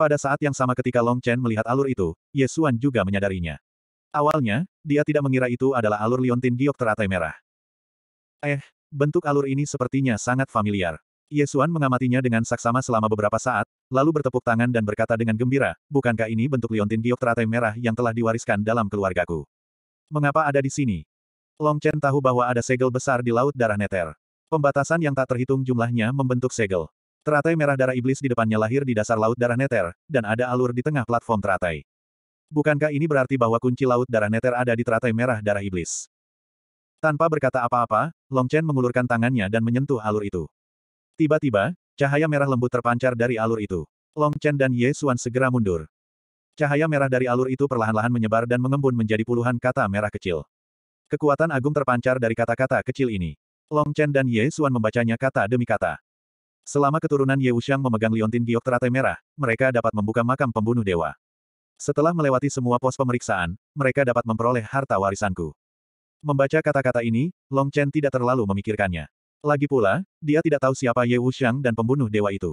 Pada saat yang sama ketika Long Chen melihat alur itu, Ye Xuan juga menyadarinya. Awalnya, dia tidak mengira itu adalah alur liontin giok teratai merah. Eh, bentuk alur ini sepertinya sangat familiar. Ye Xuan mengamatinya dengan saksama selama beberapa saat, lalu bertepuk tangan dan berkata dengan gembira, bukankah ini bentuk liontin giok teratai merah yang telah diwariskan dalam keluargaku? Mengapa ada di sini? Long Chen tahu bahwa ada segel besar di Laut Darah Neter. Pembatasan yang tak terhitung jumlahnya membentuk segel. Teratai merah darah iblis di depannya lahir di dasar laut darah neter, dan ada alur di tengah platform teratai. Bukankah ini berarti bahwa kunci laut darah neter ada di teratai merah darah iblis? Tanpa berkata apa-apa, Long Chen mengulurkan tangannya dan menyentuh alur itu. Tiba-tiba, cahaya merah lembut terpancar dari alur itu. Long Chen dan Ye Xuan segera mundur. Cahaya merah dari alur itu perlahan-lahan menyebar dan mengembun menjadi puluhan kata merah kecil. Kekuatan agung terpancar dari kata-kata kecil ini. Long Chen dan Ye Xuan membacanya kata demi kata. Selama keturunan Ye Wuxiang memegang liontin giok teratai merah, mereka dapat membuka makam pembunuh dewa. Setelah melewati semua pos pemeriksaan, mereka dapat memperoleh harta warisanku. Membaca kata-kata ini, Long Chen tidak terlalu memikirkannya. Lagi pula, dia tidak tahu siapa Ye Wuxiang dan pembunuh dewa itu.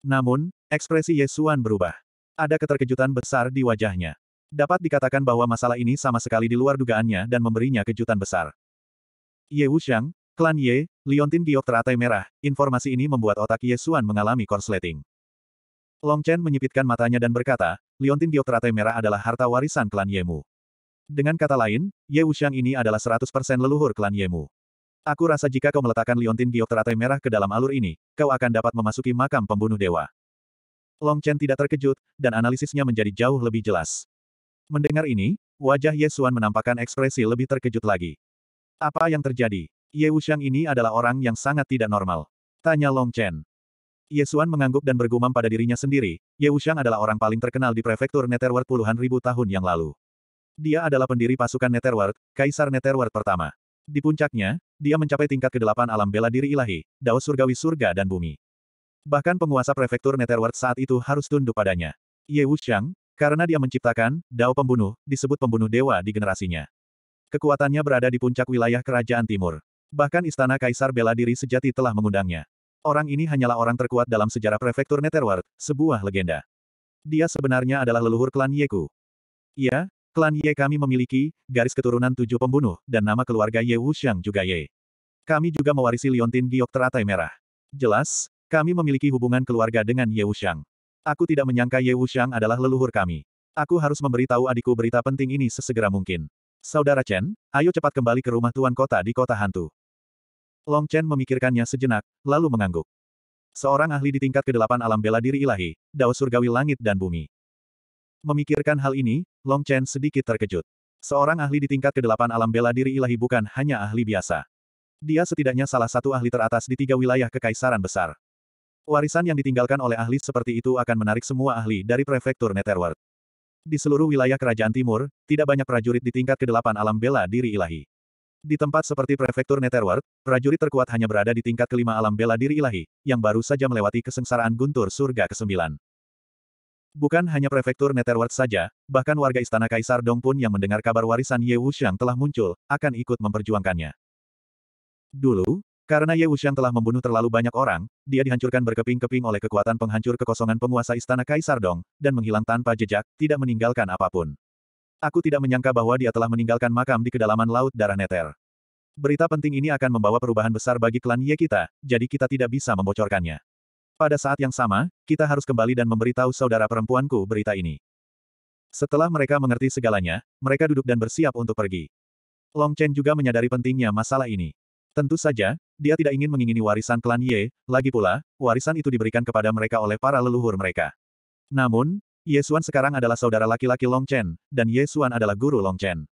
Namun, ekspresi Ye Xuan berubah. Ada keterkejutan besar di wajahnya. Dapat dikatakan bahwa masalah ini sama sekali di luar dugaannya dan memberinya kejutan besar. Ye Wuxiang, Klan Ye, Liontin giok teratai merah, informasi ini membuat otak Ye Xuan mengalami korsleting. Long Chen menyipitkan matanya dan berkata, Liontin giok teratai merah adalah harta warisan klan Ye mu. Dengan kata lain, Ye Wuxiang ini adalah 100% leluhur klan Ye mu. Aku rasa jika kau meletakkan liontin giok teratai merah ke dalam alur ini, kau akan dapat memasuki makam pembunuh dewa. Long Chen tidak terkejut, dan analisisnya menjadi jauh lebih jelas. Mendengar ini, wajah Ye Xuan menampakkan ekspresi lebih terkejut lagi. Apa yang terjadi? Ye Wushang ini adalah orang yang sangat tidak normal. Tanya Long Chen. Ye Xuan mengangguk dan bergumam pada dirinya sendiri, Ye Wushang adalah orang paling terkenal di prefektur Netherworld puluhan ribu tahun yang lalu. Dia adalah pendiri pasukan Netherworld, Kaisar Netherworld pertama. Di puncaknya, dia mencapai tingkat ke-8 alam bela diri ilahi, Dao Surgawi Surga dan Bumi. Bahkan penguasa prefektur Netherworld saat itu harus tunduk padanya. Ye Wushang, karena dia menciptakan, Dao Pembunuh, disebut pembunuh dewa di generasinya. Kekuatannya berada di puncak wilayah kerajaan timur. Bahkan istana Kaisar bela diri sejati telah mengundangnya. Orang ini hanyalah orang terkuat dalam sejarah prefektur Netherward, sebuah legenda. Dia sebenarnya adalah leluhur klan Yeku. Ya, klan Ye kami memiliki, garis keturunan tujuh pembunuh, dan nama keluarga Ye Wuxiang juga Ye. Kami juga mewarisi Liontin Giok teratai merah. Jelas, kami memiliki hubungan keluarga dengan Ye Wuxiang. Aku tidak menyangka Ye Wuxiang adalah leluhur kami. Aku harus memberitahu adikku berita penting ini sesegera mungkin. Saudara Chen, ayo cepat kembali ke rumah tuan kota di kota hantu. Long Chen memikirkannya sejenak, lalu mengangguk. Seorang ahli di tingkat kedelapan alam bela diri ilahi, Dao Surgawi Langit dan Bumi. Memikirkan hal ini, Long Chen sedikit terkejut. Seorang ahli di tingkat kedelapan alam bela diri ilahi bukan hanya ahli biasa. Dia setidaknya salah satu ahli teratas di tiga wilayah kekaisaran besar. Warisan yang ditinggalkan oleh ahli seperti itu akan menarik semua ahli dari prefektur Netherworld. Di seluruh wilayah kerajaan timur, tidak banyak prajurit di tingkat kedelapan alam bela diri ilahi. Di tempat seperti prefektur Netherworld, prajurit terkuat hanya berada di tingkat kelima alam bela diri ilahi, yang baru saja melewati kesengsaraan guntur surga ke-9. Bukan hanya prefektur Netherworld saja, bahkan warga istana Kaisar Dong pun yang mendengar kabar warisan Ye Wuxiang telah muncul, akan ikut memperjuangkannya. Dulu, karena Ye Wuxiang telah membunuh terlalu banyak orang, dia dihancurkan berkeping-keping oleh kekuatan penghancur kekosongan penguasa istana Kaisar Dong, dan menghilang tanpa jejak, tidak meninggalkan apapun. Aku tidak menyangka bahwa dia telah meninggalkan makam di kedalaman Laut Darah Neter. Berita penting ini akan membawa perubahan besar bagi klan Ye kita, jadi kita tidak bisa membocorkannya. Pada saat yang sama, kita harus kembali dan memberitahu saudara perempuanku berita ini. Setelah mereka mengerti segalanya, mereka duduk dan bersiap untuk pergi. Long Chen juga menyadari pentingnya masalah ini. Tentu saja, dia tidak ingin mengingini warisan klan Ye, lagi pula, warisan itu diberikan kepada mereka oleh para leluhur mereka. Namun, Yesuan sekarang adalah saudara laki-laki Long Chen, dan Yesuan adalah guru Long Chen.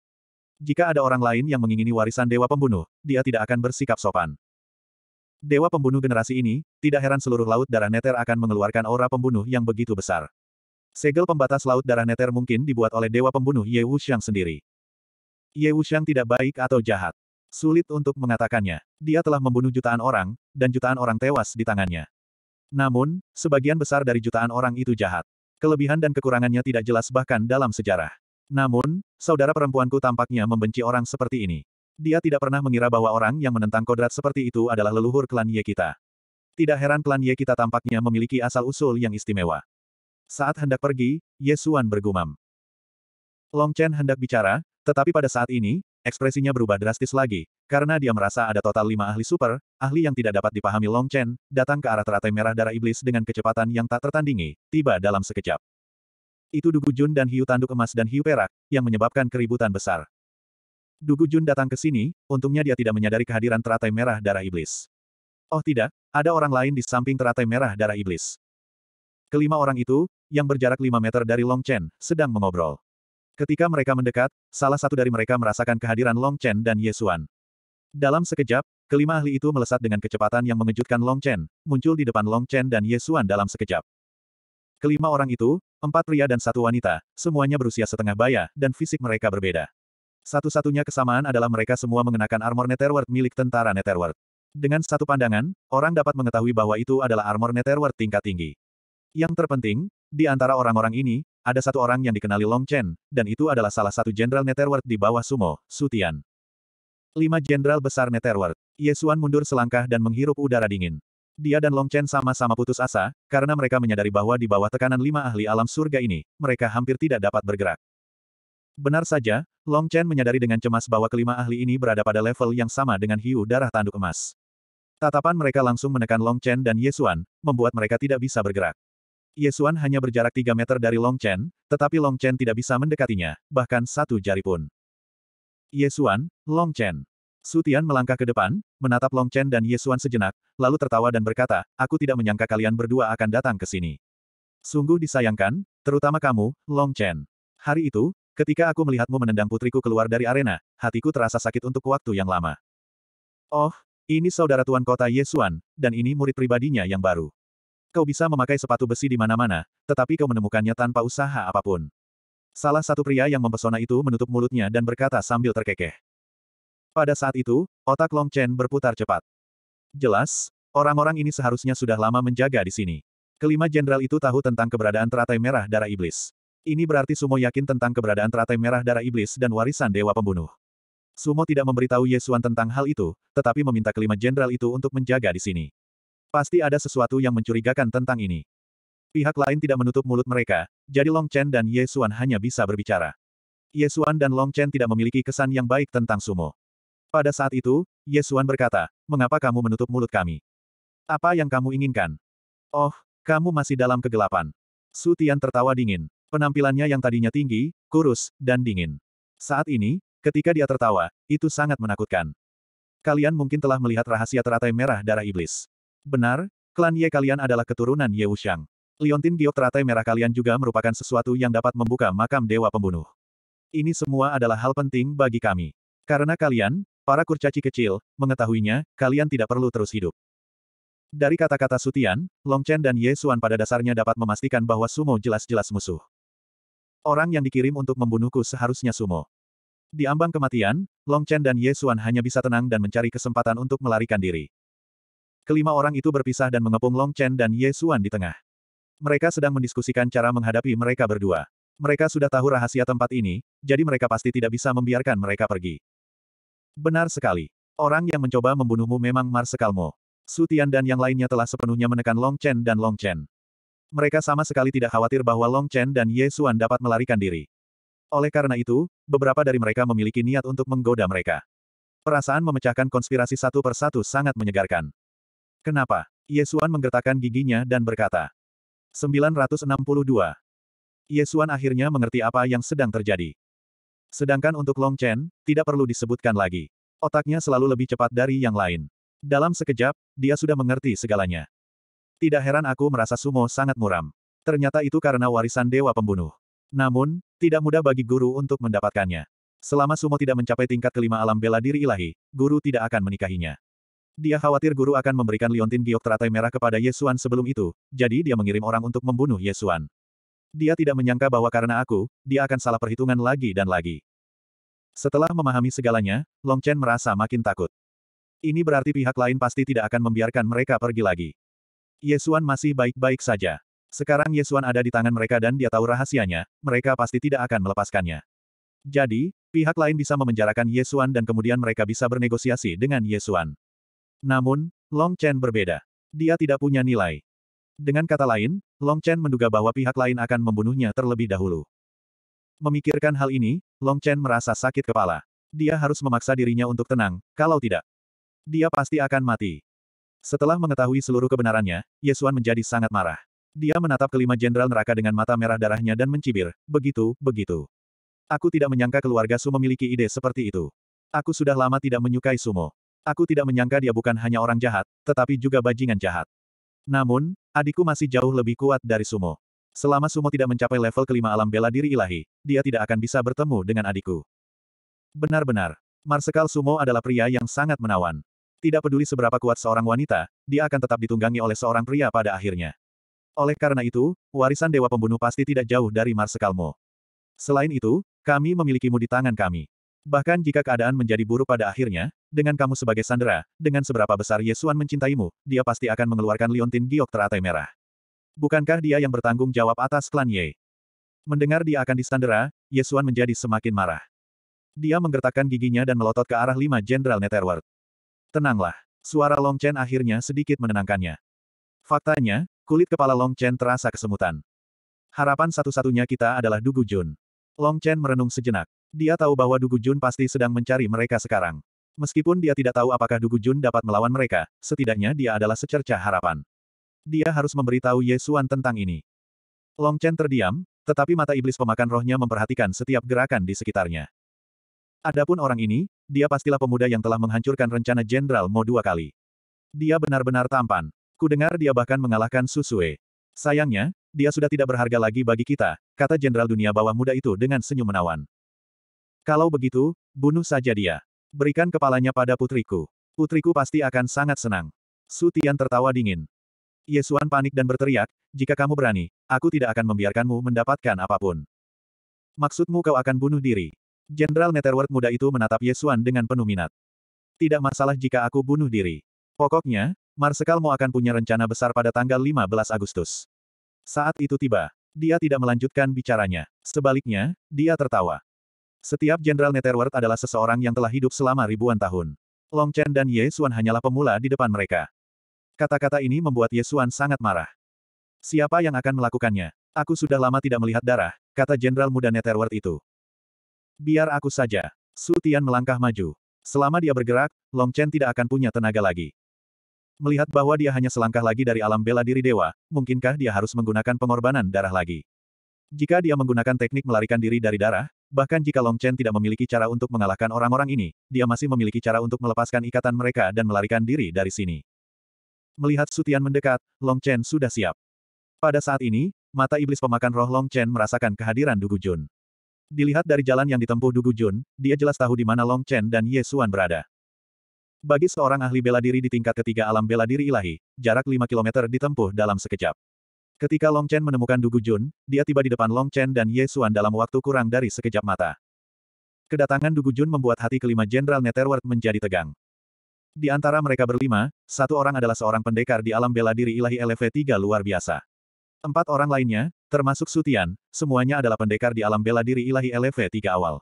Jika ada orang lain yang mengingini warisan Dewa Pembunuh, dia tidak akan bersikap sopan. Dewa Pembunuh generasi ini, tidak heran seluruh Laut Darah Neter akan mengeluarkan aura pembunuh yang begitu besar. Segel pembatas Laut Darah Neter mungkin dibuat oleh Dewa Pembunuh Ye Wuxiang sendiri. Ye Wuxiang tidak baik atau jahat. Sulit untuk mengatakannya. Dia telah membunuh jutaan orang, dan jutaan orang tewas di tangannya. Namun, sebagian besar dari jutaan orang itu jahat. Kelebihan dan kekurangannya tidak jelas bahkan dalam sejarah. Namun, saudara perempuanku tampaknya membenci orang seperti ini. Dia tidak pernah mengira bahwa orang yang menentang kodrat seperti itu adalah leluhur klan Ye kita. Tidak heran klan Ye kita tampaknya memiliki asal-usul yang istimewa. Saat hendak pergi, Yesuan bergumam. Long Chen hendak bicara, tetapi pada saat ini, Ekspresinya berubah drastis lagi, karena dia merasa ada total lima ahli super, ahli yang tidak dapat dipahami Long Chen, datang ke arah teratai merah darah iblis dengan kecepatan yang tak tertandingi, tiba dalam sekejap. Itu Dugu Jun dan hiu tanduk emas dan hiu perak, yang menyebabkan keributan besar. Dugu Jun datang ke sini, untungnya dia tidak menyadari kehadiran teratai merah darah iblis. Oh tidak, ada orang lain di samping teratai merah darah iblis. Kelima orang itu, yang berjarak lima meter dari Long Chen, sedang mengobrol. Ketika mereka mendekat, salah satu dari mereka merasakan kehadiran Long Chen dan Ye Xuan. Dalam sekejap, kelima ahli itu melesat dengan kecepatan yang mengejutkan Long Chen, muncul di depan Long Chen dan Ye Xuan dalam sekejap. Kelima orang itu, empat pria dan satu wanita, semuanya berusia setengah baya, dan fisik mereka berbeda. Satu-satunya kesamaan adalah mereka semua mengenakan armor Netherworld milik tentara Netherworld. Dengan satu pandangan, orang dapat mengetahui bahwa itu adalah armor Netherworld tingkat tinggi. Yang terpenting, di antara orang-orang ini, ada satu orang yang dikenali Long Chen, dan itu adalah salah satu Jenderal Netherworld di bawah Sumo, Sutian. Lima Jenderal Besar Netherworld. Yesuan mundur selangkah dan menghirup udara dingin. Dia dan Long Chen sama-sama putus asa, karena mereka menyadari bahwa di bawah tekanan lima ahli alam surga ini, mereka hampir tidak dapat bergerak. Benar saja, Long Chen menyadari dengan cemas bahwa kelima ahli ini berada pada level yang sama dengan hiu darah tanduk emas. Tatapan mereka langsung menekan Long Chen dan Yesuan, membuat mereka tidak bisa bergerak. Yesuan hanya berjarak 3 meter dari Long Chen, tetapi Long Chen tidak bisa mendekatinya, bahkan satu jari pun. Yesuan, Long Chen. Sutian melangkah ke depan, menatap Long Chen dan Yesuan sejenak, lalu tertawa dan berkata, aku tidak menyangka kalian berdua akan datang ke sini. Sungguh disayangkan, terutama kamu, Long Chen. Hari itu, ketika aku melihatmu menendang putriku keluar dari arena, hatiku terasa sakit untuk waktu yang lama. Oh, ini saudara tuan kota Yesuan, dan ini murid pribadinya yang baru. Kau bisa memakai sepatu besi di mana-mana, tetapi kau menemukannya tanpa usaha apapun. Salah satu pria yang mempesona itu menutup mulutnya dan berkata sambil terkekeh. Pada saat itu, otak Long Chen berputar cepat. Jelas, orang-orang ini seharusnya sudah lama menjaga di sini. Kelima jenderal itu tahu tentang keberadaan teratai merah darah iblis. Ini berarti Sumo yakin tentang keberadaan teratai merah darah iblis dan warisan dewa pembunuh. Sumo tidak memberitahu Yesuan tentang hal itu, tetapi meminta kelima jenderal itu untuk menjaga di sini. Pasti ada sesuatu yang mencurigakan tentang ini. Pihak lain tidak menutup mulut mereka, jadi Long Chen dan Ye Xuan hanya bisa berbicara. Ye Xuan dan Long Chen tidak memiliki kesan yang baik tentang Sumo. Pada saat itu, Ye Xuan berkata, mengapa kamu menutup mulut kami? Apa yang kamu inginkan? Oh, kamu masih dalam kegelapan. Su Tian tertawa dingin. Penampilannya yang tadinya tinggi, kurus, dan dingin. Saat ini, ketika dia tertawa, itu sangat menakutkan. Kalian mungkin telah melihat rahasia teratai merah darah iblis. Benar, klan Ye kalian adalah keturunan Ye Wushang. Liontin giok teratai merah kalian juga merupakan sesuatu yang dapat membuka makam dewa pembunuh. Ini semua adalah hal penting bagi kami. Karena kalian, para kurcaci kecil, mengetahuinya, kalian tidak perlu terus hidup. Dari kata-kata Sutian, Long Chen dan Ye Xuan pada dasarnya dapat memastikan bahwa Sumo jelas-jelas musuh. Orang yang dikirim untuk membunuhku seharusnya Sumo. Di ambang kematian, Long Chen dan Ye Xuan hanya bisa tenang dan mencari kesempatan untuk melarikan diri. Kelima orang itu berpisah dan mengepung Long Chen dan Ye Xuan di tengah. Mereka sedang mendiskusikan cara menghadapi mereka berdua. Mereka sudah tahu rahasia tempat ini, jadi mereka pasti tidak bisa membiarkan mereka pergi. Benar sekali. Orang yang mencoba membunuhmu memang marsekalmu. Su Tian dan yang lainnya telah sepenuhnya menekan Long Chen dan Long Chen. Mereka sama sekali tidak khawatir bahwa Long Chen dan Ye Xuan dapat melarikan diri. Oleh karena itu, beberapa dari mereka memiliki niat untuk menggoda mereka. Perasaan memecahkan konspirasi satu persatu sangat menyegarkan. Kenapa? Yesuan menggertakkan giginya dan berkata. 962. Yesuan akhirnya mengerti apa yang sedang terjadi. Sedangkan untuk Long Chen, tidak perlu disebutkan lagi. Otaknya selalu lebih cepat dari yang lain. Dalam sekejap, dia sudah mengerti segalanya. Tidak heran aku merasa sumo sangat muram. Ternyata itu karena warisan dewa pembunuh. Namun, tidak mudah bagi guru untuk mendapatkannya. Selama sumo tidak mencapai tingkat kelima alam bela diri ilahi, guru tidak akan menikahinya. Dia khawatir guru akan memberikan liontin giok teratai merah kepada Yesuan sebelum itu, jadi dia mengirim orang untuk membunuh Yesuan. Dia tidak menyangka bahwa karena aku, dia akan salah perhitungan lagi dan lagi. Setelah memahami segalanya, Long Chen merasa makin takut. Ini berarti pihak lain pasti tidak akan membiarkan mereka pergi lagi. Yesuan masih baik-baik saja. Sekarang Yesuan ada di tangan mereka dan dia tahu rahasianya, mereka pasti tidak akan melepaskannya. Jadi, pihak lain bisa memenjarakan Yesuan dan kemudian mereka bisa bernegosiasi dengan Yesuan. Namun, Long Chen berbeda. Dia tidak punya nilai. Dengan kata lain, Long Chen menduga bahwa pihak lain akan membunuhnya terlebih dahulu. Memikirkan hal ini, Long Chen merasa sakit kepala. Dia harus memaksa dirinya untuk tenang, kalau tidak. Dia pasti akan mati. Setelah mengetahui seluruh kebenarannya, Yesuan menjadi sangat marah. Dia menatap kelima jenderal neraka dengan mata merah darahnya dan mencibir, begitu, begitu. Aku tidak menyangka keluarga Su memiliki ide seperti itu. Aku sudah lama tidak menyukai Sumo. Aku tidak menyangka dia bukan hanya orang jahat, tetapi juga bajingan jahat. Namun, adikku masih jauh lebih kuat dari Sumo. Selama Sumo tidak mencapai level kelima alam bela diri ilahi, dia tidak akan bisa bertemu dengan adikku. Benar-benar, Marsekal Sumo adalah pria yang sangat menawan. Tidak peduli seberapa kuat seorang wanita, dia akan tetap ditunggangi oleh seorang pria pada akhirnya. Oleh karena itu, warisan Dewa Pembunuh pasti tidak jauh dari Marsekalmu. Selain itu, kami memilikimu di tangan kami. Bahkan jika keadaan menjadi buruk pada akhirnya, dengan kamu sebagai sandera, dengan seberapa besar Yesuan mencintaimu, dia pasti akan mengeluarkan liontin giok teratai merah. Bukankah dia yang bertanggung jawab atas klan Ye? Mendengar dia akan disandera, Yesuan menjadi semakin marah. Dia menggertakkan giginya dan melotot ke arah lima Jenderal Netherworld. Tenanglah. Suara Long Chen akhirnya sedikit menenangkannya. Faktanya, kulit kepala Long Chen terasa kesemutan. Harapan satu-satunya kita adalah Dugu Jun. Long Chen merenung sejenak. Dia tahu bahwa Dugu Jun pasti sedang mencari mereka sekarang. Meskipun dia tidak tahu apakah Dugu Jun dapat melawan mereka, setidaknya dia adalah secerca harapan. Dia harus memberitahu Yesuan tentang ini. Long Chen terdiam, tetapi mata iblis pemakan rohnya memperhatikan setiap gerakan di sekitarnya. Adapun orang ini, dia pastilah pemuda yang telah menghancurkan rencana Jenderal Mo dua kali. Dia benar-benar tampan. Ku dengar dia bahkan mengalahkan Susue. Sayangnya, dia sudah tidak berharga lagi bagi kita, kata Jenderal Dunia Bawah Muda itu dengan senyum menawan. Kalau begitu, bunuh saja dia. Berikan kepalanya pada putriku. Putriku pasti akan sangat senang. Su Tian tertawa dingin. Yesuan panik dan berteriak, jika kamu berani, aku tidak akan membiarkanmu mendapatkan apapun. Maksudmu kau akan bunuh diri? Jenderal Netherworld muda itu menatap Yesuan dengan penuh minat. Tidak masalah jika aku bunuh diri. Pokoknya, Marsekal mau akan punya rencana besar pada tanggal 15 Agustus. Saat itu tiba, dia tidak melanjutkan bicaranya. Sebaliknya, dia tertawa. Setiap Jenderal Netherworld adalah seseorang yang telah hidup selama ribuan tahun. Long Chen dan Ye Xuan hanyalah pemula di depan mereka. Kata-kata ini membuat Ye Xuan sangat marah. Siapa yang akan melakukannya? Aku sudah lama tidak melihat darah, kata Jenderal Muda Netherworld itu. Biar aku saja. Su Tian melangkah maju. Selama dia bergerak, Long Chen tidak akan punya tenaga lagi. Melihat bahwa dia hanya selangkah lagi dari alam bela diri dewa, mungkinkah dia harus menggunakan pengorbanan darah lagi? Jika dia menggunakan teknik melarikan diri dari darah, Bahkan jika Long Chen tidak memiliki cara untuk mengalahkan orang-orang ini, dia masih memiliki cara untuk melepaskan ikatan mereka dan melarikan diri dari sini. Melihat Sutian mendekat, Long Chen sudah siap. Pada saat ini, mata iblis pemakan roh Long Chen merasakan kehadiran Dugu Jun. Dilihat dari jalan yang ditempuh Dugu Jun, dia jelas tahu di mana Long Chen dan Ye Suan berada. Bagi seorang ahli bela diri di tingkat ketiga alam bela diri ilahi, jarak 5 km ditempuh dalam sekejap. Ketika Long Chen menemukan Dugu Jun, dia tiba di depan Long Chen dan Ye Xuan dalam waktu kurang dari sekejap mata. Kedatangan Dugu Jun membuat hati kelima Jenderal Netherworld menjadi tegang. Di antara mereka berlima, satu orang adalah seorang pendekar di alam bela diri ilahi LV3 luar biasa. Empat orang lainnya, termasuk Sutian, semuanya adalah pendekar di alam bela diri ilahi LV3 awal.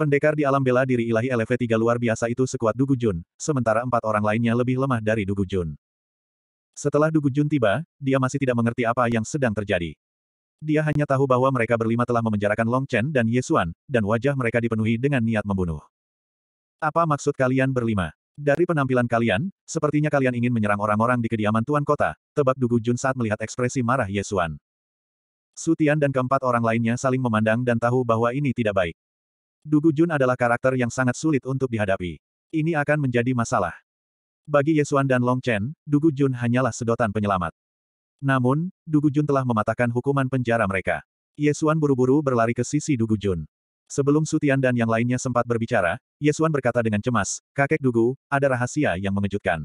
Pendekar di alam bela diri ilahi LV3 luar biasa itu sekuat Dugu Jun, sementara empat orang lainnya lebih lemah dari Dugu Jun. Setelah Dugu Jun tiba, dia masih tidak mengerti apa yang sedang terjadi. Dia hanya tahu bahwa mereka berlima telah memenjarakan Long Chen dan Yesuan, dan wajah mereka dipenuhi dengan niat membunuh. Apa maksud kalian berlima? Dari penampilan kalian, sepertinya kalian ingin menyerang orang-orang di kediaman Tuan Kota, tebak Dugu Jun saat melihat ekspresi marah Yesuan. Sutian dan keempat orang lainnya saling memandang dan tahu bahwa ini tidak baik. Dugu Jun adalah karakter yang sangat sulit untuk dihadapi. Ini akan menjadi masalah. Bagi Yesuan dan Long Chen, Dugu Jun hanyalah sedotan penyelamat. Namun, Dugu Jun telah mematahkan hukuman penjara mereka. Yesuan buru-buru berlari ke sisi Dugu Jun. Sebelum Sutian dan yang lainnya sempat berbicara, Yesuan berkata dengan cemas, Kakek Dugu, ada rahasia yang mengejutkan.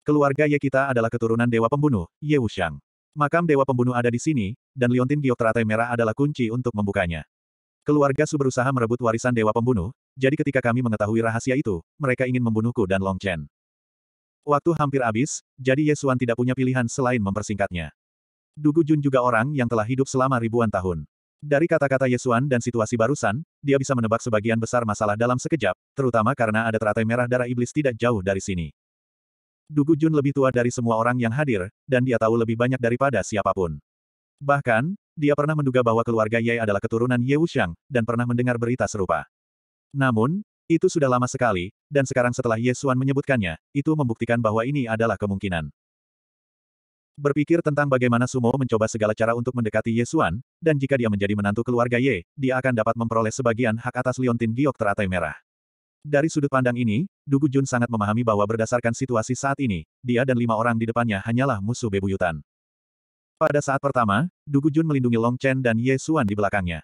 Keluarga Ye kita adalah keturunan Dewa Pembunuh, Ye Wuxiang. Makam Dewa Pembunuh ada di sini, dan liontin giok teratai merah adalah kunci untuk membukanya. Keluarga Su berusaha merebut warisan Dewa Pembunuh, jadi ketika kami mengetahui rahasia itu, mereka ingin membunuhku dan Long Chen. Waktu hampir habis, jadi Yesuan tidak punya pilihan selain mempersingkatnya. Dugu Jun juga orang yang telah hidup selama ribuan tahun. Dari kata-kata Yesuan dan situasi barusan, dia bisa menebak sebagian besar masalah dalam sekejap, terutama karena ada teratai merah darah iblis tidak jauh dari sini. Dugu Jun lebih tua dari semua orang yang hadir, dan dia tahu lebih banyak daripada siapapun. Bahkan, dia pernah menduga bahwa keluarga Ye adalah keturunan Ye Wuxiang, dan pernah mendengar berita serupa. Namun, itu sudah lama sekali, dan sekarang setelah Yesuan menyebutkannya, itu membuktikan bahwa ini adalah kemungkinan. Berpikir tentang bagaimana Sumo mencoba segala cara untuk mendekati Yesuan, dan jika dia menjadi menantu keluarga Ye, dia akan dapat memperoleh sebagian hak atas Liontin Giok teratai merah. Dari sudut pandang ini, Dugu Jun sangat memahami bahwa berdasarkan situasi saat ini, dia dan lima orang di depannya hanyalah musuh bebuyutan. Pada saat pertama, Dugu Jun melindungi Long Chen dan Ye Suan di belakangnya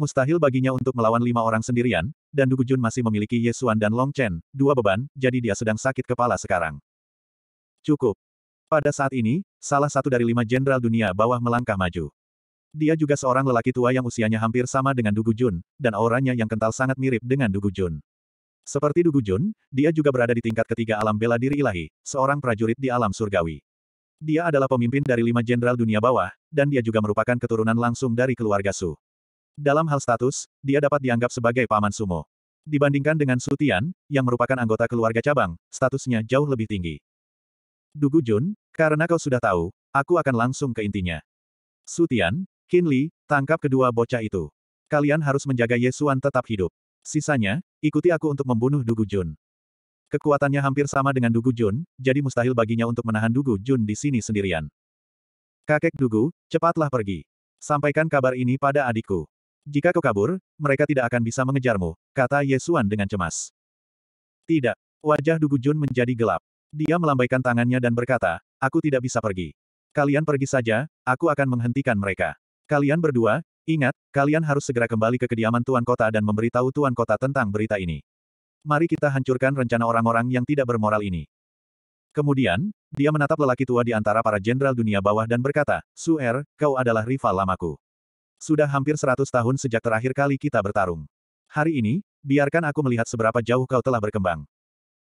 mustahil baginya untuk melawan lima orang sendirian, dan Jun masih memiliki Yesuan dan Long Chen, dua beban, jadi dia sedang sakit kepala sekarang. Cukup. Pada saat ini, salah satu dari lima jenderal dunia bawah melangkah maju. Dia juga seorang lelaki tua yang usianya hampir sama dengan Dugu Jun, dan auranya yang kental sangat mirip dengan Dugu Jun. Seperti Dugu Jun, dia juga berada di tingkat ketiga alam bela diri ilahi, seorang prajurit di alam surgawi. Dia adalah pemimpin dari lima jenderal dunia bawah, dan dia juga merupakan keturunan langsung dari keluarga Su. Dalam hal status, dia dapat dianggap sebagai paman sumo. Dibandingkan dengan Sutian, yang merupakan anggota keluarga cabang, statusnya jauh lebih tinggi. Dugu Jun, karena kau sudah tahu, aku akan langsung ke intinya. Sutian, Qin Li, tangkap kedua bocah itu. Kalian harus menjaga Yesuan tetap hidup. Sisanya, ikuti aku untuk membunuh Dugu Jun. Kekuatannya hampir sama dengan Dugu Jun, jadi mustahil baginya untuk menahan Dugu Jun di sini sendirian. Kakek Dugu, cepatlah pergi. Sampaikan kabar ini pada adikku. Jika kau kabur, mereka tidak akan bisa mengejarmu, kata Yesuan dengan cemas. Tidak. Wajah Dugu Jun menjadi gelap. Dia melambaikan tangannya dan berkata, aku tidak bisa pergi. Kalian pergi saja, aku akan menghentikan mereka. Kalian berdua, ingat, kalian harus segera kembali ke kediaman Tuan Kota dan memberitahu Tuan Kota tentang berita ini. Mari kita hancurkan rencana orang-orang yang tidak bermoral ini. Kemudian, dia menatap lelaki tua di antara para jenderal dunia bawah dan berkata, Suer, kau adalah rival lamaku. Sudah hampir seratus tahun sejak terakhir kali kita bertarung. Hari ini, biarkan aku melihat seberapa jauh kau telah berkembang.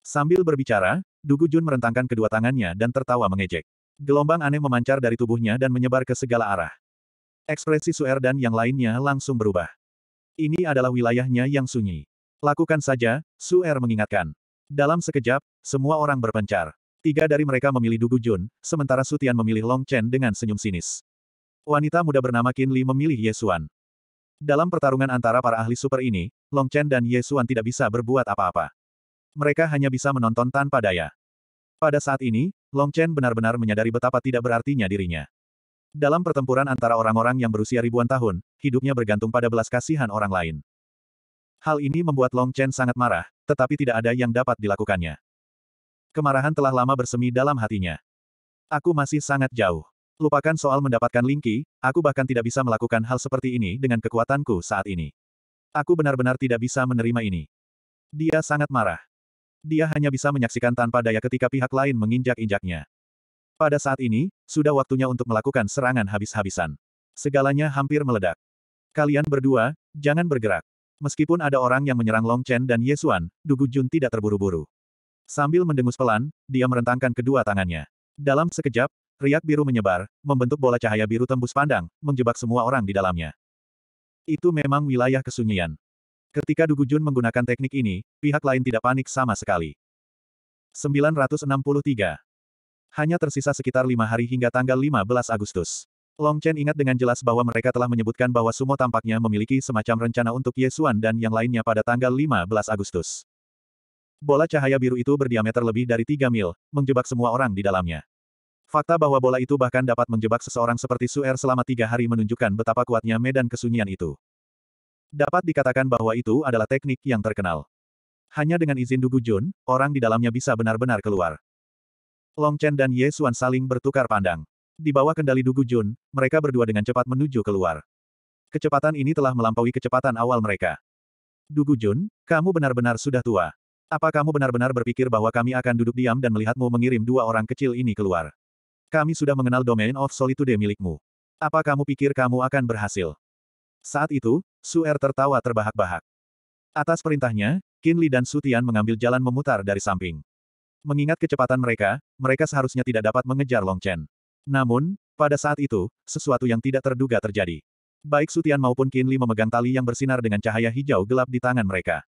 Sambil berbicara, Dugu Jun merentangkan kedua tangannya dan tertawa mengejek. Gelombang aneh memancar dari tubuhnya dan menyebar ke segala arah. Ekspresi Suer dan yang lainnya langsung berubah. Ini adalah wilayahnya yang sunyi. Lakukan saja, Suer mengingatkan. Dalam sekejap, semua orang berpencar. Tiga dari mereka memilih Dugu Jun, sementara Sutian memilih Long Chen dengan senyum sinis. Wanita muda bernama Qin Li memilih Yesuan. Dalam pertarungan antara para ahli super ini, Long Chen dan Yesuan tidak bisa berbuat apa-apa. Mereka hanya bisa menonton tanpa daya. Pada saat ini, Long Chen benar-benar menyadari betapa tidak berartinya dirinya. Dalam pertempuran antara orang-orang yang berusia ribuan tahun, hidupnya bergantung pada belas kasihan orang lain. Hal ini membuat Long Chen sangat marah, tetapi tidak ada yang dapat dilakukannya. Kemarahan telah lama bersemi dalam hatinya. Aku masih sangat jauh. Lupakan soal mendapatkan Lingki, aku bahkan tidak bisa melakukan hal seperti ini dengan kekuatanku saat ini. Aku benar-benar tidak bisa menerima ini. Dia sangat marah. Dia hanya bisa menyaksikan tanpa daya ketika pihak lain menginjak-injaknya. Pada saat ini, sudah waktunya untuk melakukan serangan habis-habisan. Segalanya hampir meledak. Kalian berdua, jangan bergerak. Meskipun ada orang yang menyerang Long Chen dan Yesuan, Dugu Jun tidak terburu-buru. Sambil mendengus pelan, dia merentangkan kedua tangannya. Dalam sekejap, Riak biru menyebar, membentuk bola cahaya biru tembus pandang, menjebak semua orang di dalamnya. Itu memang wilayah kesunyian. Ketika Dugu Jun menggunakan teknik ini, pihak lain tidak panik sama sekali. 963. Hanya tersisa sekitar lima hari hingga tanggal 15 Agustus. Long Chen ingat dengan jelas bahwa mereka telah menyebutkan bahwa Sumo tampaknya memiliki semacam rencana untuk Yesuan dan yang lainnya pada tanggal 15 Agustus. Bola cahaya biru itu berdiameter lebih dari 3 mil, menjebak semua orang di dalamnya. Fakta bahwa bola itu bahkan dapat menjebak seseorang seperti Suer selama tiga hari menunjukkan betapa kuatnya medan kesunyian itu. Dapat dikatakan bahwa itu adalah teknik yang terkenal. Hanya dengan izin Dugu Jun, orang di dalamnya bisa benar-benar keluar. Long Chen dan Ye Xuan saling bertukar pandang. Di bawah kendali Dugu Jun, mereka berdua dengan cepat menuju keluar. Kecepatan ini telah melampaui kecepatan awal mereka. Dugu Jun, kamu benar-benar sudah tua. Apa kamu benar-benar berpikir bahwa kami akan duduk diam dan melihatmu mengirim dua orang kecil ini keluar? Kami sudah mengenal Domain of Solitude milikmu. Apa kamu pikir kamu akan berhasil? Saat itu, Suer tertawa terbahak-bahak. Atas perintahnya, Kinli dan Sutian mengambil jalan memutar dari samping. Mengingat kecepatan mereka, mereka seharusnya tidak dapat mengejar Long Chen. Namun, pada saat itu, sesuatu yang tidak terduga terjadi. Baik Sutian maupun Kinli memegang tali yang bersinar dengan cahaya hijau gelap di tangan mereka.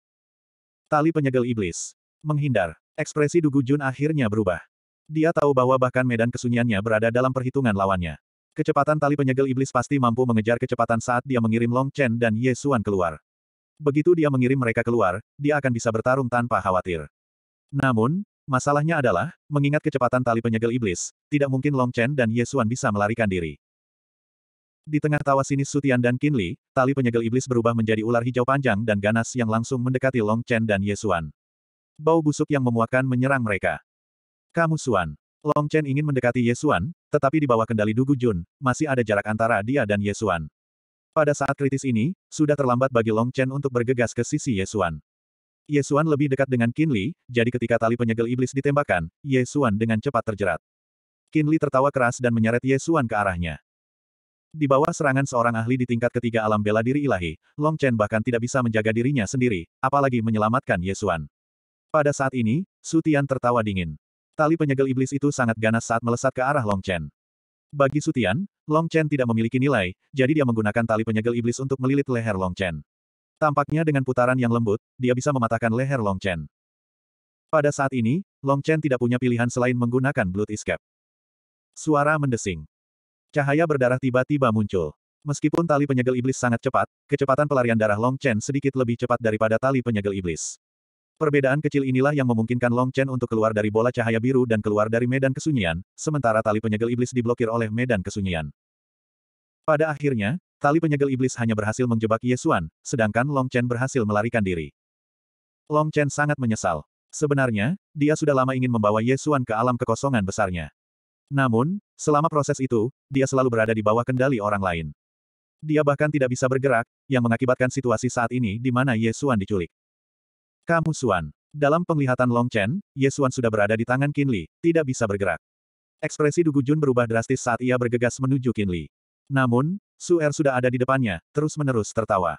Tali penyegel iblis. Menghindar. Ekspresi Dugu Jun akhirnya berubah. Dia tahu bahwa bahkan medan kesunyiannya berada dalam perhitungan lawannya. Kecepatan tali penyegel iblis pasti mampu mengejar kecepatan saat dia mengirim Long Chen dan Ye Xuan keluar. Begitu dia mengirim mereka keluar, dia akan bisa bertarung tanpa khawatir. Namun, masalahnya adalah, mengingat kecepatan tali penyegel iblis, tidak mungkin Long Chen dan Ye Xuan bisa melarikan diri. Di tengah tawa sinis Sutian dan Kinli, tali penyegel iblis berubah menjadi ular hijau panjang dan ganas yang langsung mendekati Long Chen dan Ye Xuan. Bau busuk yang memuakkan menyerang mereka. Kamu Suan. Long Chen ingin mendekati Yesuan, tetapi di bawah kendali Dugu Jun, masih ada jarak antara dia dan Yesuan. Pada saat kritis ini, sudah terlambat bagi Long Chen untuk bergegas ke sisi Yesuan. Yesuan lebih dekat dengan Qin Li, jadi ketika tali penyegel iblis ditembakkan, Yesuan dengan cepat terjerat. Qin Li tertawa keras dan menyeret Yesuan ke arahnya. Di bawah serangan seorang ahli di tingkat ketiga alam bela diri ilahi, Long Chen bahkan tidak bisa menjaga dirinya sendiri, apalagi menyelamatkan Yesuan. Pada saat ini, Sutian tertawa dingin. Tali penyegel iblis itu sangat ganas saat melesat ke arah Long Chen. Bagi Sutian, Long Chen tidak memiliki nilai, jadi dia menggunakan tali penyegel iblis untuk melilit leher Long Chen. Tampaknya dengan putaran yang lembut, dia bisa mematahkan leher Long Chen. Pada saat ini, Long Chen tidak punya pilihan selain menggunakan Blood Escape. Suara mendesing. Cahaya berdarah tiba-tiba muncul. Meskipun tali penyegel iblis sangat cepat, kecepatan pelarian darah Long Chen sedikit lebih cepat daripada tali penyegel iblis. Perbedaan kecil inilah yang memungkinkan Long Chen untuk keluar dari bola cahaya biru dan keluar dari medan kesunyian, sementara tali penyegel iblis diblokir oleh medan kesunyian. Pada akhirnya, tali penyegel iblis hanya berhasil menjebak Yesuan, sedangkan Long Chen berhasil melarikan diri. Long Chen sangat menyesal. Sebenarnya, dia sudah lama ingin membawa Yesuan ke alam kekosongan besarnya. Namun, selama proses itu, dia selalu berada di bawah kendali orang lain. Dia bahkan tidak bisa bergerak, yang mengakibatkan situasi saat ini di mana Yesuan diculik. Kamu Suan. Dalam penglihatan Long Chen, Ye Suan sudah berada di tangan Qin Li, tidak bisa bergerak. Ekspresi Dugu Jun berubah drastis saat ia bergegas menuju Qin Li. Namun, Su Er sudah ada di depannya, terus-menerus tertawa.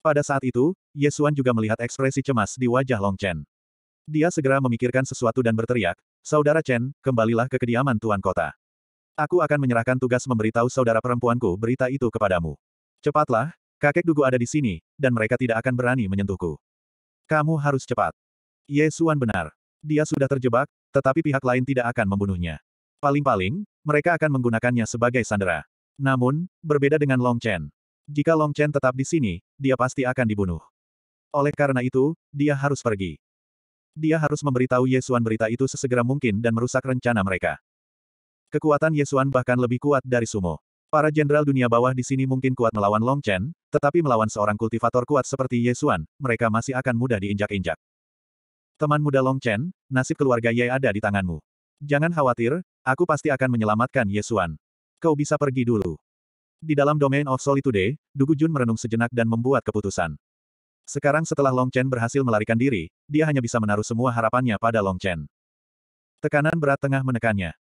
Pada saat itu, Ye Suan juga melihat ekspresi cemas di wajah Long Chen. Dia segera memikirkan sesuatu dan berteriak, Saudara Chen, kembalilah ke kediaman Tuan Kota. Aku akan menyerahkan tugas memberitahu saudara perempuanku berita itu kepadamu. Cepatlah, kakek Dugu ada di sini, dan mereka tidak akan berani menyentuhku. Kamu harus cepat. Yesuan benar. Dia sudah terjebak, tetapi pihak lain tidak akan membunuhnya. Paling-paling, mereka akan menggunakannya sebagai sandera. Namun, berbeda dengan Long Chen. Jika Long Chen tetap di sini, dia pasti akan dibunuh. Oleh karena itu, dia harus pergi. Dia harus memberitahu Yesuan berita itu sesegera mungkin dan merusak rencana mereka. Kekuatan Yesuan bahkan lebih kuat dari sumo. Para jenderal dunia bawah di sini mungkin kuat melawan Long Chen, tetapi melawan seorang kultivator kuat seperti Ye Xuan, mereka masih akan mudah diinjak-injak. Teman muda Long Chen, nasib keluarga Ye ada di tanganmu. Jangan khawatir, aku pasti akan menyelamatkan Ye Xuan. Kau bisa pergi dulu. Di dalam domain of solitude, Dugu Jun merenung sejenak dan membuat keputusan. Sekarang setelah Long Chen berhasil melarikan diri, dia hanya bisa menaruh semua harapannya pada Long Chen. Tekanan berat tengah menekannya.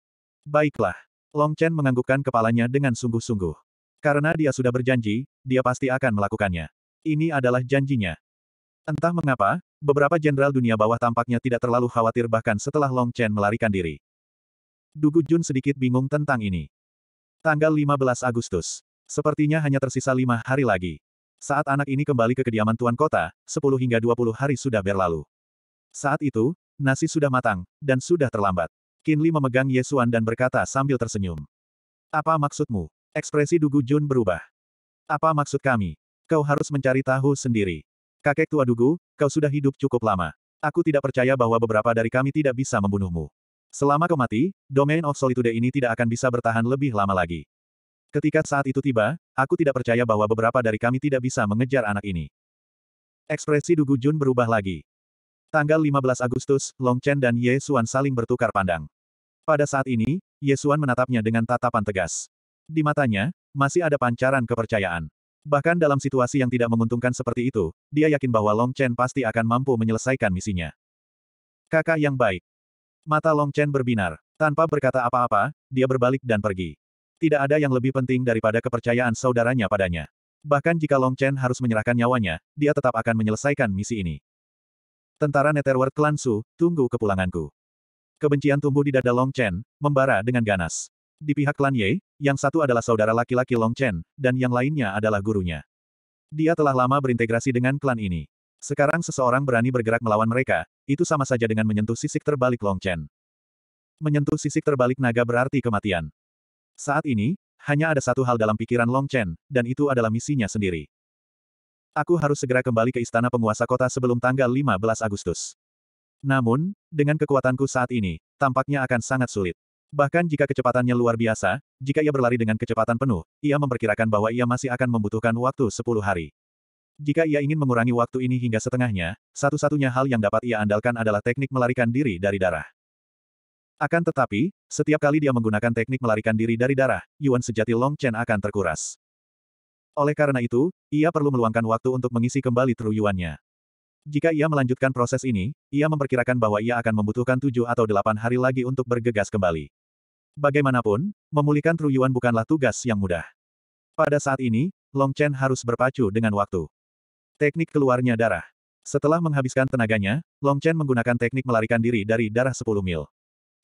Baiklah. Long Chen menganggukkan kepalanya dengan sungguh-sungguh. Karena dia sudah berjanji, dia pasti akan melakukannya. Ini adalah janjinya. Entah mengapa, beberapa jenderal dunia bawah tampaknya tidak terlalu khawatir bahkan setelah Long Chen melarikan diri. Dugu Jun sedikit bingung tentang ini. Tanggal 15 Agustus. Sepertinya hanya tersisa lima hari lagi. Saat anak ini kembali ke kediaman Tuan Kota, 10 hingga 20 hari sudah berlalu. Saat itu, nasi sudah matang, dan sudah terlambat. Kinli memegang Yesuan dan berkata sambil tersenyum. Apa maksudmu? Ekspresi Dugu Jun berubah. Apa maksud kami? Kau harus mencari tahu sendiri. Kakek tua Dugu, kau sudah hidup cukup lama. Aku tidak percaya bahwa beberapa dari kami tidak bisa membunuhmu. Selama kau mati, Domain of Solitude ini tidak akan bisa bertahan lebih lama lagi. Ketika saat itu tiba, aku tidak percaya bahwa beberapa dari kami tidak bisa mengejar anak ini. Ekspresi Dugu Jun berubah lagi. Tanggal 15 Agustus, Long Chen dan Ye Xuan saling bertukar pandang. Pada saat ini, Yesuan menatapnya dengan tatapan tegas. Di matanya, masih ada pancaran kepercayaan. Bahkan dalam situasi yang tidak menguntungkan seperti itu, dia yakin bahwa Long Chen pasti akan mampu menyelesaikan misinya. Kakak yang baik. Mata Long Chen berbinar. Tanpa berkata apa-apa, dia berbalik dan pergi. Tidak ada yang lebih penting daripada kepercayaan saudaranya padanya. Bahkan jika Long Chen harus menyerahkan nyawanya, dia tetap akan menyelesaikan misi ini. Tentara Netherworld Klan Su, tunggu kepulanganku. Kebencian tumbuh di dada Long Chen, membara dengan ganas. Di pihak klan Ye, yang satu adalah saudara laki-laki Long Chen, dan yang lainnya adalah gurunya. Dia telah lama berintegrasi dengan klan ini. Sekarang seseorang berani bergerak melawan mereka, itu sama saja dengan menyentuh sisik terbalik Long Chen. Menyentuh sisik terbalik naga berarti kematian. Saat ini, hanya ada satu hal dalam pikiran Long Chen, dan itu adalah misinya sendiri. Aku harus segera kembali ke istana penguasa kota sebelum tanggal 15 Agustus. Namun, dengan kekuatanku saat ini, tampaknya akan sangat sulit. Bahkan jika kecepatannya luar biasa, jika ia berlari dengan kecepatan penuh, ia memperkirakan bahwa ia masih akan membutuhkan waktu 10 hari. Jika ia ingin mengurangi waktu ini hingga setengahnya, satu-satunya hal yang dapat ia andalkan adalah teknik melarikan diri dari darah. Akan tetapi, setiap kali dia menggunakan teknik melarikan diri dari darah, Yuan sejati Long Chen akan terkuras. Oleh karena itu, ia perlu meluangkan waktu untuk mengisi kembali truyuannya. Jika ia melanjutkan proses ini, ia memperkirakan bahwa ia akan membutuhkan tujuh atau delapan hari lagi untuk bergegas kembali. Bagaimanapun, memulihkan Truyuan bukanlah tugas yang mudah. Pada saat ini, Long Chen harus berpacu dengan waktu. Teknik keluarnya darah. Setelah menghabiskan tenaganya, Long Chen menggunakan teknik melarikan diri dari darah 10 mil.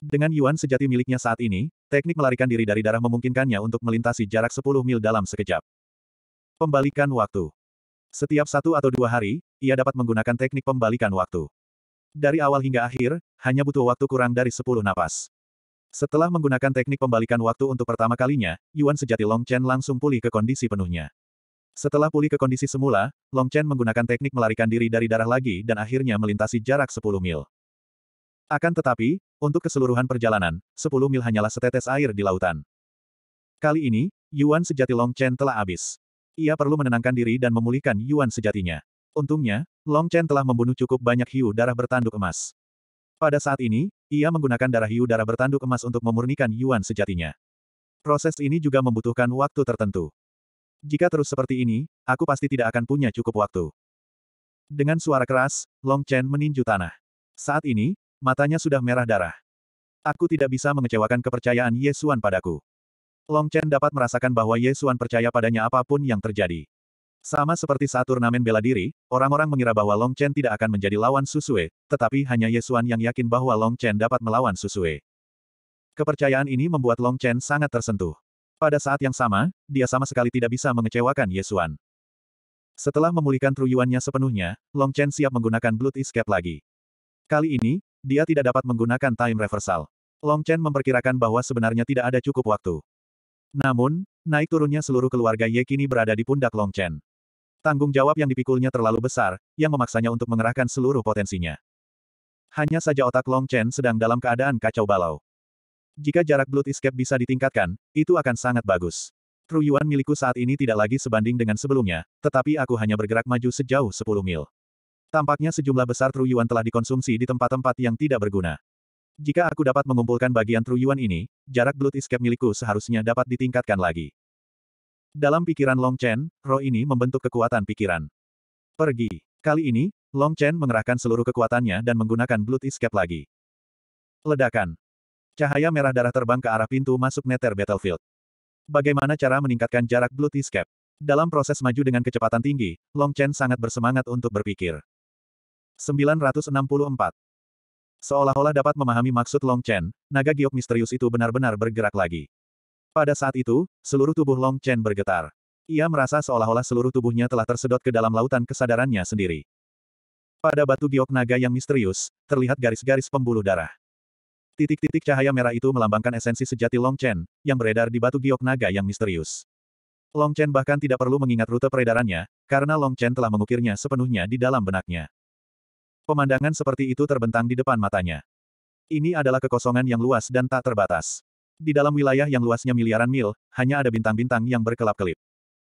Dengan Yuan sejati miliknya saat ini, teknik melarikan diri dari darah memungkinkannya untuk melintasi jarak 10 mil dalam sekejap. Pembalikan waktu. Setiap satu atau dua hari, ia dapat menggunakan teknik pembalikan waktu. Dari awal hingga akhir, hanya butuh waktu kurang dari 10 napas. Setelah menggunakan teknik pembalikan waktu untuk pertama kalinya, Yuan sejati Long Chen langsung pulih ke kondisi penuhnya. Setelah pulih ke kondisi semula, Long Chen menggunakan teknik melarikan diri dari darah lagi dan akhirnya melintasi jarak 10 mil. Akan tetapi, untuk keseluruhan perjalanan, 10 mil hanyalah setetes air di lautan. Kali ini, Yuan sejati Long Chen telah habis. Ia perlu menenangkan diri dan memulihkan Yuan sejatinya. Untungnya, Long Chen telah membunuh cukup banyak hiu darah bertanduk emas. Pada saat ini, ia menggunakan darah hiu darah bertanduk emas untuk memurnikan Yuan sejatinya. Proses ini juga membutuhkan waktu tertentu. Jika terus seperti ini, aku pasti tidak akan punya cukup waktu. Dengan suara keras, Long Chen meninju tanah. Saat ini, matanya sudah merah darah. Aku tidak bisa mengecewakan kepercayaan Yesuan padaku. Long Chen dapat merasakan bahwa Yesuan percaya padanya apapun yang terjadi. Sama seperti saat turnamen bela diri, orang-orang mengira bahwa Long Chen tidak akan menjadi lawan Susue, tetapi hanya Yesuan yang yakin bahwa Long Chen dapat melawan Susue. Kepercayaan ini membuat Long Chen sangat tersentuh. Pada saat yang sama, dia sama sekali tidak bisa mengecewakan Yesuan. Setelah memulihkan truyuannya sepenuhnya, Long Chen siap menggunakan Blood Escape lagi. Kali ini, dia tidak dapat menggunakan Time Reversal. Long Chen memperkirakan bahwa sebenarnya tidak ada cukup waktu. Namun, naik turunnya seluruh keluarga Ye kini berada di pundak Long Chen. Tanggung jawab yang dipikulnya terlalu besar, yang memaksanya untuk mengerahkan seluruh potensinya. Hanya saja otak Long Chen sedang dalam keadaan kacau balau. Jika jarak Blood Escape bisa ditingkatkan, itu akan sangat bagus. Ruyuan milikku saat ini tidak lagi sebanding dengan sebelumnya, tetapi aku hanya bergerak maju sejauh 10 mil. Tampaknya sejumlah besar truyuan telah dikonsumsi di tempat-tempat yang tidak berguna. Jika aku dapat mengumpulkan bagian truyuan ini, jarak Blood Escape milikku seharusnya dapat ditingkatkan lagi. Dalam pikiran Long Chen, roh ini membentuk kekuatan pikiran. Pergi. Kali ini, Long Chen mengerahkan seluruh kekuatannya dan menggunakan Blood Escape lagi. Ledakan. Cahaya merah darah terbang ke arah pintu masuk Nether Battlefield. Bagaimana cara meningkatkan jarak Blood Escape? Dalam proses maju dengan kecepatan tinggi, Long Chen sangat bersemangat untuk berpikir. 964. Seolah-olah dapat memahami maksud Long Chen, naga giok misterius itu benar-benar bergerak lagi. Pada saat itu, seluruh tubuh Long Chen bergetar. Ia merasa seolah-olah seluruh tubuhnya telah tersedot ke dalam lautan kesadarannya sendiri. Pada batu giok naga yang misterius, terlihat garis-garis pembuluh darah. Titik-titik cahaya merah itu melambangkan esensi sejati Long Chen, yang beredar di batu giok naga yang misterius. Long Chen bahkan tidak perlu mengingat rute peredarannya, karena Long Chen telah mengukirnya sepenuhnya di dalam benaknya. Pemandangan seperti itu terbentang di depan matanya. Ini adalah kekosongan yang luas dan tak terbatas. Di dalam wilayah yang luasnya miliaran mil, hanya ada bintang-bintang yang berkelap-kelip.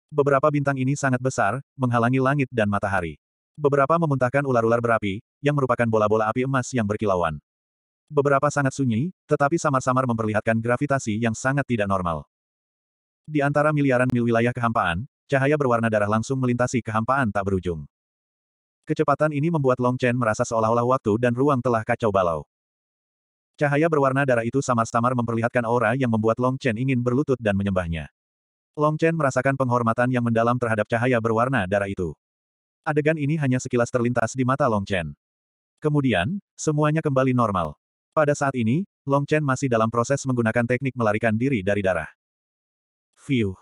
Beberapa bintang ini sangat besar, menghalangi langit dan matahari. Beberapa memuntahkan ular-ular berapi, yang merupakan bola-bola api emas yang berkilauan. Beberapa sangat sunyi, tetapi samar-samar memperlihatkan gravitasi yang sangat tidak normal. Di antara miliaran mil wilayah kehampaan, cahaya berwarna darah langsung melintasi kehampaan tak berujung. Kecepatan ini membuat Long Chen merasa seolah-olah waktu dan ruang telah kacau balau. Cahaya berwarna darah itu samar-samar memperlihatkan aura yang membuat Long Chen ingin berlutut dan menyembahnya. Long Chen merasakan penghormatan yang mendalam terhadap cahaya berwarna darah itu. Adegan ini hanya sekilas terlintas di mata Long Chen. Kemudian, semuanya kembali normal. Pada saat ini, Long Chen masih dalam proses menggunakan teknik melarikan diri dari darah. View.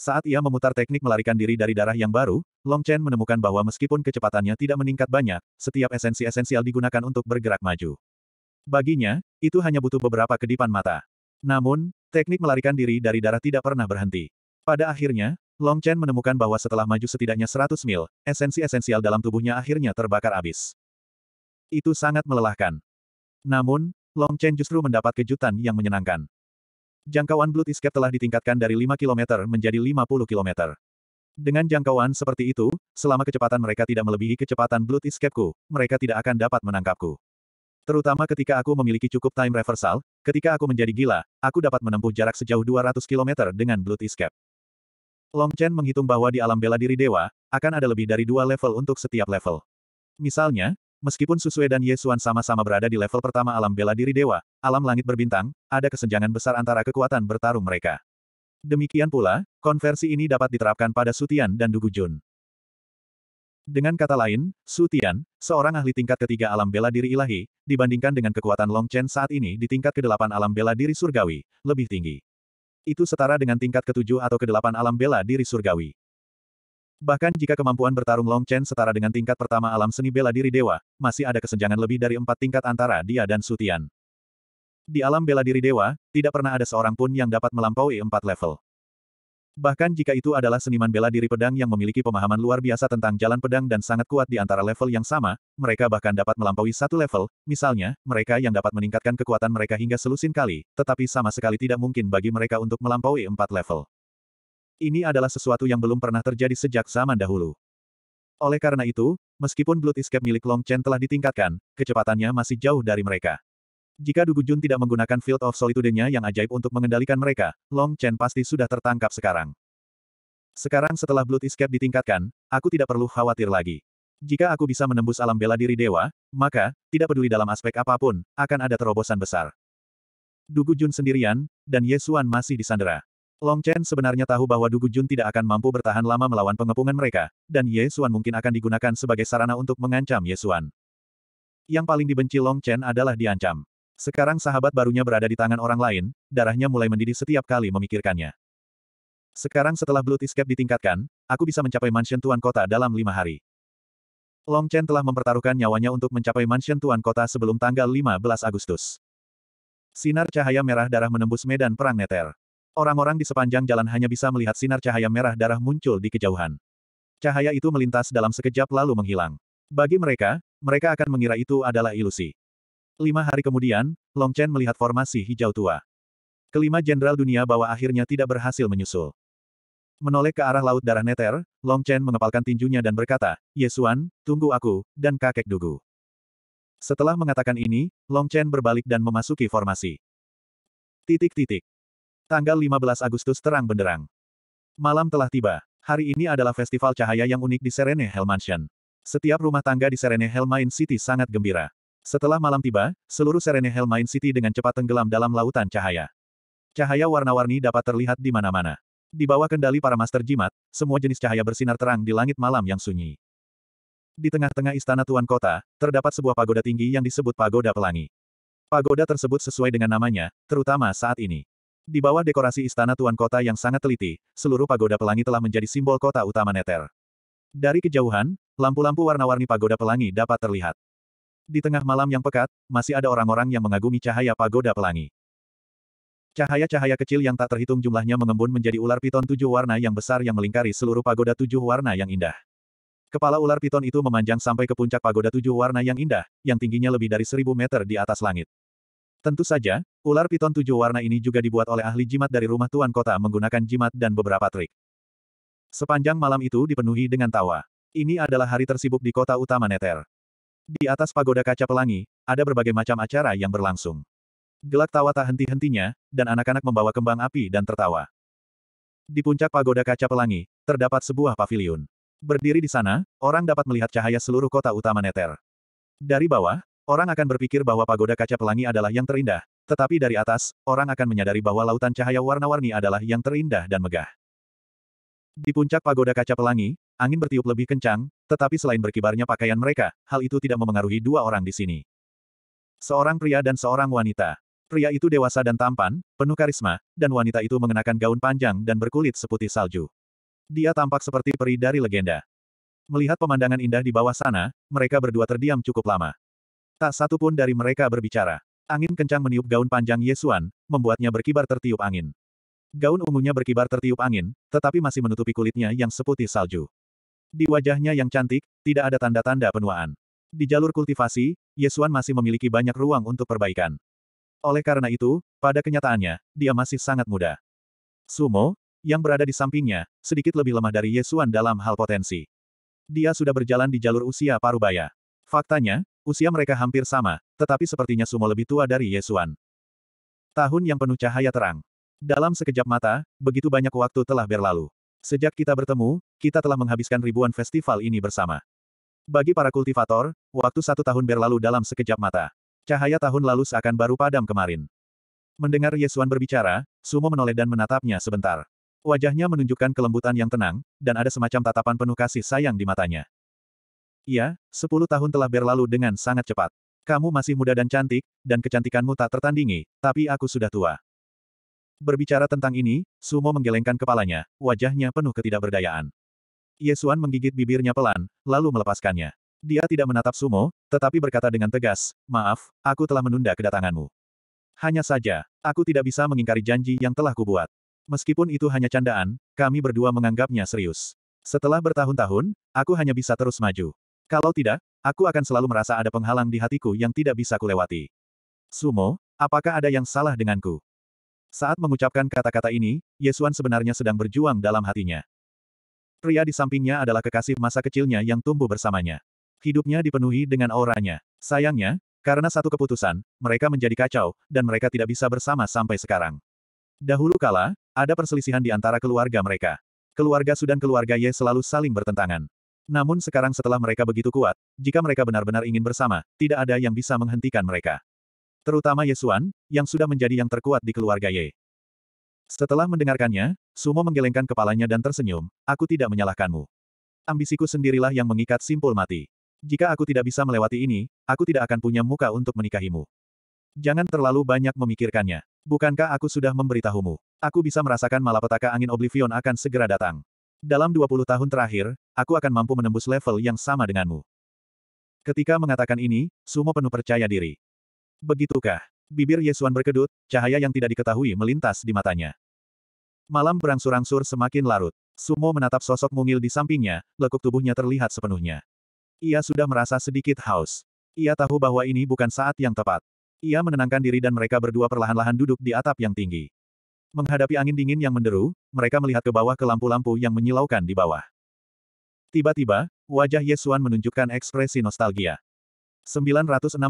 Saat ia memutar teknik melarikan diri dari darah yang baru, Long Chen menemukan bahwa meskipun kecepatannya tidak meningkat banyak, setiap esensi esensial digunakan untuk bergerak maju. Baginya, itu hanya butuh beberapa kedipan mata. Namun, teknik melarikan diri dari darah tidak pernah berhenti. Pada akhirnya, Long Chen menemukan bahwa setelah maju setidaknya 100 mil, esensi esensial dalam tubuhnya akhirnya terbakar habis. Itu sangat melelahkan. Namun, Long Chen justru mendapat kejutan yang menyenangkan. Jangkauan Blood Escape telah ditingkatkan dari 5 km menjadi 50 km. Dengan jangkauan seperti itu, selama kecepatan mereka tidak melebihi kecepatan Blood Escapeku, mereka tidak akan dapat menangkapku. Terutama ketika aku memiliki cukup time reversal, ketika aku menjadi gila, aku dapat menempuh jarak sejauh 200 km dengan Blood Escape. Long Chen menghitung bahwa di alam bela diri dewa, akan ada lebih dari dua level untuk setiap level. Misalnya, meskipun Susue dan Yesuan sama-sama berada di level pertama alam bela diri dewa, alam langit berbintang, ada kesenjangan besar antara kekuatan bertarung mereka. Demikian pula, konversi ini dapat diterapkan pada Sutian dan Dugu Jun. Dengan kata lain, Su Tian, seorang ahli tingkat ketiga alam bela diri ilahi, dibandingkan dengan kekuatan Long Chen saat ini di tingkat kedelapan alam bela diri surgawi, lebih tinggi. Itu setara dengan tingkat ketujuh atau kedelapan alam bela diri surgawi. Bahkan jika kemampuan bertarung Long Chen setara dengan tingkat pertama alam seni bela diri dewa, masih ada kesenjangan lebih dari empat tingkat antara dia dan Su Tian. Di alam bela diri dewa, tidak pernah ada seorang pun yang dapat melampaui empat level. Bahkan jika itu adalah seniman bela diri pedang yang memiliki pemahaman luar biasa tentang jalan pedang dan sangat kuat di antara level yang sama, mereka bahkan dapat melampaui satu level, misalnya, mereka yang dapat meningkatkan kekuatan mereka hingga selusin kali, tetapi sama sekali tidak mungkin bagi mereka untuk melampaui empat level. Ini adalah sesuatu yang belum pernah terjadi sejak zaman dahulu. Oleh karena itu, meskipun Blood Escape milik Long Chen telah ditingkatkan, kecepatannya masih jauh dari mereka. Jika Dugu Jun tidak menggunakan Field of Solitude-nya yang ajaib untuk mengendalikan mereka, Long Chen pasti sudah tertangkap sekarang. Sekarang setelah Blood Escape ditingkatkan, aku tidak perlu khawatir lagi. Jika aku bisa menembus alam bela diri dewa, maka, tidak peduli dalam aspek apapun, akan ada terobosan besar. Dugu Jun sendirian, dan Yesuan masih disandera. Long Chen sebenarnya tahu bahwa Dugu Jun tidak akan mampu bertahan lama melawan pengepungan mereka, dan Ye Xuan mungkin akan digunakan sebagai sarana untuk mengancam Ye Xuan. Yang paling dibenci Long Chen adalah diancam. Sekarang sahabat barunya berada di tangan orang lain, darahnya mulai mendidih setiap kali memikirkannya. Sekarang setelah Blood Escape ditingkatkan, aku bisa mencapai mansion tuan kota dalam lima hari. Long Chen telah mempertaruhkan nyawanya untuk mencapai mansion tuan kota sebelum tanggal 15 Agustus. Sinar cahaya merah darah menembus medan perang neter. Orang-orang di sepanjang jalan hanya bisa melihat sinar cahaya merah darah muncul di kejauhan. Cahaya itu melintas dalam sekejap lalu menghilang. Bagi mereka, mereka akan mengira itu adalah ilusi. Lima hari kemudian, Long Chen melihat formasi hijau tua. Kelima jenderal dunia bawah akhirnya tidak berhasil menyusul. Menoleh ke arah laut darah neter, Long Chen mengepalkan tinjunya dan berkata, Yesuan, tunggu aku, dan kakek dugu. Setelah mengatakan ini, Long Chen berbalik dan memasuki formasi. Titik-titik. Tanggal 15 Agustus terang benderang. Malam telah tiba. Hari ini adalah festival cahaya yang unik di Serene Hell Mansion. Setiap rumah tangga di Serene Hell Main City sangat gembira. Setelah malam tiba, seluruh Serene Main City dengan cepat tenggelam dalam lautan cahaya. Cahaya warna-warni dapat terlihat di mana-mana. Di bawah kendali para master jimat, semua jenis cahaya bersinar terang di langit malam yang sunyi. Di tengah-tengah istana tuan kota, terdapat sebuah pagoda tinggi yang disebut Pagoda Pelangi. Pagoda tersebut sesuai dengan namanya, terutama saat ini. Di bawah dekorasi istana tuan kota yang sangat teliti, seluruh pagoda pelangi telah menjadi simbol kota utama Neter. Dari kejauhan, lampu-lampu warna-warni pagoda pelangi dapat terlihat. Di tengah malam yang pekat, masih ada orang-orang yang mengagumi cahaya pagoda pelangi. Cahaya-cahaya kecil yang tak terhitung jumlahnya mengembun menjadi ular piton tujuh warna yang besar yang melingkari seluruh pagoda tujuh warna yang indah. Kepala ular piton itu memanjang sampai ke puncak pagoda tujuh warna yang indah, yang tingginya lebih dari seribu meter di atas langit. Tentu saja, ular piton tujuh warna ini juga dibuat oleh ahli jimat dari rumah tuan kota menggunakan jimat dan beberapa trik. Sepanjang malam itu dipenuhi dengan tawa. Ini adalah hari tersibuk di kota utama Neter. Di atas pagoda kaca pelangi, ada berbagai macam acara yang berlangsung. Gelak tawa tak henti-hentinya, dan anak-anak membawa kembang api dan tertawa. Di puncak pagoda kaca pelangi, terdapat sebuah paviliun. Berdiri di sana, orang dapat melihat cahaya seluruh kota utama Neter. Dari bawah, orang akan berpikir bahwa pagoda kaca pelangi adalah yang terindah, tetapi dari atas, orang akan menyadari bahwa lautan cahaya warna-warni adalah yang terindah dan megah. Di puncak pagoda kaca pelangi, angin bertiup lebih kencang, tetapi selain berkibarnya pakaian mereka, hal itu tidak memengaruhi dua orang di sini. Seorang pria dan seorang wanita. Pria itu dewasa dan tampan, penuh karisma, dan wanita itu mengenakan gaun panjang dan berkulit seputih salju. Dia tampak seperti peri dari legenda. Melihat pemandangan indah di bawah sana, mereka berdua terdiam cukup lama. Tak satu pun dari mereka berbicara. Angin kencang meniup gaun panjang Yesuan, membuatnya berkibar tertiup angin. Gaun ungunya berkibar tertiup angin, tetapi masih menutupi kulitnya yang seputih salju. Di wajahnya yang cantik, tidak ada tanda-tanda penuaan. Di jalur kultivasi, Yesuan masih memiliki banyak ruang untuk perbaikan. Oleh karena itu, pada kenyataannya, dia masih sangat muda. Sumo, yang berada di sampingnya, sedikit lebih lemah dari Yesuan dalam hal potensi. Dia sudah berjalan di jalur usia parubaya. Faktanya, usia mereka hampir sama, tetapi sepertinya Sumo lebih tua dari Yesuan. Tahun yang penuh cahaya terang. Dalam sekejap mata, begitu banyak waktu telah berlalu. Sejak kita bertemu, kita telah menghabiskan ribuan festival ini bersama. Bagi para kultivator, waktu satu tahun berlalu dalam sekejap mata. Cahaya tahun lalu seakan baru padam kemarin. Mendengar Yesuan berbicara, Sumo menoleh dan menatapnya sebentar. Wajahnya menunjukkan kelembutan yang tenang, dan ada semacam tatapan penuh kasih sayang di matanya. Iya, sepuluh tahun telah berlalu dengan sangat cepat. Kamu masih muda dan cantik, dan kecantikanmu tak tertandingi, tapi aku sudah tua. Berbicara tentang ini, Sumo menggelengkan kepalanya, wajahnya penuh ketidakberdayaan. Yesuan menggigit bibirnya pelan, lalu melepaskannya. Dia tidak menatap Sumo, tetapi berkata dengan tegas, Maaf, aku telah menunda kedatanganmu. Hanya saja, aku tidak bisa mengingkari janji yang telah kubuat. Meskipun itu hanya candaan, kami berdua menganggapnya serius. Setelah bertahun-tahun, aku hanya bisa terus maju. Kalau tidak, aku akan selalu merasa ada penghalang di hatiku yang tidak bisa kulewati. Sumo, apakah ada yang salah denganku? Saat mengucapkan kata-kata ini, Yesuan sebenarnya sedang berjuang dalam hatinya. Pria di sampingnya adalah kekasih masa kecilnya yang tumbuh bersamanya. Hidupnya dipenuhi dengan auranya. Sayangnya, karena satu keputusan, mereka menjadi kacau, dan mereka tidak bisa bersama sampai sekarang. Dahulu kala, ada perselisihan di antara keluarga mereka. Keluarga Sudan keluarga Ye selalu saling bertentangan. Namun sekarang setelah mereka begitu kuat, jika mereka benar-benar ingin bersama, tidak ada yang bisa menghentikan mereka. Terutama Yesuan, yang sudah menjadi yang terkuat di keluarga Ye. Setelah mendengarkannya, Sumo menggelengkan kepalanya dan tersenyum, aku tidak menyalahkanmu. Ambisiku sendirilah yang mengikat simpul mati. Jika aku tidak bisa melewati ini, aku tidak akan punya muka untuk menikahimu. Jangan terlalu banyak memikirkannya. Bukankah aku sudah memberitahumu? Aku bisa merasakan malapetaka angin Oblivion akan segera datang. Dalam 20 tahun terakhir, aku akan mampu menembus level yang sama denganmu. Ketika mengatakan ini, Sumo penuh percaya diri. Begitukah? Bibir Yesuan berkedut, cahaya yang tidak diketahui melintas di matanya. Malam berangsur-angsur semakin larut. Sumo menatap sosok mungil di sampingnya, lekuk tubuhnya terlihat sepenuhnya. Ia sudah merasa sedikit haus. Ia tahu bahwa ini bukan saat yang tepat. Ia menenangkan diri dan mereka berdua perlahan-lahan duduk di atap yang tinggi. Menghadapi angin dingin yang menderu, mereka melihat ke bawah ke lampu-lampu yang menyilaukan di bawah. Tiba-tiba, wajah Yesuan menunjukkan ekspresi nostalgia. 965.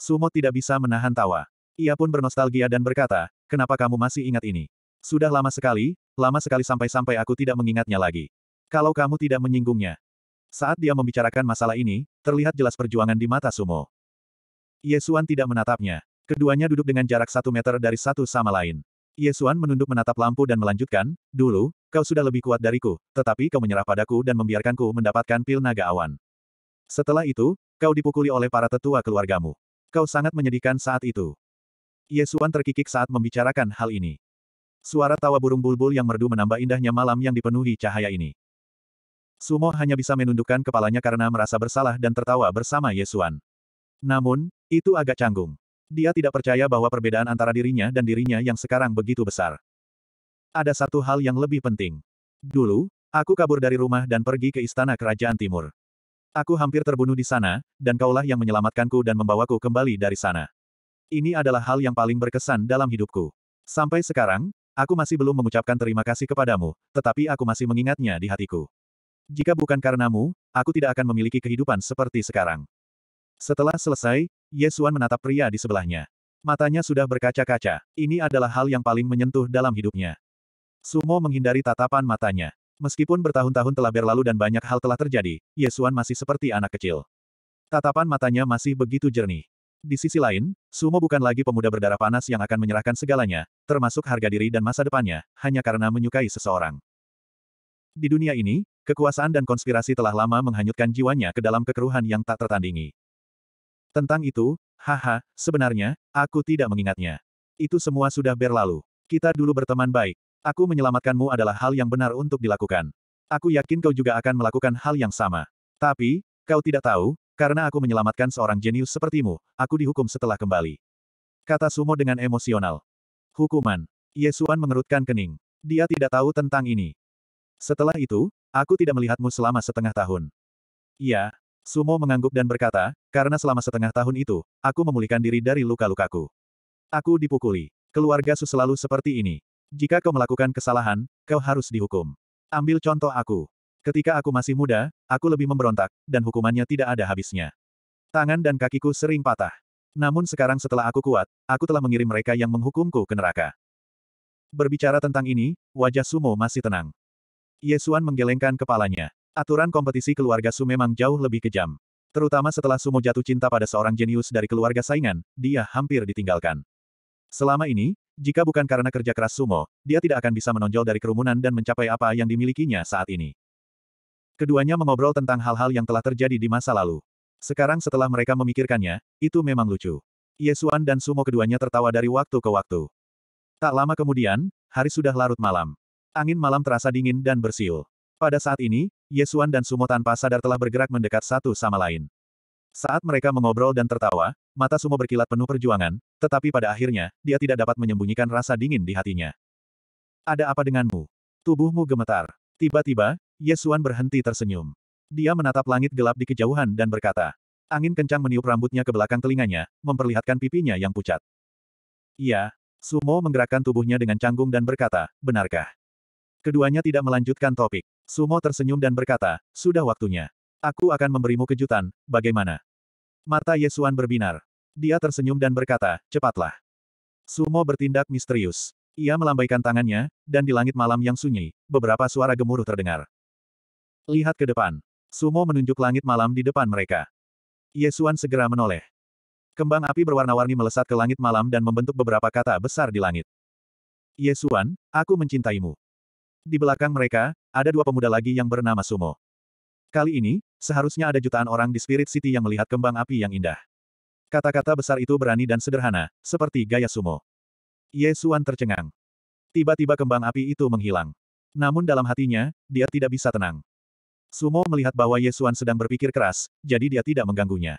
Sumo tidak bisa menahan tawa. Ia pun bernostalgia dan berkata, kenapa kamu masih ingat ini? Sudah lama sekali, lama sekali sampai-sampai aku tidak mengingatnya lagi. Kalau kamu tidak menyinggungnya. Saat dia membicarakan masalah ini, terlihat jelas perjuangan di mata Sumo. Yesuan tidak menatapnya. Keduanya duduk dengan jarak satu meter dari satu sama lain. Yesuan menunduk menatap lampu dan melanjutkan, Dulu, kau sudah lebih kuat dariku, tetapi kau menyerah padaku dan membiarkanku mendapatkan pil naga awan. Setelah itu, kau dipukuli oleh para tetua keluargamu. Kau sangat menyedihkan saat itu. Yesuan terkikik saat membicarakan hal ini. Suara tawa burung bulbul yang merdu menambah indahnya malam yang dipenuhi cahaya ini. Sumo hanya bisa menundukkan kepalanya karena merasa bersalah dan tertawa bersama Yesuan. Namun, itu agak canggung. Dia tidak percaya bahwa perbedaan antara dirinya dan dirinya yang sekarang begitu besar. Ada satu hal yang lebih penting. Dulu, aku kabur dari rumah dan pergi ke istana kerajaan timur. Aku hampir terbunuh di sana, dan kaulah yang menyelamatkanku dan membawaku kembali dari sana. Ini adalah hal yang paling berkesan dalam hidupku. Sampai sekarang, aku masih belum mengucapkan terima kasih kepadamu, tetapi aku masih mengingatnya di hatiku. Jika bukan karenamu, aku tidak akan memiliki kehidupan seperti sekarang. Setelah selesai, Yesuan menatap pria di sebelahnya. Matanya sudah berkaca-kaca. Ini adalah hal yang paling menyentuh dalam hidupnya. Sumo menghindari tatapan matanya. Meskipun bertahun-tahun telah berlalu dan banyak hal telah terjadi, Yesuan masih seperti anak kecil. Tatapan matanya masih begitu jernih. Di sisi lain, Sumo bukan lagi pemuda berdarah panas yang akan menyerahkan segalanya, termasuk harga diri dan masa depannya, hanya karena menyukai seseorang. Di dunia ini, kekuasaan dan konspirasi telah lama menghanyutkan jiwanya ke dalam kekeruhan yang tak tertandingi. Tentang itu, haha, sebenarnya, aku tidak mengingatnya. Itu semua sudah berlalu. Kita dulu berteman baik, Aku menyelamatkanmu adalah hal yang benar untuk dilakukan. Aku yakin kau juga akan melakukan hal yang sama. Tapi, kau tidak tahu, karena aku menyelamatkan seorang jenius sepertimu, aku dihukum setelah kembali. Kata Sumo dengan emosional. Hukuman. Yesuan mengerutkan kening. Dia tidak tahu tentang ini. Setelah itu, aku tidak melihatmu selama setengah tahun. Iya. Sumo mengangguk dan berkata, karena selama setengah tahun itu, aku memulihkan diri dari luka-lukaku. Aku dipukuli. Keluarga Su selalu seperti ini. Jika kau melakukan kesalahan, kau harus dihukum. Ambil contoh aku. Ketika aku masih muda, aku lebih memberontak, dan hukumannya tidak ada habisnya. Tangan dan kakiku sering patah. Namun sekarang setelah aku kuat, aku telah mengirim mereka yang menghukumku ke neraka. Berbicara tentang ini, wajah Sumo masih tenang. Yesuan menggelengkan kepalanya. Aturan kompetisi keluarga Su memang jauh lebih kejam. Terutama setelah Sumo jatuh cinta pada seorang jenius dari keluarga saingan, dia hampir ditinggalkan. Selama ini, jika bukan karena kerja keras Sumo, dia tidak akan bisa menonjol dari kerumunan dan mencapai apa yang dimilikinya saat ini. Keduanya mengobrol tentang hal-hal yang telah terjadi di masa lalu. Sekarang setelah mereka memikirkannya, itu memang lucu. Yesuan dan Sumo keduanya tertawa dari waktu ke waktu. Tak lama kemudian, hari sudah larut malam. Angin malam terasa dingin dan bersiul. Pada saat ini, Yesuan dan Sumo tanpa sadar telah bergerak mendekat satu sama lain. Saat mereka mengobrol dan tertawa, mata Sumo berkilat penuh perjuangan, tetapi pada akhirnya, dia tidak dapat menyembunyikan rasa dingin di hatinya. Ada apa denganmu? Tubuhmu gemetar. Tiba-tiba, Yesuan berhenti tersenyum. Dia menatap langit gelap di kejauhan dan berkata. Angin kencang meniup rambutnya ke belakang telinganya, memperlihatkan pipinya yang pucat. Iya. Sumo menggerakkan tubuhnya dengan canggung dan berkata, benarkah? Keduanya tidak melanjutkan topik. Sumo tersenyum dan berkata, sudah waktunya. Aku akan memberimu kejutan, bagaimana? Mata Yesuan berbinar. Dia tersenyum dan berkata, cepatlah. Sumo bertindak misterius. Ia melambaikan tangannya, dan di langit malam yang sunyi, beberapa suara gemuruh terdengar. Lihat ke depan. Sumo menunjuk langit malam di depan mereka. Yesuan segera menoleh. Kembang api berwarna-warni melesat ke langit malam dan membentuk beberapa kata besar di langit. Yesuan, aku mencintaimu. Di belakang mereka, ada dua pemuda lagi yang bernama Sumo. Kali ini, seharusnya ada jutaan orang di Spirit City yang melihat kembang api yang indah. Kata-kata besar itu berani dan sederhana, seperti gaya sumo. Yesuan tercengang. Tiba-tiba kembang api itu menghilang. Namun dalam hatinya, dia tidak bisa tenang. Sumo melihat bahwa Yesuan sedang berpikir keras, jadi dia tidak mengganggunya.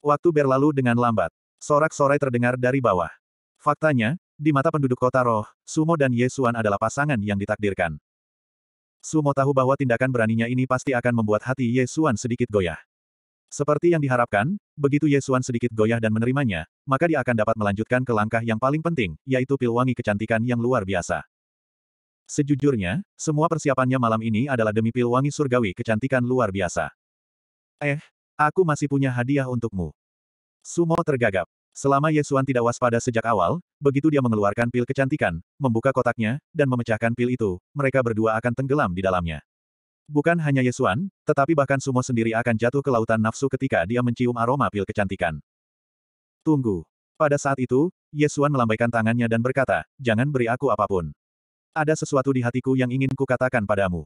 Waktu berlalu dengan lambat. Sorak-sorai terdengar dari bawah. Faktanya, di mata penduduk kota roh, Sumo dan Yesuan adalah pasangan yang ditakdirkan. Sumo tahu bahwa tindakan beraninya ini pasti akan membuat hati Yesuan sedikit goyah. Seperti yang diharapkan, begitu Yesuan sedikit goyah dan menerimanya, maka dia akan dapat melanjutkan ke langkah yang paling penting, yaitu pil wangi kecantikan yang luar biasa. Sejujurnya, semua persiapannya malam ini adalah demi pil wangi surgawi kecantikan luar biasa. Eh, aku masih punya hadiah untukmu. Sumo tergagap. Selama Yesuan tidak waspada sejak awal, begitu dia mengeluarkan pil kecantikan, membuka kotaknya, dan memecahkan pil itu, mereka berdua akan tenggelam di dalamnya. Bukan hanya Yesuan, tetapi bahkan Sumo sendiri akan jatuh ke lautan nafsu ketika dia mencium aroma pil kecantikan. Tunggu. Pada saat itu, Yesuan melambaikan tangannya dan berkata, jangan beri aku apapun. Ada sesuatu di hatiku yang ingin ku katakan padamu.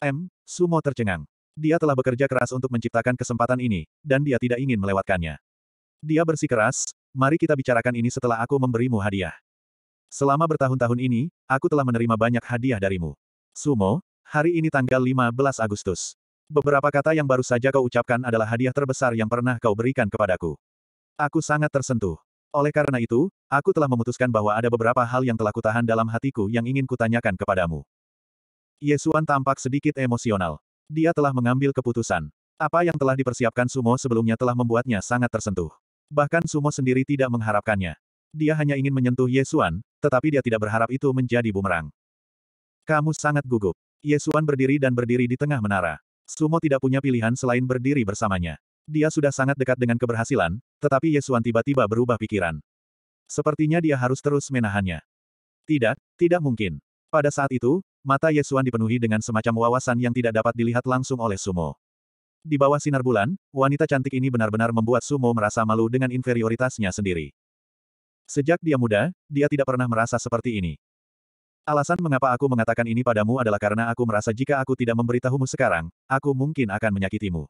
M. Sumo tercengang. Dia telah bekerja keras untuk menciptakan kesempatan ini, dan dia tidak ingin melewatkannya. Dia bersikeras, mari kita bicarakan ini setelah aku memberimu hadiah. Selama bertahun-tahun ini, aku telah menerima banyak hadiah darimu. Sumo, hari ini tanggal 15 Agustus. Beberapa kata yang baru saja kau ucapkan adalah hadiah terbesar yang pernah kau berikan kepadaku. Aku sangat tersentuh. Oleh karena itu, aku telah memutuskan bahwa ada beberapa hal yang telah kutahan dalam hatiku yang ingin kutanyakan kepadamu. Yesuan tampak sedikit emosional. Dia telah mengambil keputusan. Apa yang telah dipersiapkan Sumo sebelumnya telah membuatnya sangat tersentuh. Bahkan Sumo sendiri tidak mengharapkannya. Dia hanya ingin menyentuh Yesuan, tetapi dia tidak berharap itu menjadi bumerang. Kamu sangat gugup. Yesuan berdiri dan berdiri di tengah menara. Sumo tidak punya pilihan selain berdiri bersamanya. Dia sudah sangat dekat dengan keberhasilan, tetapi Yesuan tiba-tiba berubah pikiran. Sepertinya dia harus terus menahannya. Tidak, tidak mungkin. Pada saat itu, mata Yesuan dipenuhi dengan semacam wawasan yang tidak dapat dilihat langsung oleh Sumo. Di bawah sinar bulan, wanita cantik ini benar-benar membuat Sumo merasa malu dengan inferioritasnya sendiri. Sejak dia muda, dia tidak pernah merasa seperti ini. Alasan mengapa aku mengatakan ini padamu adalah karena aku merasa jika aku tidak memberitahumu sekarang, aku mungkin akan menyakitimu.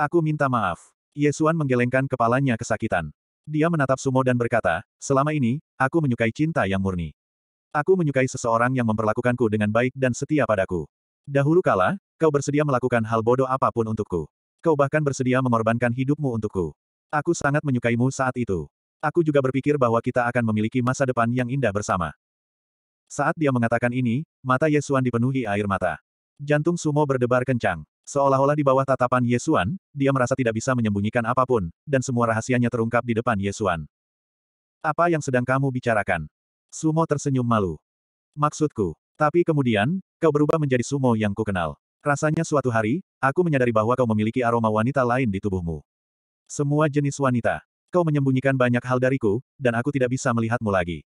Aku minta maaf. Yesuan menggelengkan kepalanya kesakitan. Dia menatap Sumo dan berkata, selama ini, aku menyukai cinta yang murni. Aku menyukai seseorang yang memperlakukanku dengan baik dan setia padaku. Dahulu kala, kau bersedia melakukan hal bodoh apapun untukku. Kau bahkan bersedia mengorbankan hidupmu untukku. Aku sangat menyukaimu saat itu. Aku juga berpikir bahwa kita akan memiliki masa depan yang indah bersama. Saat dia mengatakan ini, mata Yesuan dipenuhi air mata. Jantung Sumo berdebar kencang. Seolah-olah di bawah tatapan Yesuan, dia merasa tidak bisa menyembunyikan apapun, dan semua rahasianya terungkap di depan Yesuan. Apa yang sedang kamu bicarakan? Sumo tersenyum malu. Maksudku, tapi kemudian, Kau berubah menjadi sumo yang kukenal. Rasanya suatu hari, aku menyadari bahwa kau memiliki aroma wanita lain di tubuhmu. Semua jenis wanita. Kau menyembunyikan banyak hal dariku, dan aku tidak bisa melihatmu lagi.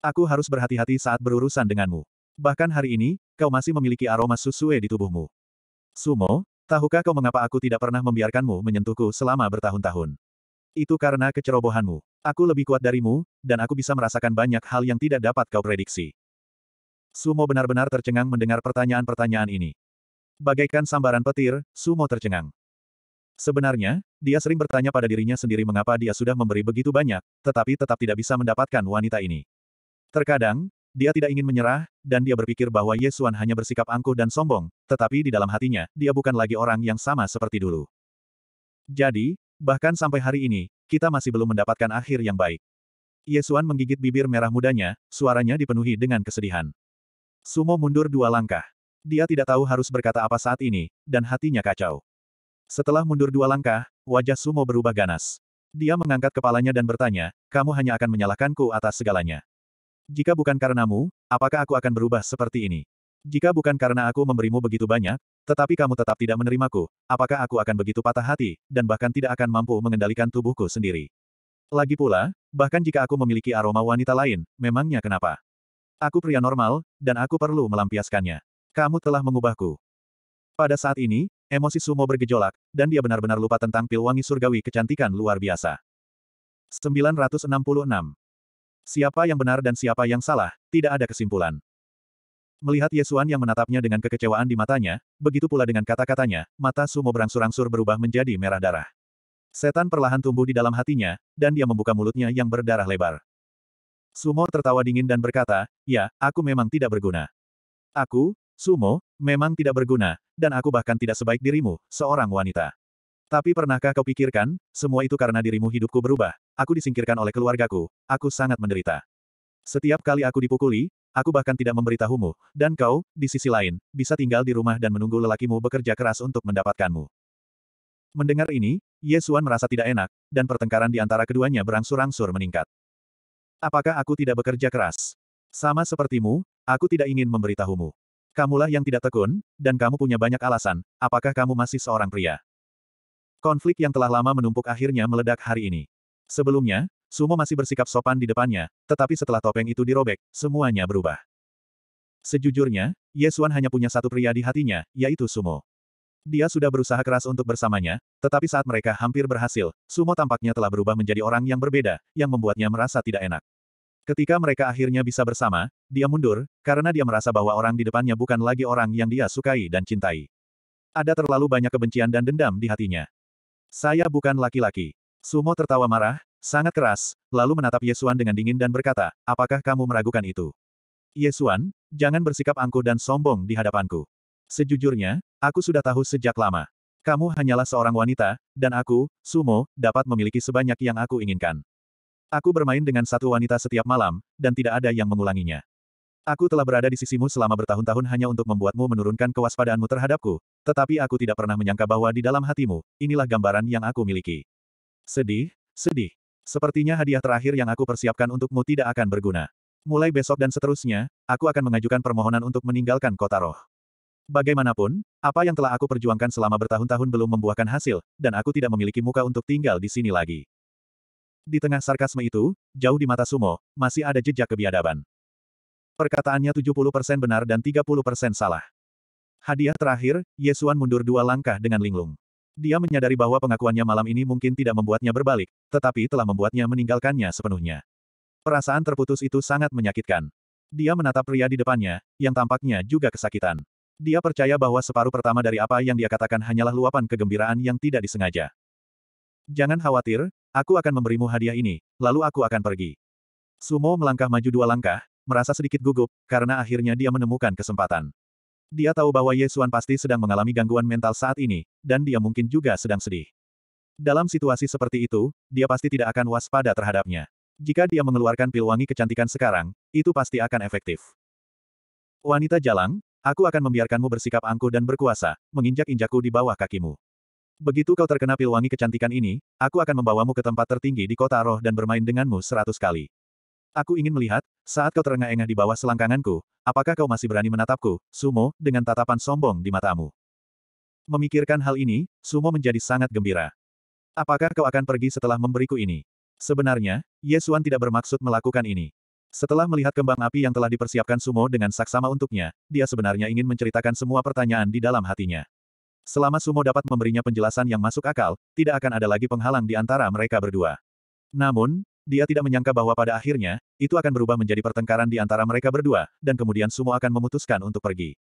Aku harus berhati-hati saat berurusan denganmu. Bahkan hari ini, kau masih memiliki aroma susue di tubuhmu. Sumo, tahukah kau mengapa aku tidak pernah membiarkanmu menyentuhku selama bertahun-tahun? Itu karena kecerobohanmu. Aku lebih kuat darimu, dan aku bisa merasakan banyak hal yang tidak dapat kau prediksi. Sumo benar-benar tercengang mendengar pertanyaan-pertanyaan ini. Bagaikan sambaran petir, Sumo tercengang. Sebenarnya, dia sering bertanya pada dirinya sendiri mengapa dia sudah memberi begitu banyak, tetapi tetap tidak bisa mendapatkan wanita ini. Terkadang, dia tidak ingin menyerah, dan dia berpikir bahwa Yesuan hanya bersikap angkuh dan sombong, tetapi di dalam hatinya, dia bukan lagi orang yang sama seperti dulu. Jadi, bahkan sampai hari ini, kita masih belum mendapatkan akhir yang baik. Yesuan menggigit bibir merah mudanya, suaranya dipenuhi dengan kesedihan. Sumo mundur dua langkah. Dia tidak tahu harus berkata apa saat ini, dan hatinya kacau. Setelah mundur dua langkah, wajah Sumo berubah ganas. Dia mengangkat kepalanya dan bertanya, kamu hanya akan menyalahkanku atas segalanya. Jika bukan karenamu, apakah aku akan berubah seperti ini? Jika bukan karena aku memberimu begitu banyak, tetapi kamu tetap tidak menerimaku, apakah aku akan begitu patah hati, dan bahkan tidak akan mampu mengendalikan tubuhku sendiri? Lagi pula, bahkan jika aku memiliki aroma wanita lain, memangnya kenapa? Aku pria normal, dan aku perlu melampiaskannya. Kamu telah mengubahku. Pada saat ini, emosi Sumo bergejolak, dan dia benar-benar lupa tentang pil wangi surgawi kecantikan luar biasa. 966. Siapa yang benar dan siapa yang salah, tidak ada kesimpulan. Melihat Yesuan yang menatapnya dengan kekecewaan di matanya, begitu pula dengan kata-katanya, mata Sumo berangsur-angsur berubah menjadi merah darah. Setan perlahan tumbuh di dalam hatinya, dan dia membuka mulutnya yang berdarah lebar. Sumo tertawa dingin dan berkata, ya, aku memang tidak berguna. Aku, Sumo, memang tidak berguna, dan aku bahkan tidak sebaik dirimu, seorang wanita. Tapi pernahkah kau pikirkan, semua itu karena dirimu hidupku berubah, aku disingkirkan oleh keluargaku, aku sangat menderita. Setiap kali aku dipukuli, aku bahkan tidak memberitahumu, dan kau, di sisi lain, bisa tinggal di rumah dan menunggu lelakimu bekerja keras untuk mendapatkanmu. Mendengar ini, Yesuan merasa tidak enak, dan pertengkaran di antara keduanya berangsur-angsur meningkat. Apakah aku tidak bekerja keras? Sama sepertimu, aku tidak ingin memberitahumu. Kamulah yang tidak tekun, dan kamu punya banyak alasan, apakah kamu masih seorang pria? Konflik yang telah lama menumpuk akhirnya meledak hari ini. Sebelumnya, Sumo masih bersikap sopan di depannya, tetapi setelah topeng itu dirobek, semuanya berubah. Sejujurnya, Yesuan hanya punya satu pria di hatinya, yaitu Sumo. Dia sudah berusaha keras untuk bersamanya, tetapi saat mereka hampir berhasil, Sumo tampaknya telah berubah menjadi orang yang berbeda, yang membuatnya merasa tidak enak. Ketika mereka akhirnya bisa bersama, dia mundur, karena dia merasa bahwa orang di depannya bukan lagi orang yang dia sukai dan cintai. Ada terlalu banyak kebencian dan dendam di hatinya. Saya bukan laki-laki. Sumo tertawa marah, sangat keras, lalu menatap Yesuan dengan dingin dan berkata, apakah kamu meragukan itu? Yesuan, jangan bersikap angkuh dan sombong di hadapanku. Sejujurnya, Aku sudah tahu sejak lama. Kamu hanyalah seorang wanita, dan aku, Sumo, dapat memiliki sebanyak yang aku inginkan. Aku bermain dengan satu wanita setiap malam, dan tidak ada yang mengulanginya. Aku telah berada di sisimu selama bertahun-tahun hanya untuk membuatmu menurunkan kewaspadaanmu terhadapku, tetapi aku tidak pernah menyangka bahwa di dalam hatimu, inilah gambaran yang aku miliki. Sedih, sedih. Sepertinya hadiah terakhir yang aku persiapkan untukmu tidak akan berguna. Mulai besok dan seterusnya, aku akan mengajukan permohonan untuk meninggalkan kota roh. Bagaimanapun, apa yang telah aku perjuangkan selama bertahun-tahun belum membuahkan hasil, dan aku tidak memiliki muka untuk tinggal di sini lagi. Di tengah sarkasme itu, jauh di mata Sumo, masih ada jejak kebiadaban. Perkataannya 70% benar dan 30% salah. Hadiah terakhir, Yesuan mundur dua langkah dengan linglung. Dia menyadari bahwa pengakuannya malam ini mungkin tidak membuatnya berbalik, tetapi telah membuatnya meninggalkannya sepenuhnya. Perasaan terputus itu sangat menyakitkan. Dia menatap pria di depannya, yang tampaknya juga kesakitan. Dia percaya bahwa separuh pertama dari apa yang dia katakan hanyalah luapan kegembiraan yang tidak disengaja. Jangan khawatir, aku akan memberimu hadiah ini, lalu aku akan pergi. Sumo melangkah maju dua langkah, merasa sedikit gugup, karena akhirnya dia menemukan kesempatan. Dia tahu bahwa Yesuan pasti sedang mengalami gangguan mental saat ini, dan dia mungkin juga sedang sedih. Dalam situasi seperti itu, dia pasti tidak akan waspada terhadapnya. Jika dia mengeluarkan pil wangi kecantikan sekarang, itu pasti akan efektif. Wanita jalang, Aku akan membiarkanmu bersikap angkuh dan berkuasa, menginjak-injakku di bawah kakimu. Begitu kau terkena pil wangi kecantikan ini, aku akan membawamu ke tempat tertinggi di kota roh dan bermain denganmu seratus kali. Aku ingin melihat, saat kau terengah-engah di bawah selangkanganku, apakah kau masih berani menatapku, Sumo, dengan tatapan sombong di matamu. Memikirkan hal ini, Sumo menjadi sangat gembira. Apakah kau akan pergi setelah memberiku ini? Sebenarnya, Yesuan tidak bermaksud melakukan ini. Setelah melihat kembang api yang telah dipersiapkan Sumo dengan saksama untuknya, dia sebenarnya ingin menceritakan semua pertanyaan di dalam hatinya. Selama Sumo dapat memberinya penjelasan yang masuk akal, tidak akan ada lagi penghalang di antara mereka berdua. Namun, dia tidak menyangka bahwa pada akhirnya, itu akan berubah menjadi pertengkaran di antara mereka berdua, dan kemudian Sumo akan memutuskan untuk pergi.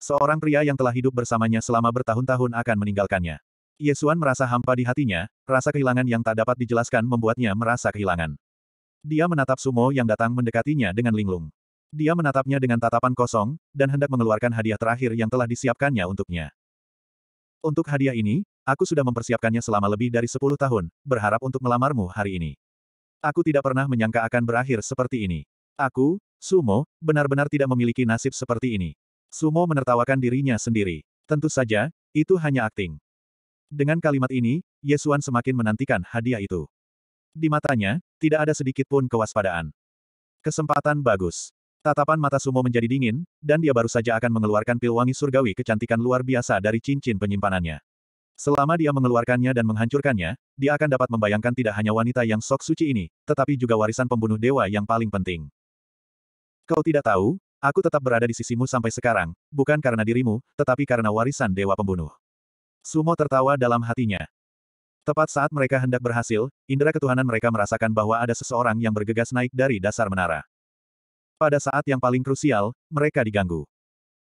Seorang pria yang telah hidup bersamanya selama bertahun-tahun akan meninggalkannya. Yesuan merasa hampa di hatinya, rasa kehilangan yang tak dapat dijelaskan membuatnya merasa kehilangan. Dia menatap Sumo yang datang mendekatinya dengan linglung. Dia menatapnya dengan tatapan kosong, dan hendak mengeluarkan hadiah terakhir yang telah disiapkannya untuknya. Untuk hadiah ini, aku sudah mempersiapkannya selama lebih dari 10 tahun, berharap untuk melamarmu hari ini. Aku tidak pernah menyangka akan berakhir seperti ini. Aku, Sumo, benar-benar tidak memiliki nasib seperti ini. Sumo menertawakan dirinya sendiri. Tentu saja, itu hanya akting. Dengan kalimat ini, Yesuan semakin menantikan hadiah itu. Di matanya, tidak ada sedikit pun kewaspadaan. Kesempatan bagus. Tatapan mata Sumo menjadi dingin, dan dia baru saja akan mengeluarkan pil wangi surgawi kecantikan luar biasa dari cincin penyimpanannya. Selama dia mengeluarkannya dan menghancurkannya, dia akan dapat membayangkan tidak hanya wanita yang sok suci ini, tetapi juga warisan pembunuh dewa yang paling penting. Kau tidak tahu, aku tetap berada di sisimu sampai sekarang, bukan karena dirimu, tetapi karena warisan dewa pembunuh. Sumo tertawa dalam hatinya. Tepat saat mereka hendak berhasil, indera ketuhanan mereka merasakan bahwa ada seseorang yang bergegas naik dari dasar menara. Pada saat yang paling krusial, mereka diganggu.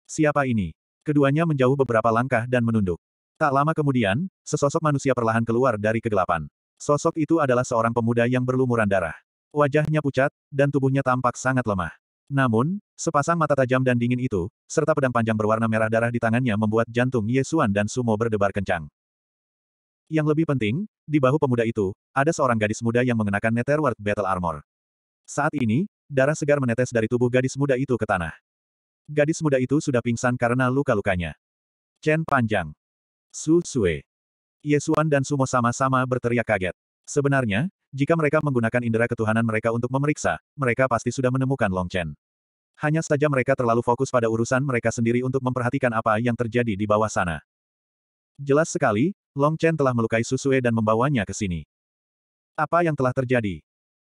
Siapa ini? Keduanya menjauh beberapa langkah dan menunduk. Tak lama kemudian, sesosok manusia perlahan keluar dari kegelapan. Sosok itu adalah seorang pemuda yang berlumuran darah. Wajahnya pucat, dan tubuhnya tampak sangat lemah. Namun, sepasang mata tajam dan dingin itu, serta pedang panjang berwarna merah darah di tangannya membuat jantung Yesuan dan Sumo berdebar kencang. Yang lebih penting, di bahu pemuda itu, ada seorang gadis muda yang mengenakan Netherworld Battle Armor. Saat ini, darah segar menetes dari tubuh gadis muda itu ke tanah. Gadis muda itu sudah pingsan karena luka-lukanya. Chen panjang. Su Sue. Yesuan dan Sumo sama-sama berteriak kaget. Sebenarnya, jika mereka menggunakan indera ketuhanan mereka untuk memeriksa, mereka pasti sudah menemukan Long Chen. Hanya saja mereka terlalu fokus pada urusan mereka sendiri untuk memperhatikan apa yang terjadi di bawah sana. Jelas sekali, Long Chen telah melukai Susue dan membawanya ke sini. Apa yang telah terjadi?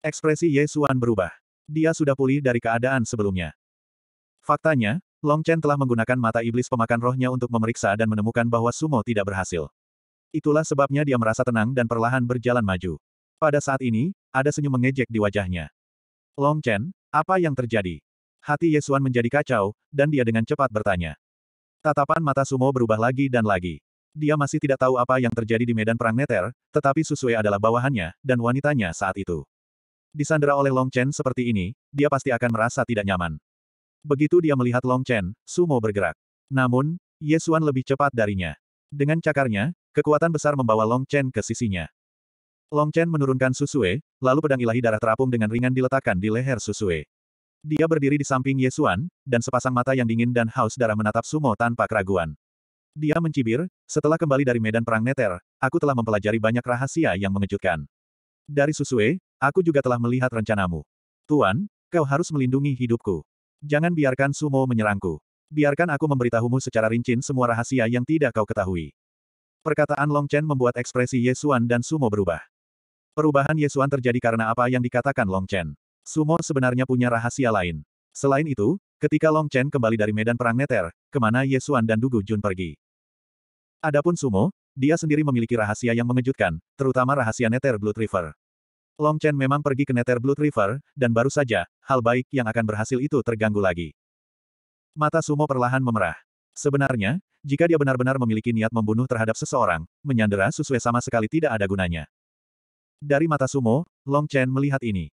Ekspresi Ye Xuan berubah. Dia sudah pulih dari keadaan sebelumnya. Faktanya, Long Chen telah menggunakan mata iblis pemakan rohnya untuk memeriksa dan menemukan bahwa Sumo tidak berhasil. Itulah sebabnya dia merasa tenang dan perlahan berjalan maju. Pada saat ini, ada senyum mengejek di wajahnya. Long Chen, apa yang terjadi? Hati Yesuan menjadi kacau, dan dia dengan cepat bertanya. Tatapan mata Sumo berubah lagi dan lagi. Dia masih tidak tahu apa yang terjadi di medan perang Neter, tetapi Susue adalah bawahannya, dan wanitanya saat itu. Disandera oleh Long Chen seperti ini, dia pasti akan merasa tidak nyaman. Begitu dia melihat Long Chen, Sumo bergerak. Namun, Yesuan lebih cepat darinya. Dengan cakarnya, kekuatan besar membawa Long Chen ke sisinya. Long Chen menurunkan Susue, lalu pedang ilahi darah terapung dengan ringan diletakkan di leher Susue. Dia berdiri di samping Yesuan, dan sepasang mata yang dingin dan haus darah menatap Sumo tanpa keraguan. Dia mencibir, setelah kembali dari medan perang Neter, aku telah mempelajari banyak rahasia yang mengejutkan. Dari Susue, aku juga telah melihat rencanamu. Tuan, kau harus melindungi hidupku. Jangan biarkan Sumo menyerangku. Biarkan aku memberitahumu secara rinci semua rahasia yang tidak kau ketahui. Perkataan Long Chen membuat ekspresi Yesuan dan Sumo berubah. Perubahan Yesuan terjadi karena apa yang dikatakan Long Chen. Sumo sebenarnya punya rahasia lain. Selain itu, Ketika Long Chen kembali dari medan perang Neter, kemana Yesuan dan Dugu Jun pergi. Adapun Sumo, dia sendiri memiliki rahasia yang mengejutkan, terutama rahasia Neter Blood River. Long Chen memang pergi ke Netter Blood River, dan baru saja, hal baik yang akan berhasil itu terganggu lagi. Mata Sumo perlahan memerah. Sebenarnya, jika dia benar-benar memiliki niat membunuh terhadap seseorang, menyandera Susue sama sekali tidak ada gunanya. Dari mata Sumo, Long Chen melihat ini.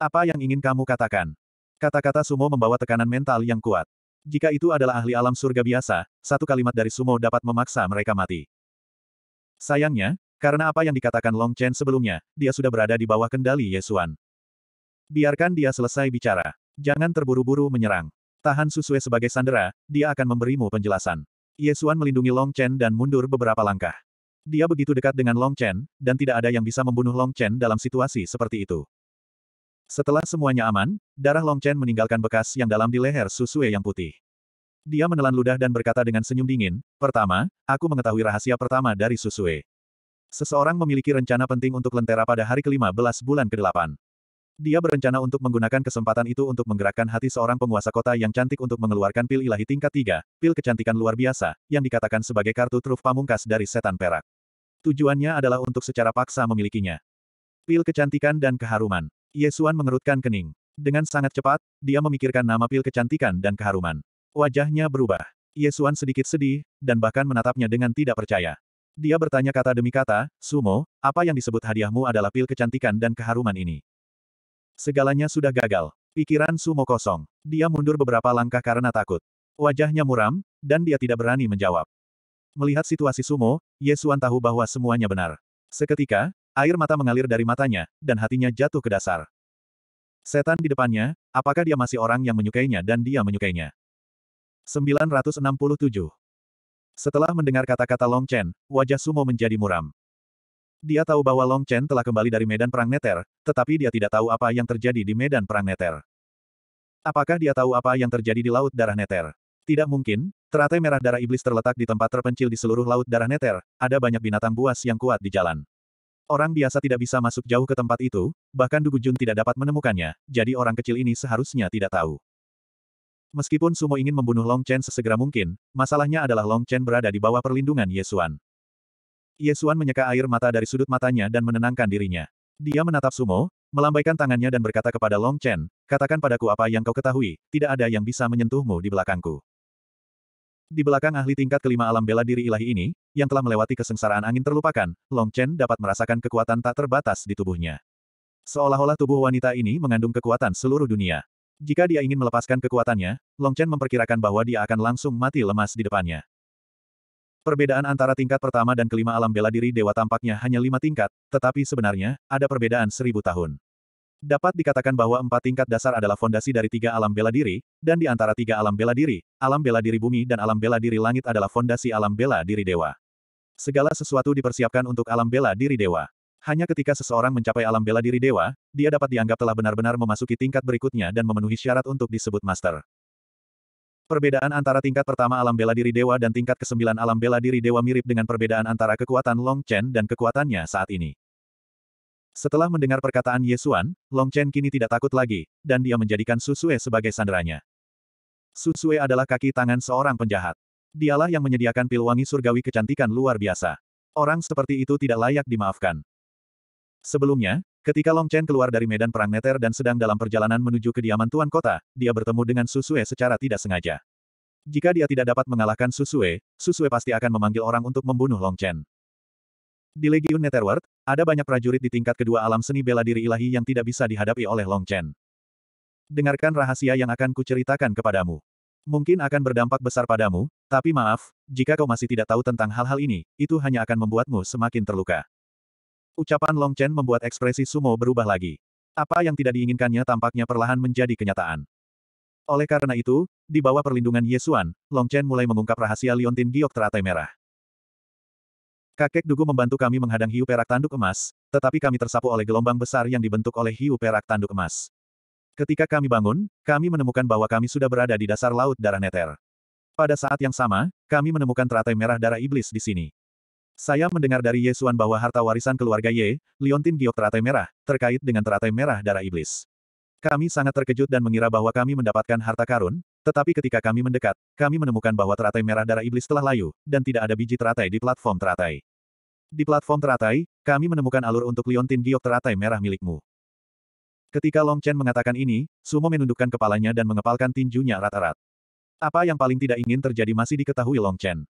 Apa yang ingin kamu katakan? Kata-kata Sumo membawa tekanan mental yang kuat. Jika itu adalah ahli alam surga biasa, satu kalimat dari Sumo dapat memaksa mereka mati. Sayangnya, karena apa yang dikatakan Long Chen sebelumnya, dia sudah berada di bawah kendali Yesuan. Biarkan dia selesai bicara. Jangan terburu-buru menyerang. Tahan Susue sebagai sandera, dia akan memberimu penjelasan. Yesuan melindungi Long Chen dan mundur beberapa langkah. Dia begitu dekat dengan Long Chen, dan tidak ada yang bisa membunuh Long Chen dalam situasi seperti itu. Setelah semuanya aman, darah Long Chen meninggalkan bekas yang dalam di leher Susue yang putih. Dia menelan ludah dan berkata dengan senyum dingin, Pertama, aku mengetahui rahasia pertama dari Susue. Seseorang memiliki rencana penting untuk Lentera pada hari kelima belas bulan ke-8. Dia berencana untuk menggunakan kesempatan itu untuk menggerakkan hati seorang penguasa kota yang cantik untuk mengeluarkan pil ilahi tingkat 3, pil kecantikan luar biasa, yang dikatakan sebagai kartu truf pamungkas dari setan perak. Tujuannya adalah untuk secara paksa memilikinya. Pil kecantikan dan keharuman. Yesuan mengerutkan kening. Dengan sangat cepat, dia memikirkan nama pil kecantikan dan keharuman. Wajahnya berubah. Yesuan sedikit sedih, dan bahkan menatapnya dengan tidak percaya. Dia bertanya kata demi kata, Sumo, apa yang disebut hadiahmu adalah pil kecantikan dan keharuman ini. Segalanya sudah gagal. Pikiran Sumo kosong. Dia mundur beberapa langkah karena takut. Wajahnya muram, dan dia tidak berani menjawab. Melihat situasi Sumo, Yesuan tahu bahwa semuanya benar. Seketika, Air mata mengalir dari matanya, dan hatinya jatuh ke dasar. Setan di depannya, apakah dia masih orang yang menyukainya dan dia menyukainya? 967 Setelah mendengar kata-kata Long Chen, wajah Sumo menjadi muram. Dia tahu bahwa Long Chen telah kembali dari medan perang Neter, tetapi dia tidak tahu apa yang terjadi di medan perang Neter. Apakah dia tahu apa yang terjadi di Laut Darah Neter? Tidak mungkin, teratai merah darah iblis terletak di tempat terpencil di seluruh Laut Darah Neter, ada banyak binatang buas yang kuat di jalan. Orang biasa tidak bisa masuk jauh ke tempat itu, bahkan Dugu Jun tidak dapat menemukannya, jadi orang kecil ini seharusnya tidak tahu. Meskipun Sumo ingin membunuh Long Chen sesegera mungkin, masalahnya adalah Long Chen berada di bawah perlindungan Yesuan. Yesuan menyeka air mata dari sudut matanya dan menenangkan dirinya. Dia menatap Sumo, melambaikan tangannya dan berkata kepada Long Chen, katakan padaku apa yang kau ketahui, tidak ada yang bisa menyentuhmu di belakangku. Di belakang ahli tingkat kelima alam bela diri ilahi ini, yang telah melewati kesengsaraan angin terlupakan, Long Chen dapat merasakan kekuatan tak terbatas di tubuhnya. Seolah-olah tubuh wanita ini mengandung kekuatan seluruh dunia. Jika dia ingin melepaskan kekuatannya, Long Chen memperkirakan bahwa dia akan langsung mati lemas di depannya. Perbedaan antara tingkat pertama dan kelima alam bela diri dewa tampaknya hanya lima tingkat, tetapi sebenarnya, ada perbedaan seribu tahun. Dapat dikatakan bahwa empat tingkat dasar adalah fondasi dari tiga alam bela diri, dan di antara tiga alam bela diri, alam bela diri bumi dan alam bela diri langit adalah fondasi alam bela diri dewa. Segala sesuatu dipersiapkan untuk alam bela diri dewa. Hanya ketika seseorang mencapai alam bela diri dewa, dia dapat dianggap telah benar-benar memasuki tingkat berikutnya dan memenuhi syarat untuk disebut master. Perbedaan antara tingkat pertama alam bela diri dewa dan tingkat kesembilan alam bela diri dewa mirip dengan perbedaan antara kekuatan Long Chen dan kekuatannya saat ini. Setelah mendengar perkataan Yesuan, Long Chen kini tidak takut lagi, dan dia menjadikan Susue sebagai sandranya. Susue adalah kaki tangan seorang penjahat. Dialah yang menyediakan pil wangi surgawi kecantikan luar biasa. Orang seperti itu tidak layak dimaafkan. Sebelumnya, ketika Long Chen keluar dari medan perang Neter dan sedang dalam perjalanan menuju kediaman Tuan Kota, dia bertemu dengan Susue secara tidak sengaja. Jika dia tidak dapat mengalahkan Susue, Susue pasti akan memanggil orang untuk membunuh Long Chen. Di Legion Netherworld, ada banyak prajurit di tingkat kedua alam seni bela diri ilahi yang tidak bisa dihadapi oleh Long Chen. Dengarkan rahasia yang akan kuceritakan kepadamu. Mungkin akan berdampak besar padamu, tapi maaf, jika kau masih tidak tahu tentang hal-hal ini, itu hanya akan membuatmu semakin terluka. Ucapan Long Chen membuat ekspresi Sumo berubah lagi. Apa yang tidak diinginkannya tampaknya perlahan menjadi kenyataan. Oleh karena itu, di bawah perlindungan Yesuan, Long Chen mulai mengungkap rahasia liontin giok teratai merah. Kakek Dugu membantu kami menghadang hiu perak tanduk emas, tetapi kami tersapu oleh gelombang besar yang dibentuk oleh hiu perak tanduk emas. Ketika kami bangun, kami menemukan bahwa kami sudah berada di dasar laut darah neter. Pada saat yang sama, kami menemukan teratai merah darah iblis di sini. Saya mendengar dari Yesuan bahwa harta warisan keluarga Ye, Liontin Giok teratai merah, terkait dengan teratai merah darah iblis. Kami sangat terkejut dan mengira bahwa kami mendapatkan harta karun, tetapi ketika kami mendekat, kami menemukan bahwa teratai merah darah iblis telah layu, dan tidak ada biji teratai di platform teratai. Di platform teratai, kami menemukan alur untuk liontin giok teratai merah milikmu. Ketika Long Chen mengatakan ini, Sumo menundukkan kepalanya dan mengepalkan tinjunya erat-erat. Apa yang paling tidak ingin terjadi masih diketahui Long Chen.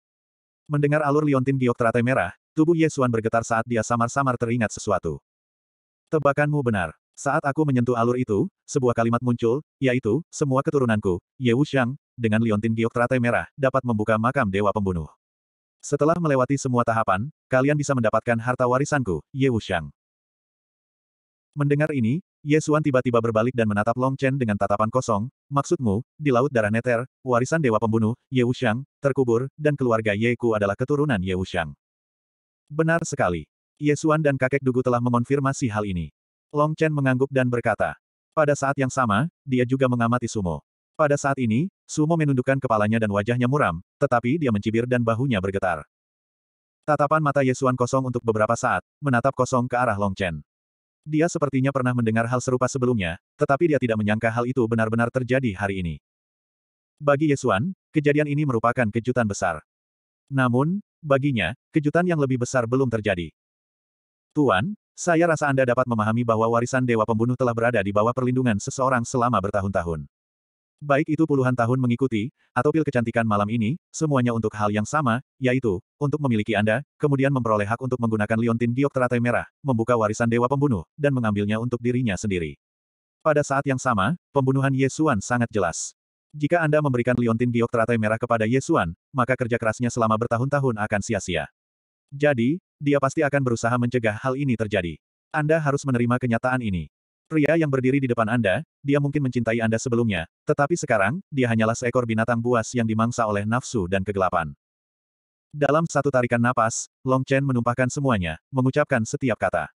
Mendengar alur liontin giok teratai merah, tubuh Yesuan bergetar saat dia samar-samar teringat sesuatu. Tebakanmu benar. Saat aku menyentuh alur itu, sebuah kalimat muncul, yaitu, semua keturunanku, Ye Wuxiang, dengan liontin giok teratai merah, dapat membuka makam dewa pembunuh. Setelah melewati semua tahapan, kalian bisa mendapatkan harta warisanku, Ye Wuxiang. Mendengar ini, Ye Xuan tiba-tiba berbalik dan menatap Long Chen dengan tatapan kosong, maksudmu, di Laut Darah Neter, warisan Dewa Pembunuh, Ye Wuxiang, terkubur, dan keluarga Ye Ku adalah keturunan Ye Wuxiang. Benar sekali. Ye Xuan dan kakek Dugu telah mengonfirmasi hal ini. Long Chen mengangguk dan berkata. Pada saat yang sama, dia juga mengamati Sumo. Pada saat ini, Sumo menundukkan kepalanya dan wajahnya muram, tetapi dia mencibir dan bahunya bergetar. Tatapan mata Yesuan kosong untuk beberapa saat, menatap kosong ke arah Long Chen. Dia sepertinya pernah mendengar hal serupa sebelumnya, tetapi dia tidak menyangka hal itu benar-benar terjadi hari ini. Bagi Yesuan, kejadian ini merupakan kejutan besar. Namun, baginya, kejutan yang lebih besar belum terjadi. Tuan, saya rasa Anda dapat memahami bahwa warisan Dewa Pembunuh telah berada di bawah perlindungan seseorang selama bertahun-tahun. Baik itu puluhan tahun mengikuti, atau pil kecantikan malam ini, semuanya untuk hal yang sama, yaitu, untuk memiliki Anda, kemudian memperoleh hak untuk menggunakan liontin teratai merah, membuka warisan dewa pembunuh, dan mengambilnya untuk dirinya sendiri. Pada saat yang sama, pembunuhan Yesuan sangat jelas. Jika Anda memberikan liontin teratai merah kepada Yesuan, maka kerja kerasnya selama bertahun-tahun akan sia-sia. Jadi, dia pasti akan berusaha mencegah hal ini terjadi. Anda harus menerima kenyataan ini. Pria yang berdiri di depan Anda, dia mungkin mencintai Anda sebelumnya, tetapi sekarang, dia hanyalah seekor binatang buas yang dimangsa oleh nafsu dan kegelapan. Dalam satu tarikan napas, Long Chen menumpahkan semuanya, mengucapkan setiap kata.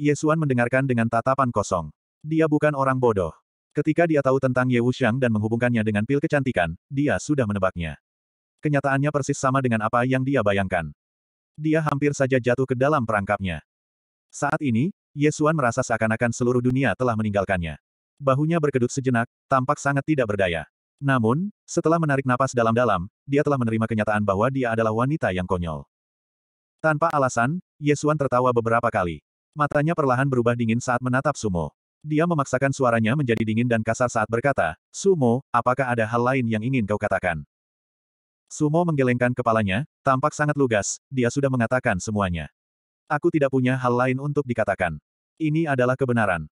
Yesuan mendengarkan dengan tatapan kosong. Dia bukan orang bodoh. Ketika dia tahu tentang Ye Wuxiang dan menghubungkannya dengan pil kecantikan, dia sudah menebaknya. Kenyataannya persis sama dengan apa yang dia bayangkan. Dia hampir saja jatuh ke dalam perangkapnya. Saat ini, Yesuan merasa seakan-akan seluruh dunia telah meninggalkannya. Bahunya berkedut sejenak, tampak sangat tidak berdaya. Namun, setelah menarik napas dalam-dalam, dia telah menerima kenyataan bahwa dia adalah wanita yang konyol. Tanpa alasan, Yesuan tertawa beberapa kali. Matanya perlahan berubah dingin saat menatap Sumo. Dia memaksakan suaranya menjadi dingin dan kasar saat berkata, Sumo, apakah ada hal lain yang ingin kau katakan? Sumo menggelengkan kepalanya, tampak sangat lugas, dia sudah mengatakan semuanya. Aku tidak punya hal lain untuk dikatakan. Ini adalah kebenaran.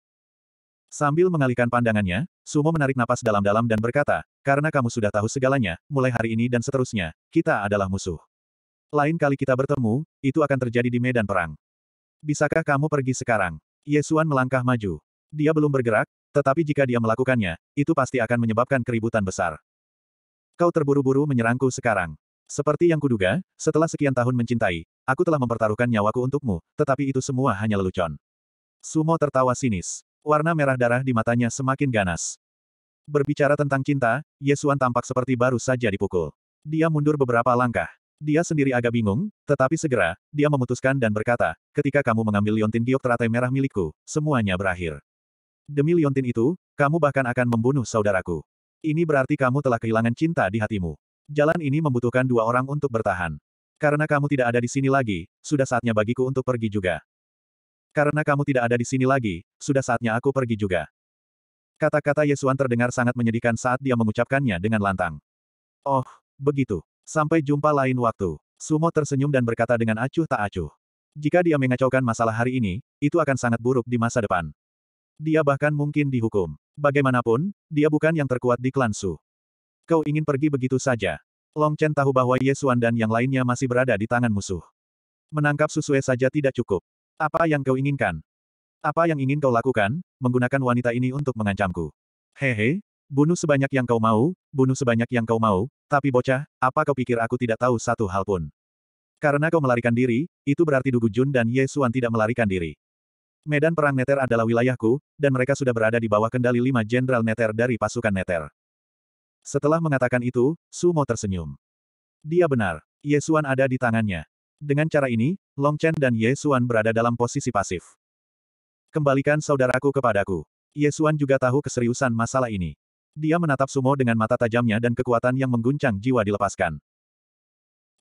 Sambil mengalihkan pandangannya, Sumo menarik napas dalam-dalam dan berkata, karena kamu sudah tahu segalanya, mulai hari ini dan seterusnya, kita adalah musuh. Lain kali kita bertemu, itu akan terjadi di medan perang. Bisakah kamu pergi sekarang? Yesuan melangkah maju. Dia belum bergerak, tetapi jika dia melakukannya, itu pasti akan menyebabkan keributan besar. Kau terburu-buru menyerangku sekarang. Seperti yang kuduga, setelah sekian tahun mencintai, aku telah mempertaruhkan nyawaku untukmu, tetapi itu semua hanya lelucon. Sumo tertawa sinis. Warna merah darah di matanya semakin ganas. Berbicara tentang cinta, Yesuan tampak seperti baru saja dipukul. Dia mundur beberapa langkah. Dia sendiri agak bingung, tetapi segera, dia memutuskan dan berkata, ketika kamu mengambil liontin giok teratai merah milikku, semuanya berakhir. Demi liontin itu, kamu bahkan akan membunuh saudaraku. Ini berarti kamu telah kehilangan cinta di hatimu. Jalan ini membutuhkan dua orang untuk bertahan. Karena kamu tidak ada di sini lagi, sudah saatnya bagiku untuk pergi juga. Karena kamu tidak ada di sini lagi, sudah saatnya aku pergi juga. Kata-kata Yesuan terdengar sangat menyedihkan saat dia mengucapkannya dengan lantang. Oh, begitu. Sampai jumpa lain waktu. Sumo tersenyum dan berkata dengan acuh tak acuh. Jika dia mengacaukan masalah hari ini, itu akan sangat buruk di masa depan. Dia bahkan mungkin dihukum. Bagaimanapun, dia bukan yang terkuat di klan Su. Kau ingin pergi begitu saja. Long Chen tahu bahwa Ye Xuan dan yang lainnya masih berada di tangan musuh. Menangkap Susue saja tidak cukup. Apa yang kau inginkan? Apa yang ingin kau lakukan, menggunakan wanita ini untuk mengancamku? Hehe, bunuh sebanyak yang kau mau, bunuh sebanyak yang kau mau, tapi bocah, apa kau pikir aku tidak tahu satu hal pun? Karena kau melarikan diri, itu berarti Dugu Jun dan Ye Xuan tidak melarikan diri. Medan Perang Neter adalah wilayahku, dan mereka sudah berada di bawah kendali lima Jenderal Neter dari pasukan Neter. Setelah mengatakan itu, Sumo tersenyum. Dia benar, Yesuan ada di tangannya. Dengan cara ini, Long Chen dan Yesuan berada dalam posisi pasif. Kembalikan saudaraku kepadaku. Yesuan juga tahu keseriusan masalah ini. Dia menatap Sumo dengan mata tajamnya dan kekuatan yang mengguncang jiwa dilepaskan.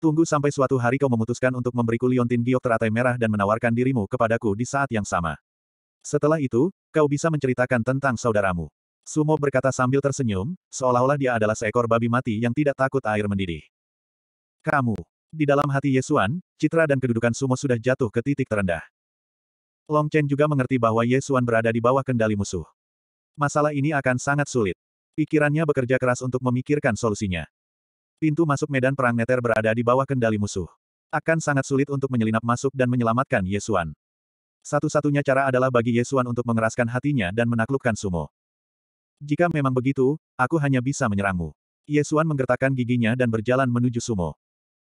Tunggu sampai suatu hari kau memutuskan untuk memberiku liontin giok teratai merah dan menawarkan dirimu kepadaku di saat yang sama. Setelah itu, kau bisa menceritakan tentang saudaramu. Sumo berkata sambil tersenyum, seolah-olah dia adalah seekor babi mati yang tidak takut air mendidih. Kamu. Di dalam hati Yesuan, citra dan kedudukan Sumo sudah jatuh ke titik terendah. Long Chen juga mengerti bahwa Yesuan berada di bawah kendali musuh. Masalah ini akan sangat sulit. Pikirannya bekerja keras untuk memikirkan solusinya. Pintu masuk medan perang Neter berada di bawah kendali musuh. Akan sangat sulit untuk menyelinap masuk dan menyelamatkan Yesuan. Satu-satunya cara adalah bagi Yesuan untuk mengeraskan hatinya dan menaklukkan Sumo. Jika memang begitu, aku hanya bisa menyerangmu. Yesuan menggertakkan giginya dan berjalan menuju Sumo.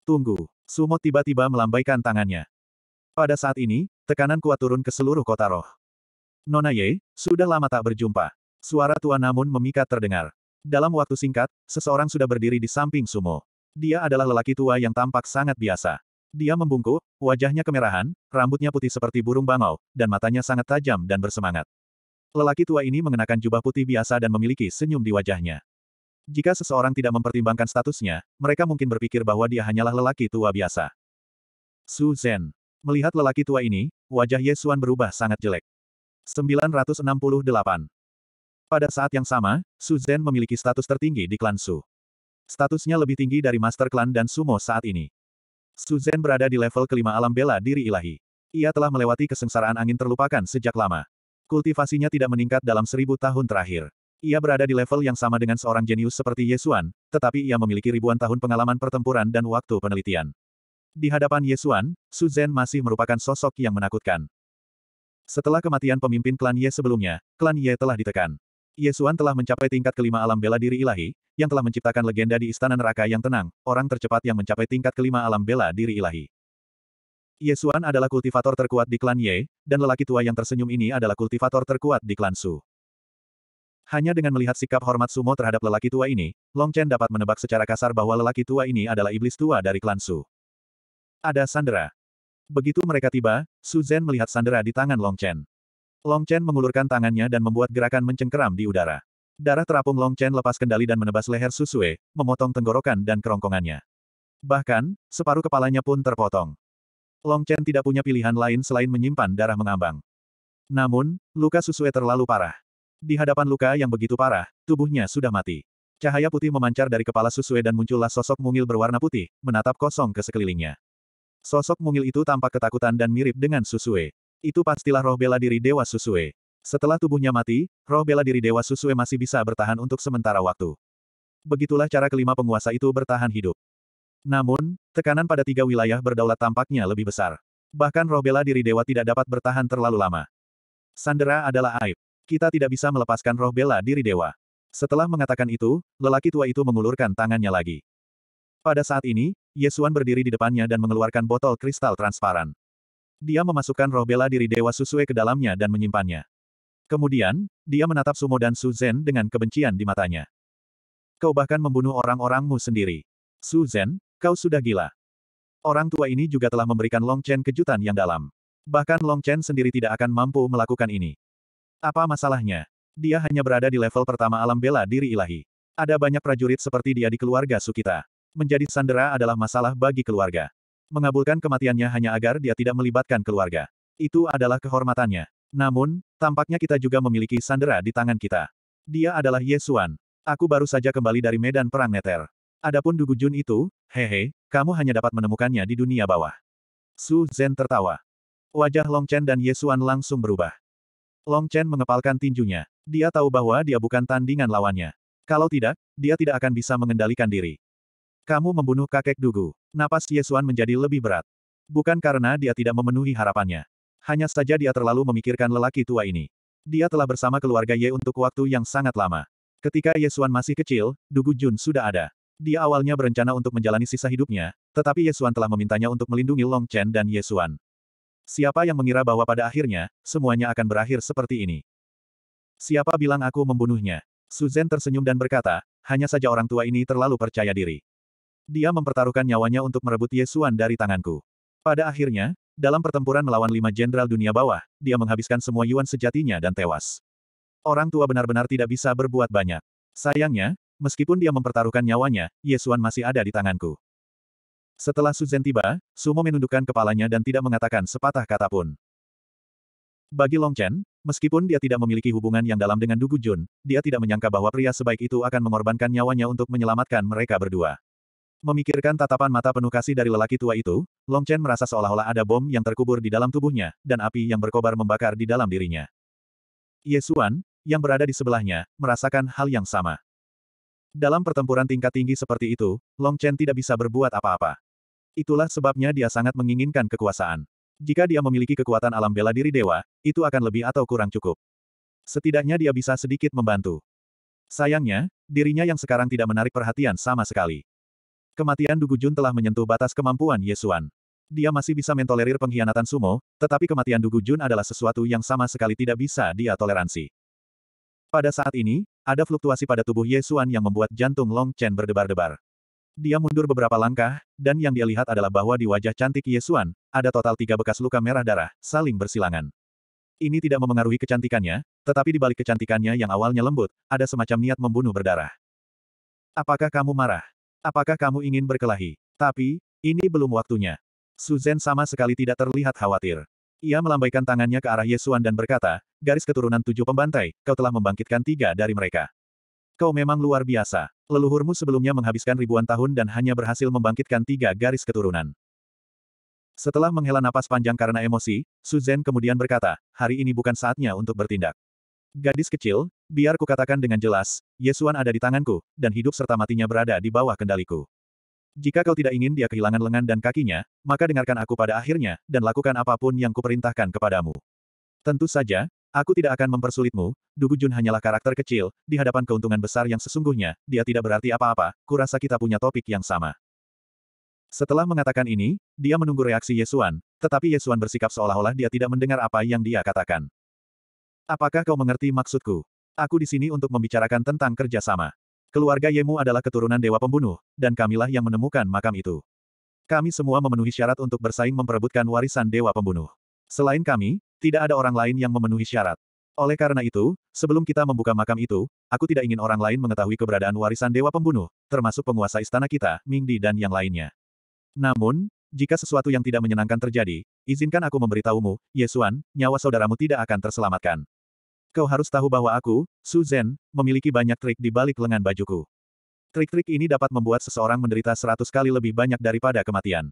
Tunggu. Sumo tiba-tiba melambaikan tangannya. Pada saat ini, tekanan kuat turun ke seluruh kota roh. Nona Ye, sudah lama tak berjumpa. Suara tua namun memikat terdengar. Dalam waktu singkat, seseorang sudah berdiri di samping Sumo. Dia adalah lelaki tua yang tampak sangat biasa. Dia membungkuk, wajahnya kemerahan, rambutnya putih seperti burung bangau, dan matanya sangat tajam dan bersemangat. Lelaki tua ini mengenakan jubah putih biasa dan memiliki senyum di wajahnya. Jika seseorang tidak mempertimbangkan statusnya, mereka mungkin berpikir bahwa dia hanyalah lelaki tua biasa. Su Zhen. Melihat lelaki tua ini, wajah Yesuan berubah sangat jelek. 968. Pada saat yang sama, Su Zhen memiliki status tertinggi di klan Su. Statusnya lebih tinggi dari Master Klan dan Sumo saat ini. Su Zhen berada di level kelima alam bela diri ilahi. Ia telah melewati kesengsaraan angin terlupakan sejak lama. Kultivasinya tidak meningkat dalam seribu tahun terakhir. Ia berada di level yang sama dengan seorang jenius seperti Yesuan, tetapi ia memiliki ribuan tahun pengalaman pertempuran dan waktu penelitian. Di hadapan Yesuan, Suzen masih merupakan sosok yang menakutkan. Setelah kematian pemimpin klan Ye sebelumnya, klan Ye telah ditekan. Yesuan telah mencapai tingkat kelima alam bela diri ilahi, yang telah menciptakan legenda di istana neraka yang tenang, orang tercepat yang mencapai tingkat kelima alam bela diri ilahi. Yesuan adalah kultivator terkuat di klan Ye, dan lelaki tua yang tersenyum ini adalah kultivator terkuat di klan Su. Hanya dengan melihat sikap hormat Sumo terhadap lelaki tua ini, Long Chen dapat menebak secara kasar bahwa lelaki tua ini adalah iblis tua dari klan Su. Ada Sandra. Begitu mereka tiba, Su Zhen melihat Sandra di tangan Long Chen. Long Chen mengulurkan tangannya dan membuat gerakan mencengkeram di udara. Darah terapung Long Chen lepas kendali dan menebas leher Su Susue, memotong tenggorokan dan kerongkongannya. Bahkan, separuh kepalanya pun terpotong. Long Chen tidak punya pilihan lain selain menyimpan darah mengambang. Namun, luka Susue terlalu parah. Di hadapan luka yang begitu parah, tubuhnya sudah mati. Cahaya putih memancar dari kepala Susue dan muncullah sosok mungil berwarna putih, menatap kosong ke sekelilingnya. Sosok mungil itu tampak ketakutan dan mirip dengan Susue. Itu pastilah roh bela diri Dewa Susue. Setelah tubuhnya mati, roh bela diri Dewa Susue masih bisa bertahan untuk sementara waktu. Begitulah cara kelima penguasa itu bertahan hidup. Namun, tekanan pada tiga wilayah berdaulat tampaknya lebih besar. Bahkan roh bela diri dewa tidak dapat bertahan terlalu lama. Sandera adalah aib. Kita tidak bisa melepaskan roh bela diri dewa. Setelah mengatakan itu, lelaki tua itu mengulurkan tangannya lagi. Pada saat ini, Yesuan berdiri di depannya dan mengeluarkan botol kristal transparan. Dia memasukkan roh bela diri dewa Susue ke dalamnya dan menyimpannya. Kemudian, dia menatap Sumo dan Suzen dengan kebencian di matanya. Kau bahkan membunuh orang-orangmu sendiri. Suzen, Kau sudah gila. Orang tua ini juga telah memberikan Long Chen kejutan yang dalam. Bahkan Long Chen sendiri tidak akan mampu melakukan ini. Apa masalahnya? Dia hanya berada di level pertama alam bela diri ilahi. Ada banyak prajurit seperti dia di keluarga Sukita. Menjadi sandera adalah masalah bagi keluarga. Mengabulkan kematiannya hanya agar dia tidak melibatkan keluarga. Itu adalah kehormatannya. Namun, tampaknya kita juga memiliki sandera di tangan kita. Dia adalah Yesuan. Aku baru saja kembali dari medan perang Neter. Adapun Dugu Jun itu, hehe, kamu hanya dapat menemukannya di dunia bawah. Su Zhen tertawa. Wajah Long Chen dan Yesuan langsung berubah. Long Chen mengepalkan tinjunya. Dia tahu bahwa dia bukan tandingan lawannya. Kalau tidak, dia tidak akan bisa mengendalikan diri. Kamu membunuh kakek Dugu. Napas Yesuan menjadi lebih berat. Bukan karena dia tidak memenuhi harapannya. Hanya saja dia terlalu memikirkan lelaki tua ini. Dia telah bersama keluarga Ye untuk waktu yang sangat lama. Ketika Yesuan masih kecil, Dugu Jun sudah ada. Dia awalnya berencana untuk menjalani sisa hidupnya, tetapi Yesuan telah memintanya untuk melindungi Long Chen dan Yesuan. Siapa yang mengira bahwa pada akhirnya, semuanya akan berakhir seperti ini? Siapa bilang aku membunuhnya? Suzen tersenyum dan berkata, hanya saja orang tua ini terlalu percaya diri. Dia mempertaruhkan nyawanya untuk merebut Yesuan dari tanganku. Pada akhirnya, dalam pertempuran melawan lima jenderal dunia bawah, dia menghabiskan semua Yuan sejatinya dan tewas. Orang tua benar-benar tidak bisa berbuat banyak. Sayangnya, Meskipun dia mempertaruhkan nyawanya, Yesuan masih ada di tanganku. Setelah Suzan tiba, Sumo menundukkan kepalanya dan tidak mengatakan sepatah kata pun. Bagi Long Chen, meskipun dia tidak memiliki hubungan yang dalam dengan Dugu Jun, dia tidak menyangka bahwa pria sebaik itu akan mengorbankan nyawanya untuk menyelamatkan mereka berdua. Memikirkan tatapan mata penuh kasih dari lelaki tua itu, Long Chen merasa seolah-olah ada bom yang terkubur di dalam tubuhnya, dan api yang berkobar membakar di dalam dirinya. Yesuan, yang berada di sebelahnya, merasakan hal yang sama. Dalam pertempuran tingkat tinggi seperti itu, Long Chen tidak bisa berbuat apa-apa. Itulah sebabnya dia sangat menginginkan kekuasaan. Jika dia memiliki kekuatan alam bela diri dewa, itu akan lebih atau kurang cukup. Setidaknya dia bisa sedikit membantu. Sayangnya, dirinya yang sekarang tidak menarik perhatian sama sekali. Kematian Dugu Jun telah menyentuh batas kemampuan Yesuan. Dia masih bisa mentolerir pengkhianatan sumo, tetapi kematian Dugu Jun adalah sesuatu yang sama sekali tidak bisa dia toleransi. Pada saat ini, ada fluktuasi pada tubuh Yesuan yang membuat jantung Long Chen berdebar-debar. Dia mundur beberapa langkah, dan yang dia lihat adalah bahwa di wajah cantik Yesuan, ada total tiga bekas luka merah darah, saling bersilangan. Ini tidak memengaruhi kecantikannya, tetapi di balik kecantikannya yang awalnya lembut, ada semacam niat membunuh berdarah. Apakah kamu marah? Apakah kamu ingin berkelahi? Tapi, ini belum waktunya. Suzen sama sekali tidak terlihat khawatir. Ia melambaikan tangannya ke arah Yesuan dan berkata, garis keturunan tujuh pembantai, kau telah membangkitkan tiga dari mereka. Kau memang luar biasa. Leluhurmu sebelumnya menghabiskan ribuan tahun dan hanya berhasil membangkitkan tiga garis keturunan. Setelah menghela napas panjang karena emosi, Suzen kemudian berkata, hari ini bukan saatnya untuk bertindak. Gadis kecil, biar ku katakan dengan jelas, Yesuan ada di tanganku, dan hidup serta matinya berada di bawah kendaliku. Jika kau tidak ingin dia kehilangan lengan dan kakinya, maka dengarkan aku pada akhirnya, dan lakukan apapun yang kuperintahkan kepadamu. Tentu saja, Aku tidak akan mempersulitmu, Dugu Jun hanyalah karakter kecil, di hadapan keuntungan besar yang sesungguhnya, dia tidak berarti apa-apa, kurasa kita punya topik yang sama. Setelah mengatakan ini, dia menunggu reaksi Yesuan, tetapi Yesuan bersikap seolah-olah dia tidak mendengar apa yang dia katakan. Apakah kau mengerti maksudku? Aku di sini untuk membicarakan tentang kerjasama. Keluarga Yemu adalah keturunan dewa pembunuh, dan kamilah yang menemukan makam itu. Kami semua memenuhi syarat untuk bersaing memperebutkan warisan dewa pembunuh. Selain kami, tidak ada orang lain yang memenuhi syarat. Oleh karena itu, sebelum kita membuka makam itu, aku tidak ingin orang lain mengetahui keberadaan warisan dewa pembunuh, termasuk penguasa istana kita, Mingdi dan yang lainnya. Namun, jika sesuatu yang tidak menyenangkan terjadi, izinkan aku memberitahumu, Yesuan, nyawa saudaramu tidak akan terselamatkan. Kau harus tahu bahwa aku, Su Zhen, memiliki banyak trik di balik lengan bajuku. Trik-trik ini dapat membuat seseorang menderita seratus kali lebih banyak daripada kematian.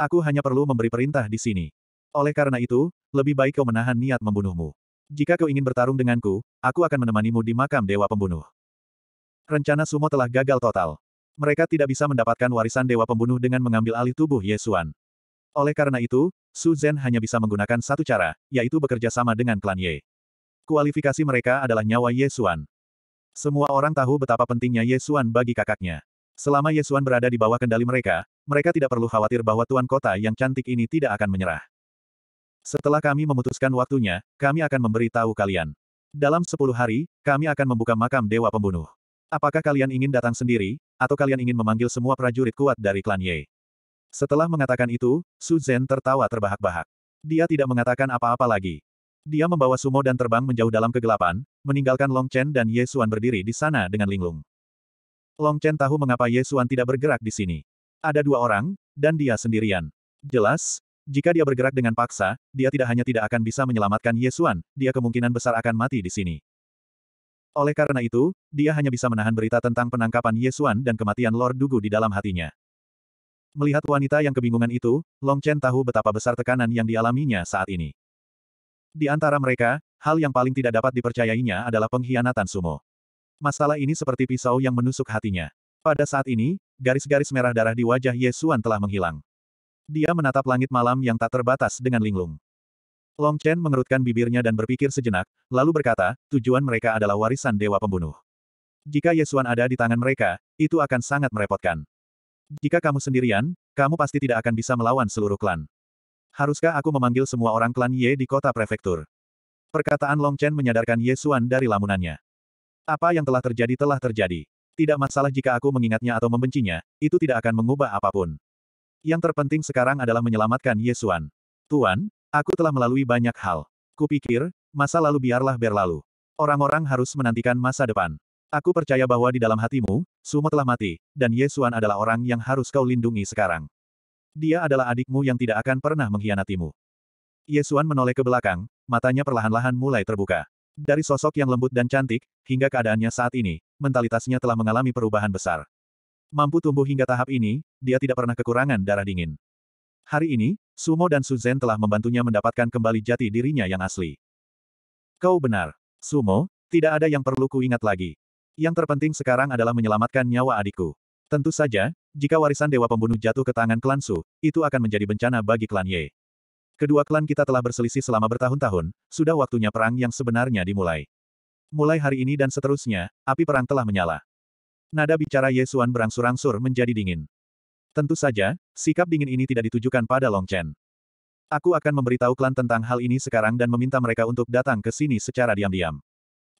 Aku hanya perlu memberi perintah di sini. Oleh karena itu, lebih baik kau menahan niat membunuhmu. Jika kau ingin bertarung denganku, aku akan menemanimu di makam Dewa Pembunuh. Rencana Sumo telah gagal total. Mereka tidak bisa mendapatkan warisan Dewa Pembunuh dengan mengambil alih tubuh Yesuan. Oleh karena itu, Su Zhen hanya bisa menggunakan satu cara, yaitu bekerja sama dengan klan Ye. Kualifikasi mereka adalah nyawa Yesuan. Semua orang tahu betapa pentingnya Yesuan bagi kakaknya. Selama Yesuan berada di bawah kendali mereka, mereka tidak perlu khawatir bahwa Tuan Kota yang cantik ini tidak akan menyerah. Setelah kami memutuskan waktunya, kami akan memberitahu kalian. Dalam sepuluh hari, kami akan membuka makam Dewa Pembunuh. Apakah kalian ingin datang sendiri, atau kalian ingin memanggil semua prajurit kuat dari klan Ye? Setelah mengatakan itu, Su Zhen tertawa terbahak-bahak. Dia tidak mengatakan apa-apa lagi. Dia membawa Sumo dan terbang menjauh dalam kegelapan, meninggalkan Long Chen dan Ye Xuan berdiri di sana dengan linglung. Long Chen tahu mengapa Ye Xuan tidak bergerak di sini. Ada dua orang, dan dia sendirian. Jelas, jika dia bergerak dengan paksa, dia tidak hanya tidak akan bisa menyelamatkan Yesuan, dia kemungkinan besar akan mati di sini. Oleh karena itu, dia hanya bisa menahan berita tentang penangkapan Yesuan dan kematian Lord Dugu di dalam hatinya. Melihat wanita yang kebingungan itu, Long Chen tahu betapa besar tekanan yang dialaminya saat ini. Di antara mereka, hal yang paling tidak dapat dipercayainya adalah pengkhianatan sumo. Masalah ini seperti pisau yang menusuk hatinya. Pada saat ini, garis-garis merah darah di wajah Yesuan telah menghilang. Dia menatap langit malam yang tak terbatas dengan linglung. Long Chen mengerutkan bibirnya dan berpikir sejenak, lalu berkata, tujuan mereka adalah warisan dewa pembunuh. Jika Yesuan ada di tangan mereka, itu akan sangat merepotkan. Jika kamu sendirian, kamu pasti tidak akan bisa melawan seluruh klan. Haruskah aku memanggil semua orang klan Ye di kota prefektur? Perkataan Long Chen menyadarkan Yesuan dari lamunannya. Apa yang telah terjadi telah terjadi. Tidak masalah jika aku mengingatnya atau membencinya, itu tidak akan mengubah apapun. Yang terpenting sekarang adalah menyelamatkan Yesuan. Tuan, aku telah melalui banyak hal. Kupikir, masa lalu biarlah berlalu. Orang-orang harus menantikan masa depan. Aku percaya bahwa di dalam hatimu, Sumo telah mati, dan Yesuan adalah orang yang harus kau lindungi sekarang. Dia adalah adikmu yang tidak akan pernah mengkhianatimu. Yesuan menoleh ke belakang, matanya perlahan-lahan mulai terbuka. Dari sosok yang lembut dan cantik, hingga keadaannya saat ini, mentalitasnya telah mengalami perubahan besar. Mampu tumbuh hingga tahap ini, dia tidak pernah kekurangan darah dingin. Hari ini, Sumo dan Suzen telah membantunya mendapatkan kembali jati dirinya yang asli. Kau benar. Sumo, tidak ada yang perlu kuingat lagi. Yang terpenting sekarang adalah menyelamatkan nyawa adikku. Tentu saja, jika warisan Dewa Pembunuh jatuh ke tangan klan Su, itu akan menjadi bencana bagi klan Ye. Kedua klan kita telah berselisih selama bertahun-tahun, sudah waktunya perang yang sebenarnya dimulai. Mulai hari ini dan seterusnya, api perang telah menyala. Nada bicara Yesuan berangsur-angsur menjadi dingin. Tentu saja, sikap dingin ini tidak ditujukan pada Long Chen. Aku akan memberitahu klan tentang hal ini sekarang dan meminta mereka untuk datang ke sini secara diam-diam.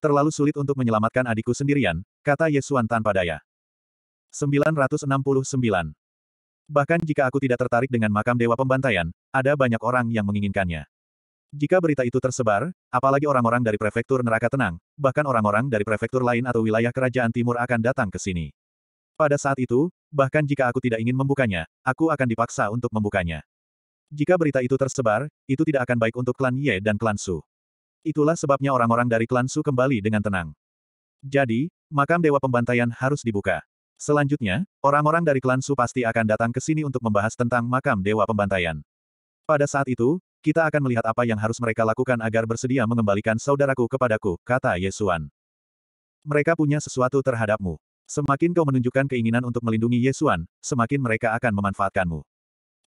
Terlalu sulit untuk menyelamatkan adikku sendirian, kata Yesuan tanpa daya. 969. Bahkan jika aku tidak tertarik dengan makam dewa pembantaian, ada banyak orang yang menginginkannya. Jika berita itu tersebar, apalagi orang-orang dari prefektur neraka tenang, bahkan orang-orang dari prefektur lain atau wilayah kerajaan timur akan datang ke sini. Pada saat itu, bahkan jika aku tidak ingin membukanya, aku akan dipaksa untuk membukanya. Jika berita itu tersebar, itu tidak akan baik untuk klan Ye dan klan Su. Itulah sebabnya orang-orang dari klan Su kembali dengan tenang. Jadi, makam Dewa Pembantaian harus dibuka. Selanjutnya, orang-orang dari klan Su pasti akan datang ke sini untuk membahas tentang makam Dewa Pembantaian. Pada saat itu, kita akan melihat apa yang harus mereka lakukan agar bersedia mengembalikan saudaraku kepadaku, kata Yesuan. Mereka punya sesuatu terhadapmu. Semakin kau menunjukkan keinginan untuk melindungi Yesuan, semakin mereka akan memanfaatkanmu.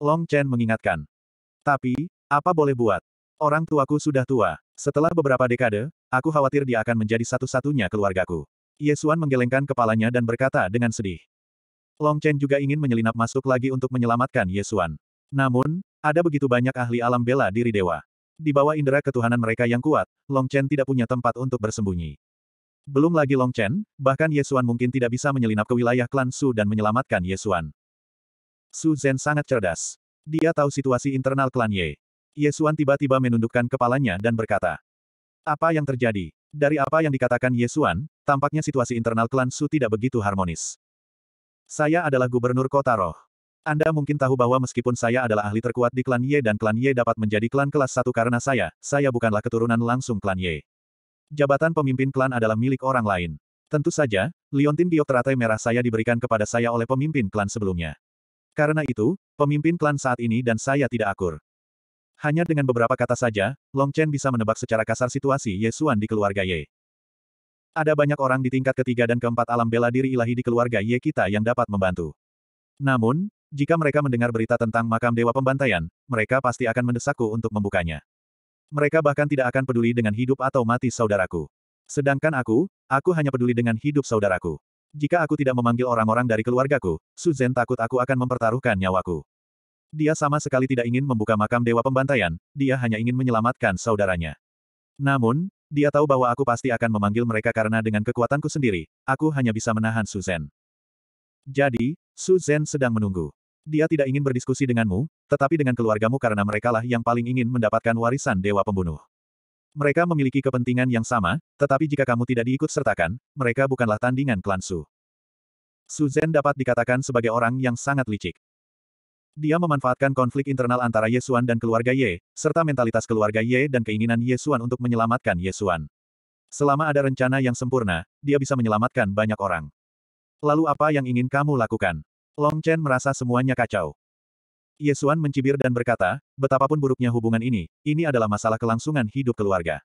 Long Chen mengingatkan. Tapi, apa boleh buat? Orang tuaku sudah tua. Setelah beberapa dekade, aku khawatir dia akan menjadi satu-satunya keluargaku. Yesuan menggelengkan kepalanya dan berkata dengan sedih. Long Chen juga ingin menyelinap masuk lagi untuk menyelamatkan Yesuan. Namun, ada begitu banyak ahli alam bela diri dewa. Di bawah indera ketuhanan mereka yang kuat, Long Chen tidak punya tempat untuk bersembunyi. Belum lagi Long Chen, bahkan Yesuan mungkin tidak bisa menyelinap ke wilayah klan Su dan menyelamatkan Yesuan. Su Zhen sangat cerdas. Dia tahu situasi internal klan Ye. Yesuan tiba-tiba menundukkan kepalanya dan berkata, apa yang terjadi? Dari apa yang dikatakan Yesuan, tampaknya situasi internal klan Su tidak begitu harmonis. Saya adalah gubernur kota roh. Anda mungkin tahu bahwa meskipun saya adalah ahli terkuat di klan Ye dan klan Ye dapat menjadi klan kelas satu karena saya, saya bukanlah keturunan langsung klan Ye. Jabatan pemimpin klan adalah milik orang lain. Tentu saja, liontin giok teratai merah saya diberikan kepada saya oleh pemimpin klan sebelumnya. Karena itu, pemimpin klan saat ini dan saya tidak akur. Hanya dengan beberapa kata saja, Long Chen bisa menebak secara kasar situasi Ye Xuan di keluarga Ye. Ada banyak orang di tingkat ketiga dan keempat alam bela diri ilahi di keluarga Ye kita yang dapat membantu. Namun, jika mereka mendengar berita tentang makam dewa pembantaian, mereka pasti akan mendesakku untuk membukanya. Mereka bahkan tidak akan peduli dengan hidup atau mati saudaraku. Sedangkan aku, aku hanya peduli dengan hidup saudaraku. Jika aku tidak memanggil orang-orang dari keluargaku, Suzen takut aku akan mempertaruhkan nyawaku. Dia sama sekali tidak ingin membuka makam dewa pembantaian, dia hanya ingin menyelamatkan saudaranya. Namun, dia tahu bahwa aku pasti akan memanggil mereka karena dengan kekuatanku sendiri, aku hanya bisa menahan Suzen. Jadi, Su Zhen sedang menunggu. Dia tidak ingin berdiskusi denganmu, tetapi dengan keluargamu karena merekalah yang paling ingin mendapatkan warisan Dewa Pembunuh. Mereka memiliki kepentingan yang sama, tetapi jika kamu tidak diikut sertakan, mereka bukanlah tandingan klan Su. Su Zhen dapat dikatakan sebagai orang yang sangat licik. Dia memanfaatkan konflik internal antara Yesuan dan keluarga Ye, serta mentalitas keluarga Ye dan keinginan Yesuan untuk menyelamatkan Yesuan. Selama ada rencana yang sempurna, dia bisa menyelamatkan banyak orang. Lalu apa yang ingin kamu lakukan? Long Chen merasa semuanya kacau. Yesuan mencibir dan berkata, betapapun buruknya hubungan ini, ini adalah masalah kelangsungan hidup keluarga.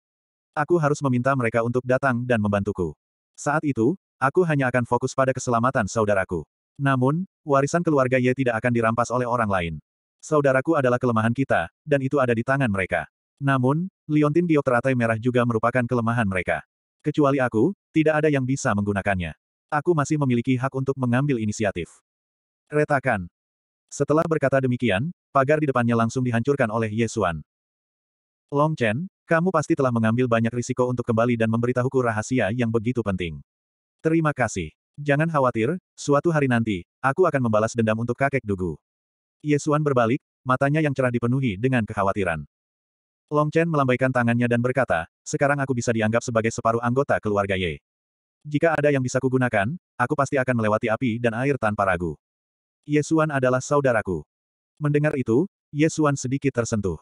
Aku harus meminta mereka untuk datang dan membantuku. Saat itu, aku hanya akan fokus pada keselamatan saudaraku. Namun, warisan keluarga Ye tidak akan dirampas oleh orang lain. Saudaraku adalah kelemahan kita, dan itu ada di tangan mereka. Namun, liontin biok teratai merah juga merupakan kelemahan mereka. Kecuali aku, tidak ada yang bisa menggunakannya. Aku masih memiliki hak untuk mengambil inisiatif. Retakan. Setelah berkata demikian, pagar di depannya langsung dihancurkan oleh Yesuan. Long Chen, kamu pasti telah mengambil banyak risiko untuk kembali dan memberitahuku rahasia yang begitu penting. Terima kasih. Jangan khawatir, suatu hari nanti, aku akan membalas dendam untuk kakek Dugu. Yesuan berbalik, matanya yang cerah dipenuhi dengan kekhawatiran. Long Chen melambaikan tangannya dan berkata, sekarang aku bisa dianggap sebagai separuh anggota keluarga Ye. Jika ada yang bisa kugunakan, aku pasti akan melewati api dan air tanpa ragu. Yesuan adalah saudaraku. Mendengar itu, Yesuan sedikit tersentuh.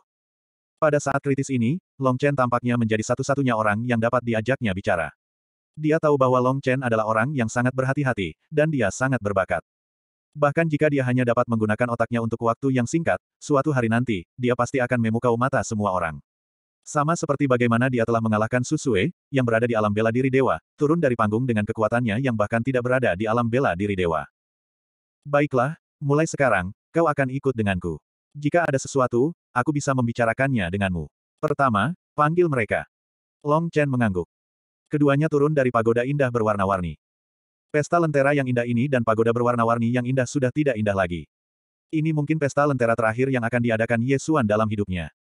Pada saat kritis ini, Long Chen tampaknya menjadi satu-satunya orang yang dapat diajaknya bicara. Dia tahu bahwa Long Chen adalah orang yang sangat berhati-hati, dan dia sangat berbakat. Bahkan jika dia hanya dapat menggunakan otaknya untuk waktu yang singkat, suatu hari nanti, dia pasti akan memukau mata semua orang. Sama seperti bagaimana dia telah mengalahkan Susue, yang berada di alam bela diri dewa, turun dari panggung dengan kekuatannya yang bahkan tidak berada di alam bela diri dewa. Baiklah, mulai sekarang, kau akan ikut denganku. Jika ada sesuatu, aku bisa membicarakannya denganmu. Pertama, panggil mereka. Long Chen mengangguk. Keduanya turun dari pagoda indah berwarna-warni. Pesta lentera yang indah ini dan pagoda berwarna-warni yang indah sudah tidak indah lagi. Ini mungkin pesta lentera terakhir yang akan diadakan Yesuan dalam hidupnya.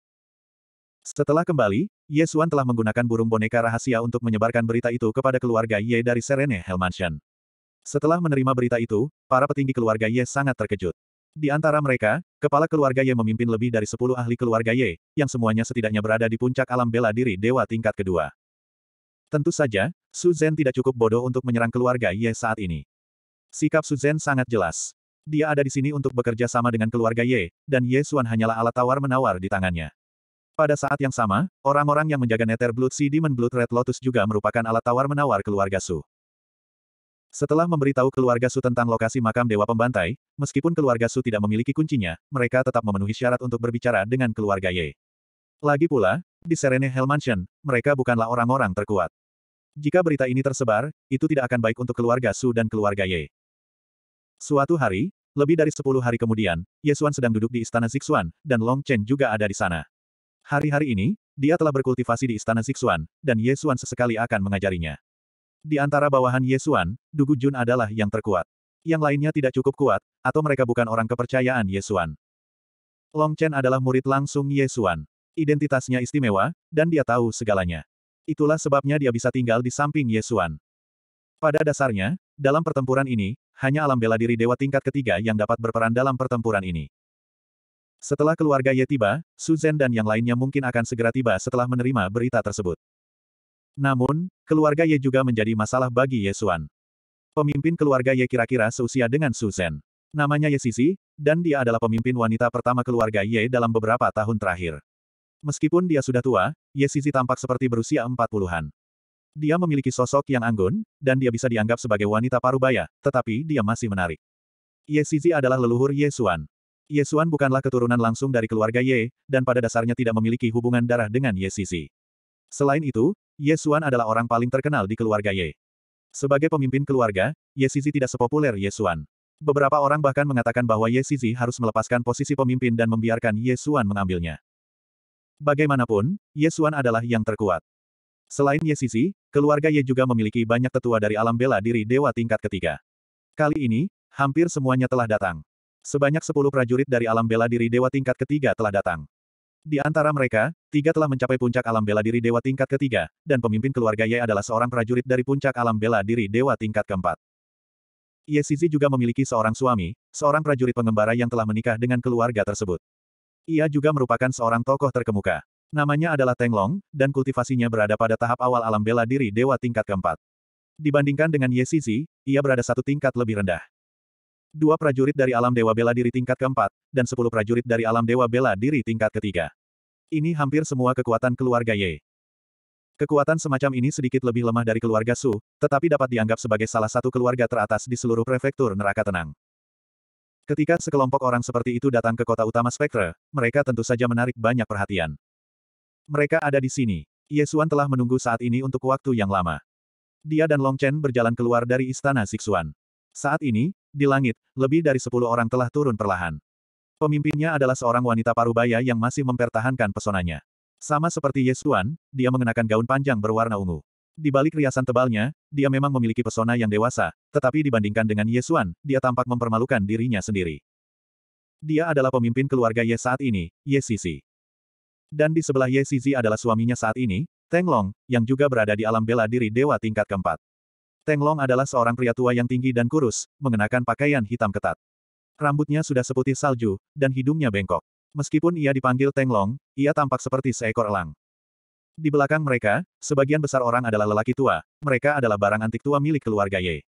Setelah kembali, Ye Xuan telah menggunakan burung boneka rahasia untuk menyebarkan berita itu kepada keluarga Ye dari Serene Hell Mansion. Setelah menerima berita itu, para petinggi keluarga Ye sangat terkejut. Di antara mereka, kepala keluarga Ye memimpin lebih dari 10 ahli keluarga Ye, yang semuanya setidaknya berada di puncak alam bela diri dewa tingkat kedua. Tentu saja, Su Zhen tidak cukup bodoh untuk menyerang keluarga Ye saat ini. Sikap Su Zhen sangat jelas. Dia ada di sini untuk bekerja sama dengan keluarga Ye, dan Ye Xuan hanyalah alat tawar-menawar di tangannya. Pada saat yang sama, orang-orang yang menjaga Nether Blood Sea Demon Blood Red Lotus juga merupakan alat tawar-menawar keluarga Su. Setelah memberitahu keluarga Su tentang lokasi makam Dewa Pembantai, meskipun keluarga Su tidak memiliki kuncinya, mereka tetap memenuhi syarat untuk berbicara dengan keluarga Ye. Lagi pula, di Serene Hell Mansion, mereka bukanlah orang-orang terkuat. Jika berita ini tersebar, itu tidak akan baik untuk keluarga Su dan keluarga Ye. Suatu hari, lebih dari sepuluh hari kemudian, Yesuan sedang duduk di istana Zixuan, dan Long Chen juga ada di sana. Hari-hari ini, dia telah berkultivasi di istana Zixuan, dan Yesuan sesekali akan mengajarinya. Di antara bawahan Yesuan, Dugu Jun adalah yang terkuat. Yang lainnya tidak cukup kuat, atau mereka bukan orang kepercayaan Yesuan. Long Chen adalah murid langsung Yesuan. Identitasnya istimewa, dan dia tahu segalanya. Itulah sebabnya dia bisa tinggal di samping Yesuan. Pada dasarnya, dalam pertempuran ini, hanya alam bela diri dewa tingkat ketiga yang dapat berperan dalam pertempuran ini. Setelah keluarga Ye tiba, Susan dan yang lainnya mungkin akan segera tiba setelah menerima berita tersebut. Namun, keluarga Ye juga menjadi masalah bagi Ye Xuan. Pemimpin keluarga Ye kira-kira seusia dengan Susan. Namanya Ye Sisi, dan dia adalah pemimpin wanita pertama keluarga Ye dalam beberapa tahun terakhir. Meskipun dia sudah tua, Ye Sisi tampak seperti berusia empat puluhan. Dia memiliki sosok yang anggun, dan dia bisa dianggap sebagai wanita parubaya, tetapi dia masih menarik. Ye Sisi adalah leluhur Ye Xuan. Yesuan bukanlah keturunan langsung dari keluarga Ye, dan pada dasarnya tidak memiliki hubungan darah dengan Ye Sisi. Selain itu, Yesuan adalah orang paling terkenal di keluarga Ye. Sebagai pemimpin keluarga, Ye Sisi tidak sepopuler Yesuan. Beberapa orang bahkan mengatakan bahwa Ye Sisi harus melepaskan posisi pemimpin dan membiarkan Yesuan mengambilnya. Bagaimanapun, Yesuan adalah yang terkuat. Selain Ye Sisi, keluarga Ye juga memiliki banyak tetua dari alam bela diri dewa tingkat ketiga. Kali ini, hampir semuanya telah datang. Sebanyak sepuluh prajurit dari alam bela diri dewa tingkat ketiga telah datang. Di antara mereka, tiga telah mencapai puncak alam bela diri dewa tingkat ketiga, dan pemimpin keluarga Ye adalah seorang prajurit dari puncak alam bela diri dewa tingkat keempat. Ye Sizi juga memiliki seorang suami, seorang prajurit pengembara yang telah menikah dengan keluarga tersebut. Ia juga merupakan seorang tokoh terkemuka. Namanya adalah Long, dan kultivasinya berada pada tahap awal alam bela diri dewa tingkat keempat. Dibandingkan dengan Ye Sizi, ia berada satu tingkat lebih rendah. Dua prajurit dari alam Dewa Bela Diri tingkat keempat, dan sepuluh prajurit dari alam Dewa Bela Diri tingkat ketiga. Ini hampir semua kekuatan keluarga Ye. Kekuatan semacam ini sedikit lebih lemah dari keluarga Su, tetapi dapat dianggap sebagai salah satu keluarga teratas di seluruh prefektur neraka tenang. Ketika sekelompok orang seperti itu datang ke kota utama Spektra, mereka tentu saja menarik banyak perhatian. Mereka ada di sini. Yesuan telah menunggu saat ini untuk waktu yang lama. Dia dan Long Chen berjalan keluar dari istana Sixuan. Saat ini, di langit, lebih dari sepuluh orang telah turun perlahan. Pemimpinnya adalah seorang wanita parubaya yang masih mempertahankan pesonanya. Sama seperti Yesuan, dia mengenakan gaun panjang berwarna ungu. Di balik riasan tebalnya, dia memang memiliki pesona yang dewasa, tetapi dibandingkan dengan Yesuan, dia tampak mempermalukan dirinya sendiri. Dia adalah pemimpin keluarga Ye saat ini, Ye Sisi. Dan di sebelah Ye Sisi adalah suaminya saat ini, Teng Long, yang juga berada di alam bela diri dewa tingkat keempat. Tenglong adalah seorang pria tua yang tinggi dan kurus, mengenakan pakaian hitam ketat. Rambutnya sudah seputih salju, dan hidungnya bengkok. Meskipun ia dipanggil Tenglong, ia tampak seperti seekor elang. Di belakang mereka, sebagian besar orang adalah lelaki tua, mereka adalah barang antik tua milik keluarga Ye.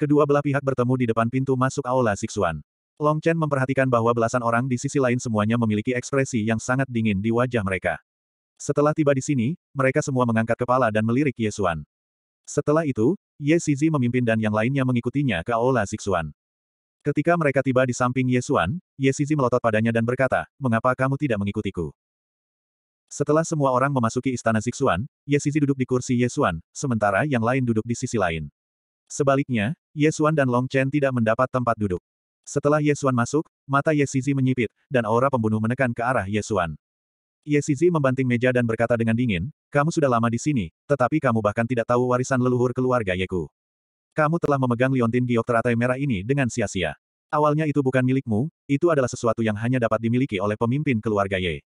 Kedua belah pihak bertemu di depan pintu masuk Aula Siksuan. Long Chen memperhatikan bahwa belasan orang di sisi lain semuanya memiliki ekspresi yang sangat dingin di wajah mereka. Setelah tiba di sini, mereka semua mengangkat kepala dan melirik Yesuan. Setelah itu, Ye Sizi memimpin dan yang lainnya mengikutinya ke Aula Zixuan. Ketika mereka tiba di samping Ye Sizi melotot padanya dan berkata, mengapa kamu tidak mengikutiku? Setelah semua orang memasuki istana Zixuan, Sizi duduk di kursi Yesuan, sementara yang lain duduk di sisi lain. Sebaliknya, Yesuan dan Long Chen tidak mendapat tempat duduk. Setelah Yesuan masuk, mata Ye Sizi menyipit, dan aura pembunuh menekan ke arah Yesuan. Yesizi membanting meja dan berkata dengan dingin, kamu sudah lama di sini, tetapi kamu bahkan tidak tahu warisan leluhur keluarga Yeku. Kamu telah memegang liontin giok teratai merah ini dengan sia-sia. Awalnya itu bukan milikmu, itu adalah sesuatu yang hanya dapat dimiliki oleh pemimpin keluarga Ye.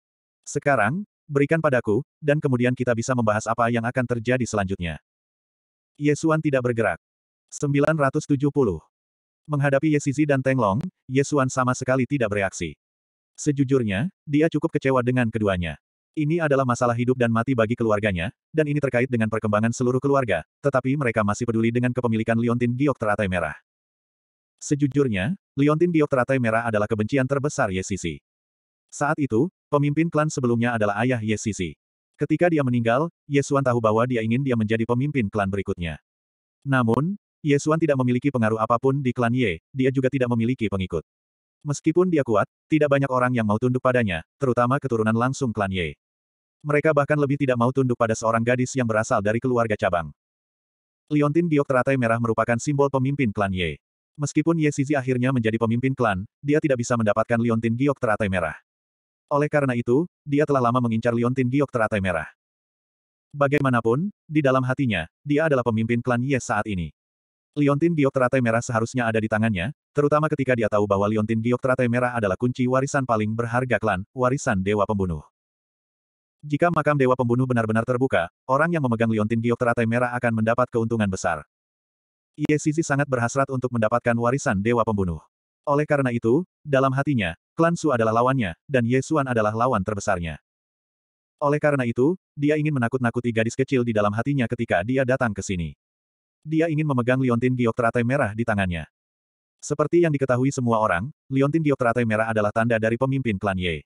Sekarang, berikan padaku, dan kemudian kita bisa membahas apa yang akan terjadi selanjutnya. Yesuan tidak bergerak. 970. Menghadapi Yesizi dan Teng Ye Yesuan sama sekali tidak bereaksi. Sejujurnya, dia cukup kecewa dengan keduanya. Ini adalah masalah hidup dan mati bagi keluarganya, dan ini terkait dengan perkembangan seluruh keluarga, tetapi mereka masih peduli dengan kepemilikan Liontin Giok Teratai Merah. Sejujurnya, Liontin Giok Teratai Merah adalah kebencian terbesar Yesisi. Saat itu, pemimpin klan sebelumnya adalah ayah Yesisi. Ketika dia meninggal, Yesuan tahu bahwa dia ingin dia menjadi pemimpin klan berikutnya. Namun, Yesuan tidak memiliki pengaruh apapun di klan Ye, dia juga tidak memiliki pengikut. Meskipun dia kuat, tidak banyak orang yang mau tunduk padanya, terutama keturunan langsung klan Ye. Mereka bahkan lebih tidak mau tunduk pada seorang gadis yang berasal dari keluarga cabang. Liontin Giok teratai merah merupakan simbol pemimpin klan Ye. Meskipun Ye Sizi akhirnya menjadi pemimpin klan, dia tidak bisa mendapatkan Liontin Giok teratai merah. Oleh karena itu, dia telah lama mengincar Liontin Giok teratai merah. Bagaimanapun, di dalam hatinya, dia adalah pemimpin klan Ye saat ini. Liontin teratai Merah seharusnya ada di tangannya, terutama ketika dia tahu bahwa Liontin teratai Merah adalah kunci warisan paling berharga klan, warisan Dewa Pembunuh. Jika makam Dewa Pembunuh benar-benar terbuka, orang yang memegang Liontin teratai Merah akan mendapat keuntungan besar. Ye Sisi sangat berhasrat untuk mendapatkan warisan Dewa Pembunuh. Oleh karena itu, dalam hatinya, klan Su adalah lawannya, dan Ye Suan adalah lawan terbesarnya. Oleh karena itu, dia ingin menakut-nakuti gadis kecil di dalam hatinya ketika dia datang ke sini dia ingin memegang liontin teratai merah di tangannya. Seperti yang diketahui semua orang, liontin teratai merah adalah tanda dari pemimpin klan Ye.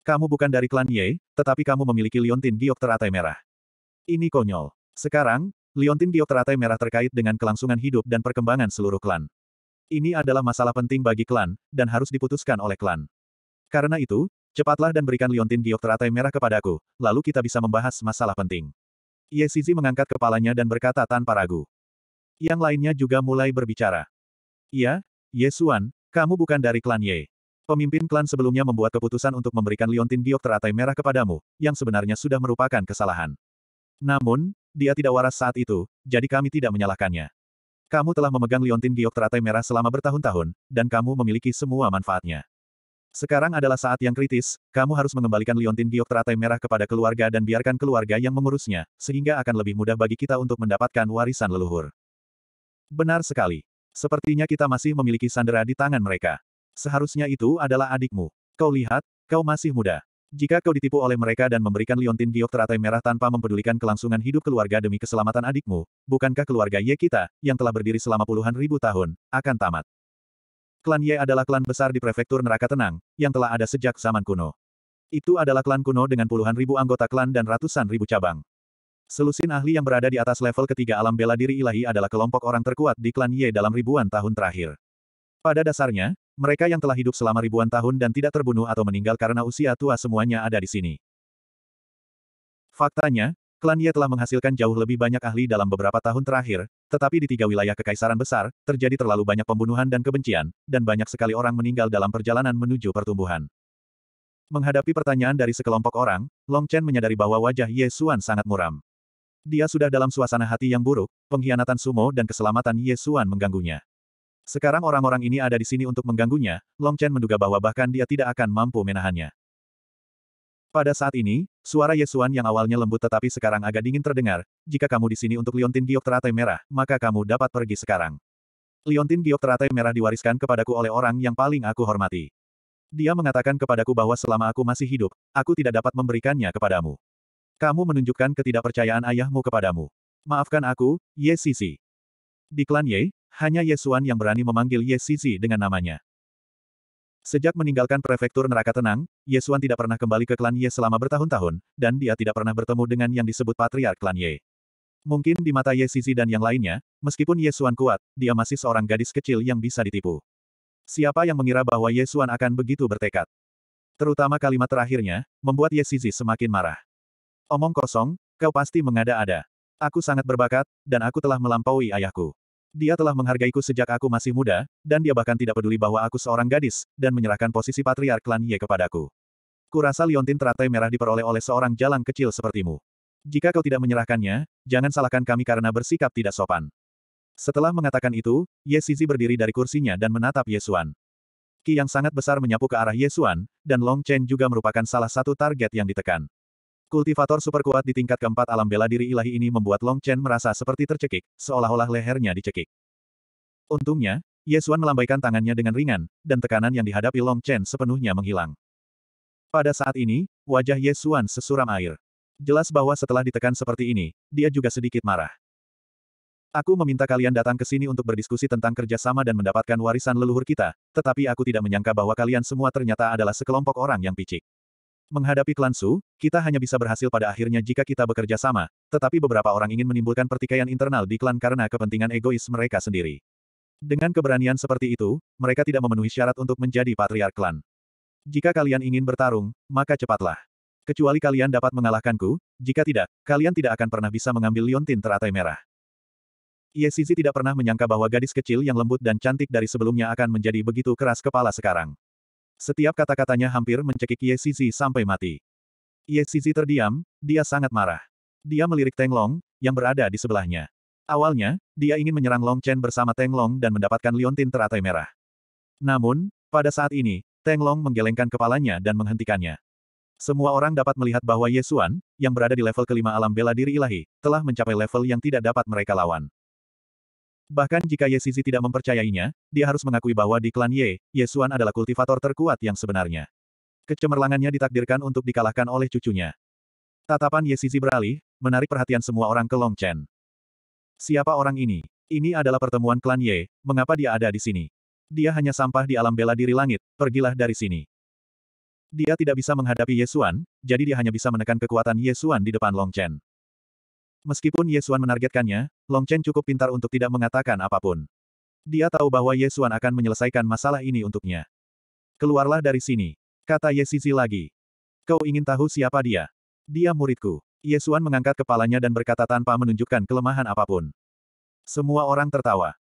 Kamu bukan dari klan Ye, tetapi kamu memiliki liontin teratai merah. Ini konyol. Sekarang, liontin teratai merah terkait dengan kelangsungan hidup dan perkembangan seluruh klan. Ini adalah masalah penting bagi klan, dan harus diputuskan oleh klan. Karena itu, Cepatlah dan berikan liontin teratai merah kepadaku, lalu kita bisa membahas masalah penting. Ye Sizi mengangkat kepalanya dan berkata tanpa ragu. Yang lainnya juga mulai berbicara. Iya, Yesuan, kamu bukan dari klan Ye. Pemimpin klan sebelumnya membuat keputusan untuk memberikan liontin giok teratai merah kepadamu, yang sebenarnya sudah merupakan kesalahan. Namun, dia tidak waras saat itu, jadi kami tidak menyalahkannya. Kamu telah memegang liontin giok teratai merah selama bertahun-tahun, dan kamu memiliki semua manfaatnya. Sekarang adalah saat yang kritis, kamu harus mengembalikan liontin giok teratai merah kepada keluarga dan biarkan keluarga yang mengurusnya, sehingga akan lebih mudah bagi kita untuk mendapatkan warisan leluhur. Benar sekali. Sepertinya kita masih memiliki sandera di tangan mereka. Seharusnya itu adalah adikmu. Kau lihat, kau masih muda. Jika kau ditipu oleh mereka dan memberikan liontin giok teratai merah tanpa mempedulikan kelangsungan hidup keluarga demi keselamatan adikmu, bukankah keluarga Ye kita, yang telah berdiri selama puluhan ribu tahun, akan tamat? Klan Ye adalah klan besar di prefektur neraka tenang, yang telah ada sejak zaman kuno. Itu adalah klan kuno dengan puluhan ribu anggota klan dan ratusan ribu cabang. Selusin ahli yang berada di atas level ketiga alam bela diri ilahi adalah kelompok orang terkuat di klan Ye dalam ribuan tahun terakhir. Pada dasarnya, mereka yang telah hidup selama ribuan tahun dan tidak terbunuh atau meninggal karena usia tua semuanya ada di sini. Faktanya, klan Ye telah menghasilkan jauh lebih banyak ahli dalam beberapa tahun terakhir, tetapi di tiga wilayah kekaisaran besar, terjadi terlalu banyak pembunuhan dan kebencian, dan banyak sekali orang meninggal dalam perjalanan menuju pertumbuhan. Menghadapi pertanyaan dari sekelompok orang, Long Chen menyadari bahwa wajah Ye Xuan sangat muram. Dia sudah dalam suasana hati yang buruk, pengkhianatan Sumo dan keselamatan Yesuan mengganggunya. Sekarang orang-orang ini ada di sini untuk mengganggunya, Long Chen menduga bahwa bahkan dia tidak akan mampu menahannya. Pada saat ini, suara Yesuan yang awalnya lembut tetapi sekarang agak dingin terdengar, jika kamu di sini untuk Liontin Giok Teratai Merah, maka kamu dapat pergi sekarang. Liontin Giok Teratai Merah diwariskan kepadaku oleh orang yang paling aku hormati. Dia mengatakan kepadaku bahwa selama aku masih hidup, aku tidak dapat memberikannya kepadamu. Kamu menunjukkan ketidakpercayaan ayahmu kepadamu. Maafkan aku, Ye Sisi. Di klan Ye, hanya Ye Xuan yang berani memanggil Ye Sisi dengan namanya. Sejak meninggalkan prefektur neraka tenang, Ye Xuan tidak pernah kembali ke klan Ye selama bertahun-tahun, dan dia tidak pernah bertemu dengan yang disebut patriark klan Ye. Mungkin di mata Ye Sisi dan yang lainnya, meskipun Ye Xuan kuat, dia masih seorang gadis kecil yang bisa ditipu. Siapa yang mengira bahwa Ye Xuan akan begitu bertekad? Terutama kalimat terakhirnya, membuat Ye Sisi semakin marah. Omong kosong, kau pasti mengada-ada. Aku sangat berbakat, dan aku telah melampaui ayahku. Dia telah menghargaiku sejak aku masih muda, dan dia bahkan tidak peduli bahwa aku seorang gadis, dan menyerahkan posisi patriark klan Ye kepadaku. Kurasa liontin teratai merah diperoleh oleh seorang jalang kecil sepertimu. Jika kau tidak menyerahkannya, jangan salahkan kami karena bersikap tidak sopan. Setelah mengatakan itu, Ye Sizi berdiri dari kursinya dan menatap Yesuan. Ki yang sangat besar menyapu ke arah Yesuan, dan Long Chen juga merupakan salah satu target yang ditekan. Kultivator super kuat di tingkat keempat alam bela diri ilahi ini membuat Long Chen merasa seperti tercekik, seolah-olah lehernya dicekik. Untungnya, Yesuan melambaikan tangannya dengan ringan, dan tekanan yang dihadapi Long Chen sepenuhnya menghilang. Pada saat ini, wajah Yesuan sesuram air. Jelas bahwa setelah ditekan seperti ini, dia juga sedikit marah. Aku meminta kalian datang ke sini untuk berdiskusi tentang kerjasama dan mendapatkan warisan leluhur kita, tetapi aku tidak menyangka bahwa kalian semua ternyata adalah sekelompok orang yang picik. Menghadapi klan Su, kita hanya bisa berhasil pada akhirnya jika kita bekerja sama, tetapi beberapa orang ingin menimbulkan pertikaian internal di klan karena kepentingan egois mereka sendiri. Dengan keberanian seperti itu, mereka tidak memenuhi syarat untuk menjadi patriark klan. Jika kalian ingin bertarung, maka cepatlah. Kecuali kalian dapat mengalahkanku, jika tidak, kalian tidak akan pernah bisa mengambil liontin teratai merah. Sisi tidak pernah menyangka bahwa gadis kecil yang lembut dan cantik dari sebelumnya akan menjadi begitu keras kepala sekarang. Setiap kata-katanya hampir mencekik Ye Sisi sampai mati. Ye Sisi terdiam, dia sangat marah. Dia melirik Teng Long, yang berada di sebelahnya. Awalnya, dia ingin menyerang Long Chen bersama Teng Long dan mendapatkan liontin teratai merah. Namun, pada saat ini, Teng Long menggelengkan kepalanya dan menghentikannya. Semua orang dapat melihat bahwa Yesuan, yang berada di level kelima alam bela diri ilahi, telah mencapai level yang tidak dapat mereka lawan. Bahkan jika Ye Sizi tidak mempercayainya, dia harus mengakui bahwa di klan Ye, Ye Xuan adalah kultivator terkuat yang sebenarnya. Kecemerlangannya ditakdirkan untuk dikalahkan oleh cucunya. Tatapan Ye Sizi beralih, menarik perhatian semua orang ke Long Chen. Siapa orang ini? Ini adalah pertemuan klan Ye, mengapa dia ada di sini? Dia hanya sampah di alam bela diri langit, pergilah dari sini. Dia tidak bisa menghadapi Ye Xuan, jadi dia hanya bisa menekan kekuatan Ye Xuan di depan Long Chen. Meskipun Yesuan menargetkannya, Long Chen cukup pintar untuk tidak mengatakan apapun. Dia tahu bahwa Yesuan akan menyelesaikan masalah ini untuknya. Keluarlah dari sini. Kata Yesizi lagi. Kau ingin tahu siapa dia? Dia muridku. Yesuan mengangkat kepalanya dan berkata tanpa menunjukkan kelemahan apapun. Semua orang tertawa.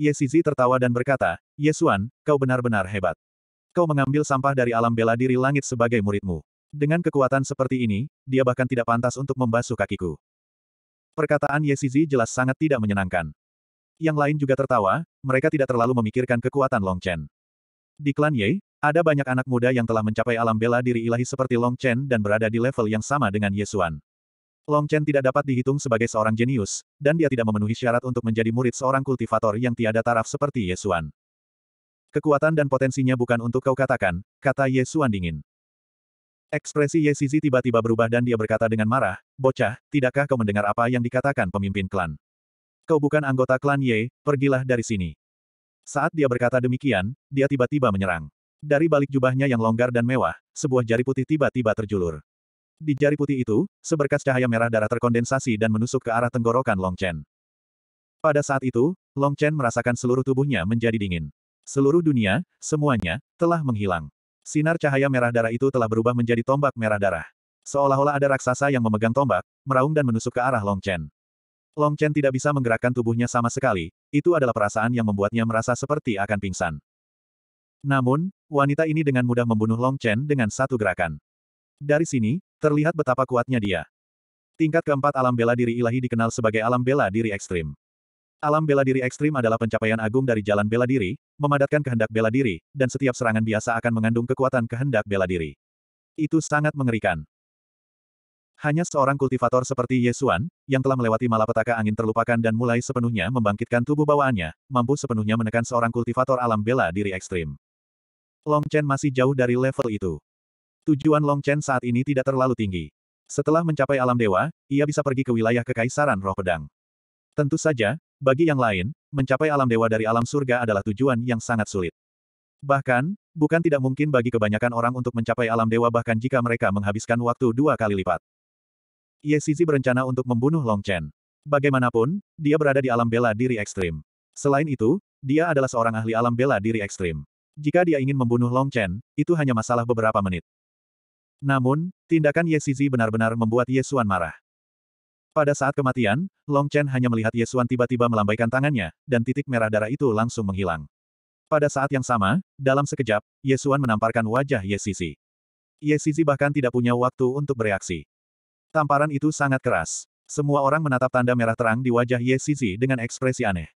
Yesizi tertawa dan berkata, Yesuan, kau benar-benar hebat. Kau mengambil sampah dari alam bela diri langit sebagai muridmu. Dengan kekuatan seperti ini, dia bahkan tidak pantas untuk membasuh kakiku. Perkataan Sizi jelas sangat tidak menyenangkan. Yang lain juga tertawa, mereka tidak terlalu memikirkan kekuatan Long Chen. Di klan Ye, ada banyak anak muda yang telah mencapai alam bela diri ilahi seperti Long Chen dan berada di level yang sama dengan Ye Yesuan. Long Chen tidak dapat dihitung sebagai seorang jenius, dan dia tidak memenuhi syarat untuk menjadi murid seorang kultivator yang tiada taraf seperti Ye Yesuan. Kekuatan dan potensinya bukan untuk kau katakan, kata Ye Yesuan dingin. Ekspresi Ye Sisi tiba-tiba berubah dan dia berkata dengan marah, Bocah, tidakkah kau mendengar apa yang dikatakan pemimpin klan? Kau bukan anggota klan Ye, pergilah dari sini. Saat dia berkata demikian, dia tiba-tiba menyerang. Dari balik jubahnya yang longgar dan mewah, sebuah jari putih tiba-tiba terjulur. Di jari putih itu, seberkas cahaya merah darah terkondensasi dan menusuk ke arah tenggorokan Long Chen. Pada saat itu, Long Chen merasakan seluruh tubuhnya menjadi dingin. Seluruh dunia, semuanya, telah menghilang. Sinar cahaya merah darah itu telah berubah menjadi tombak merah darah. Seolah-olah ada raksasa yang memegang tombak, meraung dan menusuk ke arah Long Chen. Long Chen tidak bisa menggerakkan tubuhnya sama sekali, itu adalah perasaan yang membuatnya merasa seperti akan pingsan. Namun, wanita ini dengan mudah membunuh Long Chen dengan satu gerakan. Dari sini, terlihat betapa kuatnya dia. Tingkat keempat alam bela diri ilahi dikenal sebagai alam bela diri ekstrim. Alam bela diri ekstrim adalah pencapaian agung dari jalan bela diri, memadatkan kehendak bela diri, dan setiap serangan biasa akan mengandung kekuatan kehendak bela diri. Itu sangat mengerikan. Hanya seorang kultivator seperti Yesuan, yang telah melewati malapetaka angin terlupakan dan mulai sepenuhnya membangkitkan tubuh bawaannya, mampu sepenuhnya menekan seorang kultivator alam bela diri ekstrim. Long Chen masih jauh dari level itu. Tujuan Long Chen saat ini tidak terlalu tinggi. Setelah mencapai alam dewa, ia bisa pergi ke wilayah kekaisaran roh pedang. Tentu saja, bagi yang lain, mencapai alam dewa dari alam surga adalah tujuan yang sangat sulit. Bahkan, bukan tidak mungkin bagi kebanyakan orang untuk mencapai alam dewa bahkan jika mereka menghabiskan waktu dua kali lipat. Ye Sisi berencana untuk membunuh Long Chen. Bagaimanapun, dia berada di alam bela diri ekstrim. Selain itu, dia adalah seorang ahli alam bela diri ekstrim. Jika dia ingin membunuh Long Chen, itu hanya masalah beberapa menit. Namun, tindakan Ye Sisi benar-benar membuat Ye Xuan marah. Pada saat kematian, Long Chen hanya melihat Yesuan tiba-tiba melambaikan tangannya, dan titik merah darah itu langsung menghilang. Pada saat yang sama, dalam sekejap, Yesuan menamparkan wajah Yesisi. Yesisi bahkan tidak punya waktu untuk bereaksi. Tamparan itu sangat keras. Semua orang menatap tanda merah terang di wajah Yesisi dengan ekspresi aneh.